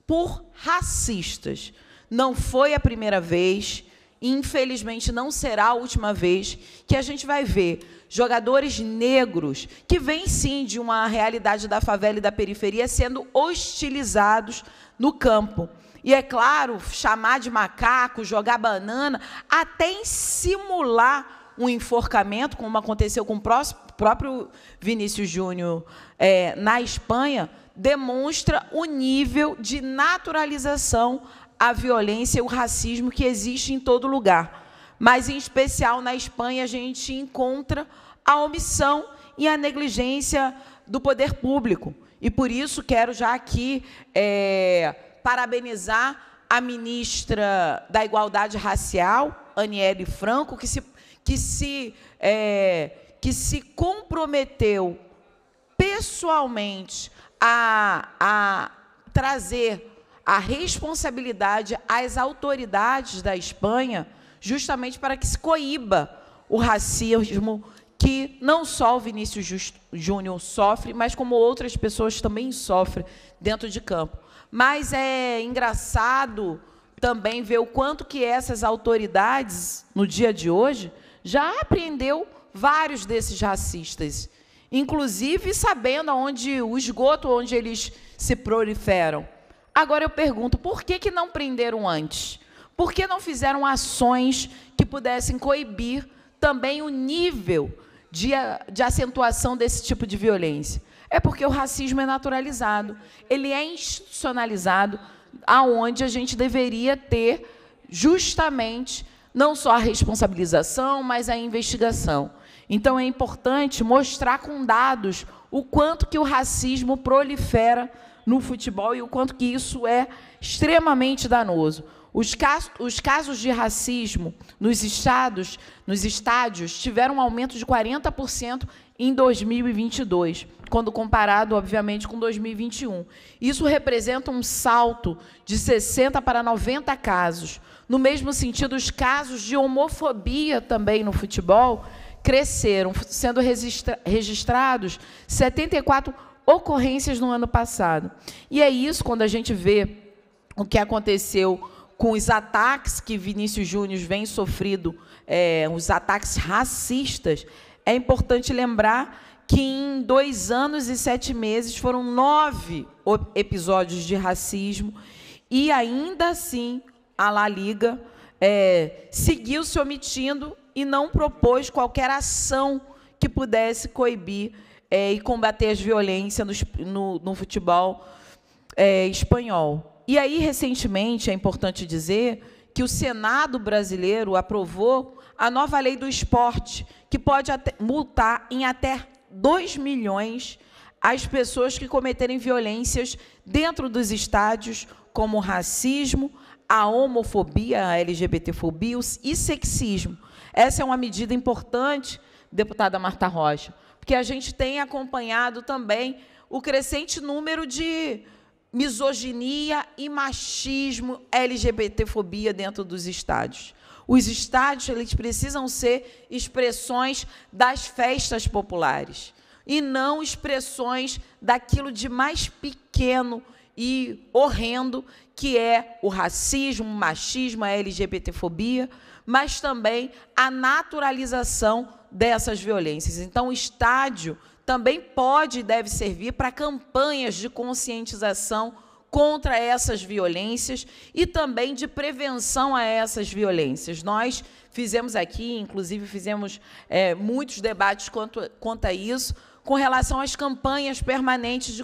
por racistas. Não foi a primeira vez, infelizmente não será a última vez que a gente vai ver jogadores negros que vêm sim de uma realidade da favela e da periferia sendo hostilizados no campo. E é claro, chamar de macaco, jogar banana, até em simular um enforcamento, como aconteceu com o próprio Vinícius Júnior é, na Espanha, demonstra o nível de naturalização à violência e o racismo que existe em todo lugar. Mas, em especial, na Espanha, a gente encontra a omissão e a negligência do poder público. E, por isso, quero já aqui é, parabenizar a ministra da Igualdade Racial, Aniele Franco, que se, que se, é, que se comprometeu pessoalmente a, a trazer a responsabilidade às autoridades da Espanha, justamente para que se coíba o racismo que não só o Vinícius Júnior sofre, mas como outras pessoas também sofrem dentro de campo. Mas é engraçado também ver o quanto que essas autoridades, no dia de hoje, já apreendeu vários desses racistas inclusive sabendo onde o esgoto, onde eles se proliferam. Agora eu pergunto, por que, que não prenderam antes? Por que não fizeram ações que pudessem coibir também o nível de, de acentuação desse tipo de violência? É porque o racismo é naturalizado, ele é institucionalizado, aonde a gente deveria ter justamente não só a responsabilização, mas a investigação. Então é importante mostrar com dados o quanto que o racismo prolifera no futebol e o quanto que isso é extremamente danoso. Os casos, os casos de racismo nos estados, nos estádios, tiveram um aumento de 40% em 2022, quando comparado, obviamente, com 2021. Isso representa um salto de 60 para 90 casos. No mesmo sentido, os casos de homofobia também no futebol cresceram, sendo registra registrados 74 ocorrências no ano passado. E é isso quando a gente vê o que aconteceu com os ataques que Vinícius Júnior vem sofrendo é, os ataques racistas, é importante lembrar que em dois anos e sete meses foram nove episódios de racismo e ainda assim a La Liga é, seguiu se omitindo e não propôs qualquer ação que pudesse coibir é, e combater as violências no, no, no futebol é, espanhol. E aí, recentemente, é importante dizer que o Senado brasileiro aprovou a nova lei do esporte, que pode até, multar em até 2 milhões as pessoas que cometerem violências dentro dos estádios, como racismo, a homofobia, a LGBTfobia e sexismo. Essa é uma medida importante, deputada Marta Rocha, porque a gente tem acompanhado também o crescente número de misoginia e machismo, LGBTfobia dentro dos estádios. Os estádios eles precisam ser expressões das festas populares e não expressões daquilo de mais pequeno e horrendo que é o racismo, o machismo, a LGBTfobia mas também a naturalização dessas violências. Então, o estádio também pode e deve servir para campanhas de conscientização contra essas violências e também de prevenção a essas violências. Nós fizemos aqui, inclusive fizemos é, muitos debates quanto, quanto a isso, com relação às campanhas permanentes de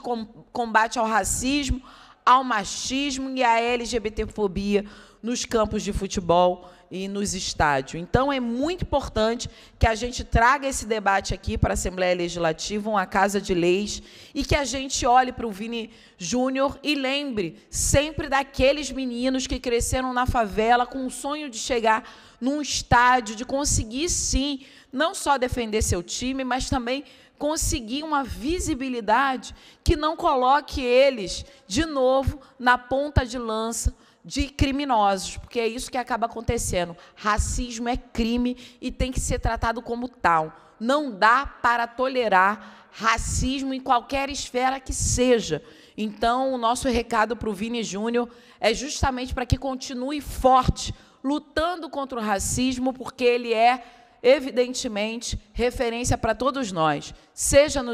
combate ao racismo, ao machismo e à LGBTfobia nos campos de futebol e nos estádios. Então, é muito importante que a gente traga esse debate aqui para a Assembleia Legislativa, uma casa de leis, e que a gente olhe para o Vini Júnior e lembre sempre daqueles meninos que cresceram na favela com o sonho de chegar num estádio, de conseguir, sim, não só defender seu time, mas também conseguir uma visibilidade que não coloque eles de novo na ponta de lança de criminosos, porque é isso que acaba acontecendo. Racismo é crime e tem que ser tratado como tal. Não dá para tolerar racismo em qualquer esfera que seja. Então, o nosso recado para o Vini Júnior é justamente para que continue forte, lutando contra o racismo, porque ele é, evidentemente, referência para todos nós, seja no,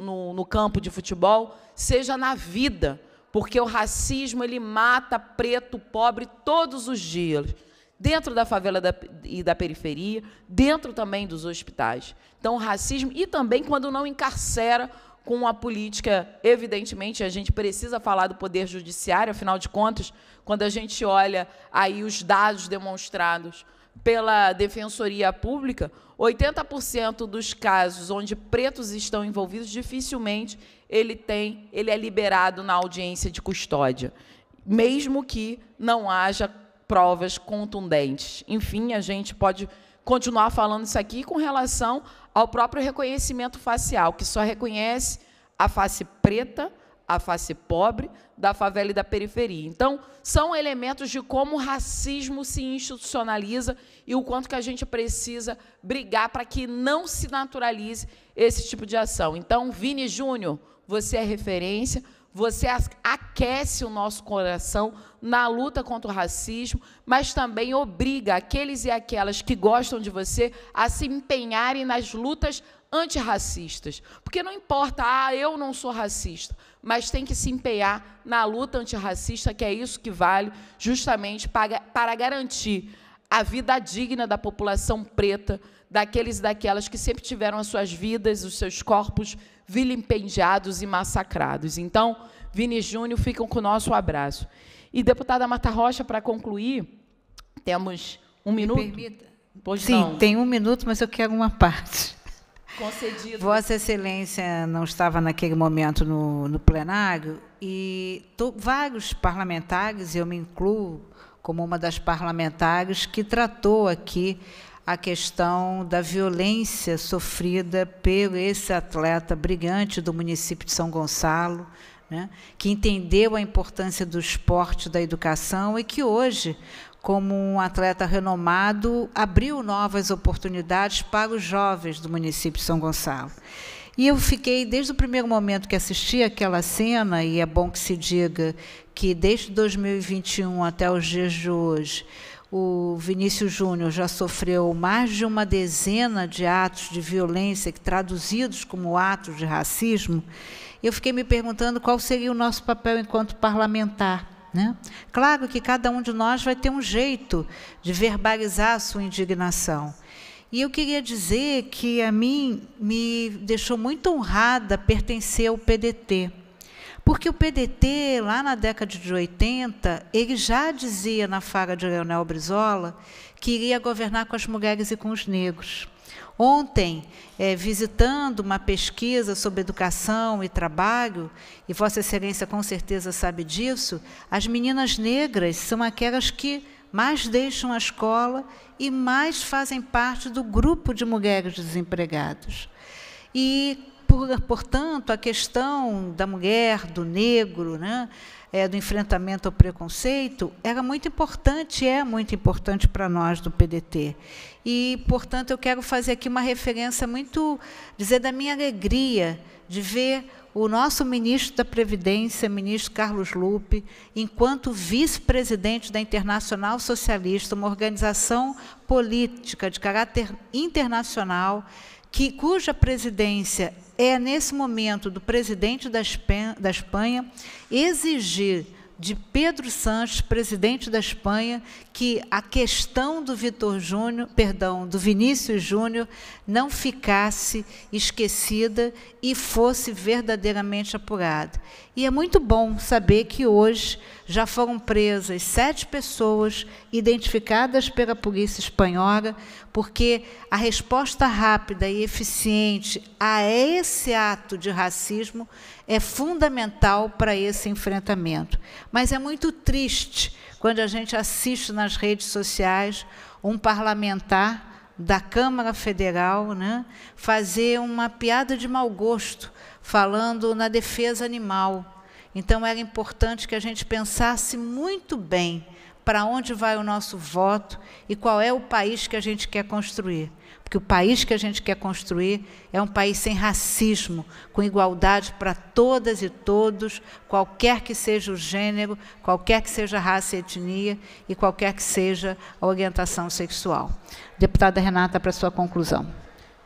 no, no campo de futebol, seja na vida porque o racismo ele mata preto, pobre todos os dias, dentro da favela da, e da periferia, dentro também dos hospitais. Então, o racismo e também quando não encarcera com a política, evidentemente, a gente precisa falar do poder judiciário, afinal de contas, quando a gente olha aí os dados demonstrados pela Defensoria Pública, 80% dos casos onde pretos estão envolvidos, dificilmente ele tem, ele é liberado na audiência de custódia, mesmo que não haja provas contundentes. Enfim, a gente pode continuar falando isso aqui com relação ao próprio reconhecimento facial, que só reconhece a face preta a face pobre da favela e da periferia. Então, são elementos de como o racismo se institucionaliza e o quanto que a gente precisa brigar para que não se naturalize esse tipo de ação. Então, Vini Júnior, você é referência, você aquece o nosso coração na luta contra o racismo, mas também obriga aqueles e aquelas que gostam de você a se empenharem nas lutas antirracistas. Porque não importa, ah, eu não sou racista mas tem que se empenhar na luta antirracista, que é isso que vale, justamente para, para garantir a vida digna da população preta, daqueles e daquelas que sempre tiveram as suas vidas, os seus corpos vilipendiados e massacrados. Então, Vini Júnior, ficam com o nosso abraço. E, deputada Marta Rocha, para concluir, temos um Me minuto. Permita. Pois Sim, não. tem um minuto, mas eu quero uma parte concedido. Vossa Excelência não estava naquele momento no, no plenário e to, vários parlamentares, eu me incluo como uma das parlamentares, que tratou aqui a questão da violência sofrida pelo esse atleta brilhante do município de São Gonçalo, né, que entendeu a importância do esporte, da educação e que hoje como um atleta renomado, abriu novas oportunidades para os jovens do município de São Gonçalo. E eu fiquei, desde o primeiro momento que assisti aquela cena, e é bom que se diga que desde 2021 até os dias de hoje, o Vinícius Júnior já sofreu mais de uma dezena de atos de violência, que traduzidos como atos de racismo, eu fiquei me perguntando qual seria o nosso papel enquanto parlamentar né? Claro que cada um de nós vai ter um jeito de verbalizar a sua indignação. E eu queria dizer que a mim me deixou muito honrada pertencer ao PDT. Porque o PDT, lá na década de 80, ele já dizia na fala de Leonel Brizola que iria governar com as mulheres e com os negros. Ontem, é, visitando uma pesquisa sobre educação e trabalho, e Vossa Excelência com certeza sabe disso, as meninas negras são aquelas que mais deixam a escola e mais fazem parte do grupo de mulheres desempregadas. E, por, portanto, a questão da mulher, do negro, né, é, do enfrentamento ao preconceito, era muito importante, é muito importante para nós do PDT e, portanto, eu quero fazer aqui uma referência muito, dizer da minha alegria de ver o nosso ministro da Previdência, ministro Carlos Lupe, enquanto vice-presidente da Internacional Socialista, uma organização política de caráter internacional, que, cuja presidência é, nesse momento, do presidente da Espanha, da Espanha exigir de Pedro Sanches, presidente da Espanha, que a questão do Vitor Júnior, perdão, do Vinícius Júnior não ficasse esquecida e fosse verdadeiramente apurada. E é muito bom saber que hoje já foram presas sete pessoas identificadas pela polícia espanhola, porque a resposta rápida e eficiente a esse ato de racismo é fundamental para esse enfrentamento. Mas é muito triste quando a gente assiste nas redes sociais um parlamentar da Câmara Federal né, fazer uma piada de mau gosto falando na defesa animal. Então era importante que a gente pensasse muito bem para onde vai o nosso voto e qual é o país que a gente quer construir. Porque o país que a gente quer construir é um país sem racismo, com igualdade para todas e todos, qualquer que seja o gênero, qualquer que seja a raça e etnia e qualquer que seja a orientação sexual. Deputada Renata, para sua conclusão.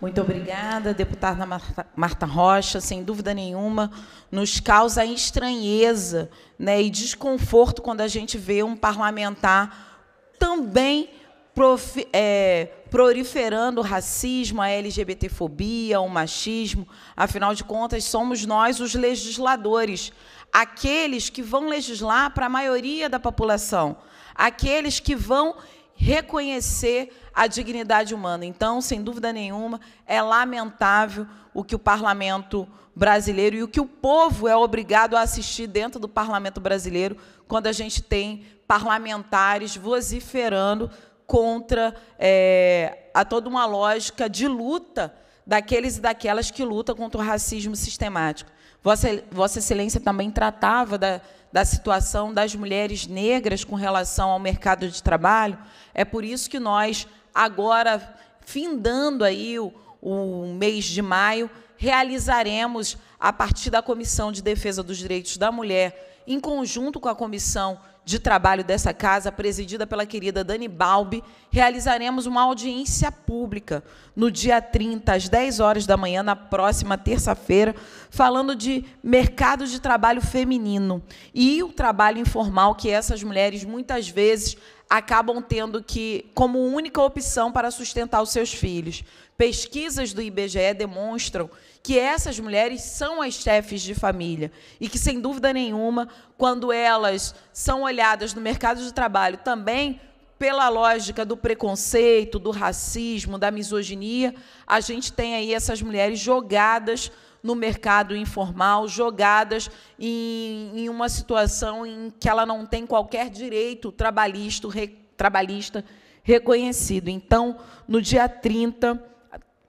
Muito obrigada, deputada Marta Rocha. Sem dúvida nenhuma, nos causa estranheza né, e desconforto quando a gente vê um parlamentar também prof, é, proliferando o racismo, a LGBTfobia, o machismo. Afinal de contas, somos nós os legisladores, aqueles que vão legislar para a maioria da população, aqueles que vão reconhecer a dignidade humana. Então, sem dúvida nenhuma, é lamentável o que o parlamento brasileiro e o que o povo é obrigado a assistir dentro do parlamento brasileiro quando a gente tem parlamentares vociferando contra é, a toda uma lógica de luta daqueles e daquelas que lutam contra o racismo sistemático. Vossa, Vossa Excelência também tratava da, da situação das mulheres negras com relação ao mercado de trabalho. É por isso que nós, agora, findando aí o, o mês de maio, realizaremos, a partir da Comissão de Defesa dos Direitos da Mulher, em conjunto com a Comissão de Trabalho dessa casa, presidida pela querida Dani Balbi, realizaremos uma audiência pública no dia 30, às 10 horas da manhã, na próxima terça-feira, falando de mercado de trabalho feminino e o trabalho informal que essas mulheres muitas vezes acabam tendo que, como única opção para sustentar os seus filhos. Pesquisas do IBGE demonstram que essas mulheres são as chefes de família e que, sem dúvida nenhuma, quando elas são olhadas no mercado de trabalho também pela lógica do preconceito, do racismo, da misoginia, a gente tem aí essas mulheres jogadas no mercado informal, jogadas em, em uma situação em que ela não tem qualquer direito trabalhista, re, trabalhista reconhecido. Então, no dia 30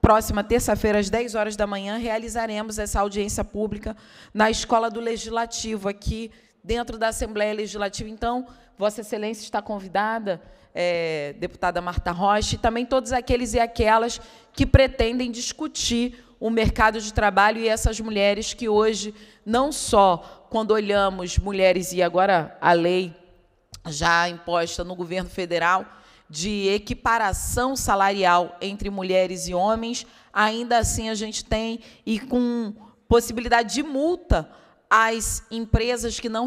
próxima terça-feira, às 10 horas da manhã, realizaremos essa audiência pública na Escola do Legislativo, aqui dentro da Assembleia Legislativa. Então, Vossa Excelência está convidada, é, deputada Marta Rocha, e também todos aqueles e aquelas que pretendem discutir o mercado de trabalho e essas mulheres que hoje, não só quando olhamos mulheres e agora a lei já imposta no governo federal, de equiparação salarial entre mulheres e homens, ainda assim a gente tem e com possibilidade de multa às empresas que não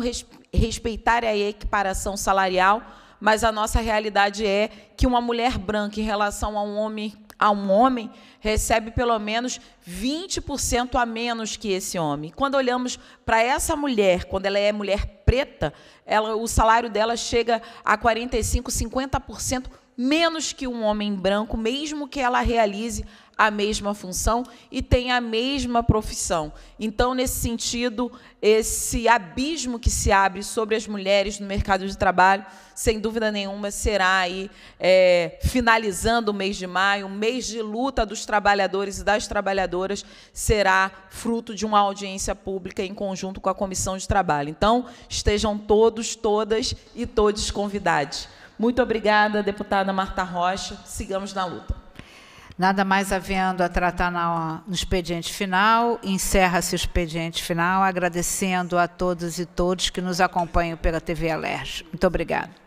respeitarem a equiparação salarial, mas a nossa realidade é que uma mulher branca em relação a um homem a um homem recebe pelo menos 20% a menos que esse homem. Quando olhamos para essa mulher, quando ela é mulher preta, ela, o salário dela chega a 45%, 50% menos que um homem branco, mesmo que ela realize a mesma função e têm a mesma profissão. Então, nesse sentido, esse abismo que se abre sobre as mulheres no mercado de trabalho, sem dúvida nenhuma, será aí, é, finalizando o mês de maio, o mês de luta dos trabalhadores e das trabalhadoras, será fruto de uma audiência pública em conjunto com a Comissão de Trabalho. Então, estejam todos, todas e todos convidados. Muito obrigada, deputada Marta Rocha. Sigamos na luta. Nada mais havendo a tratar no expediente final, encerra-se o expediente final, agradecendo a todas e todos que nos acompanham pela TV Alerj. Muito obrigada.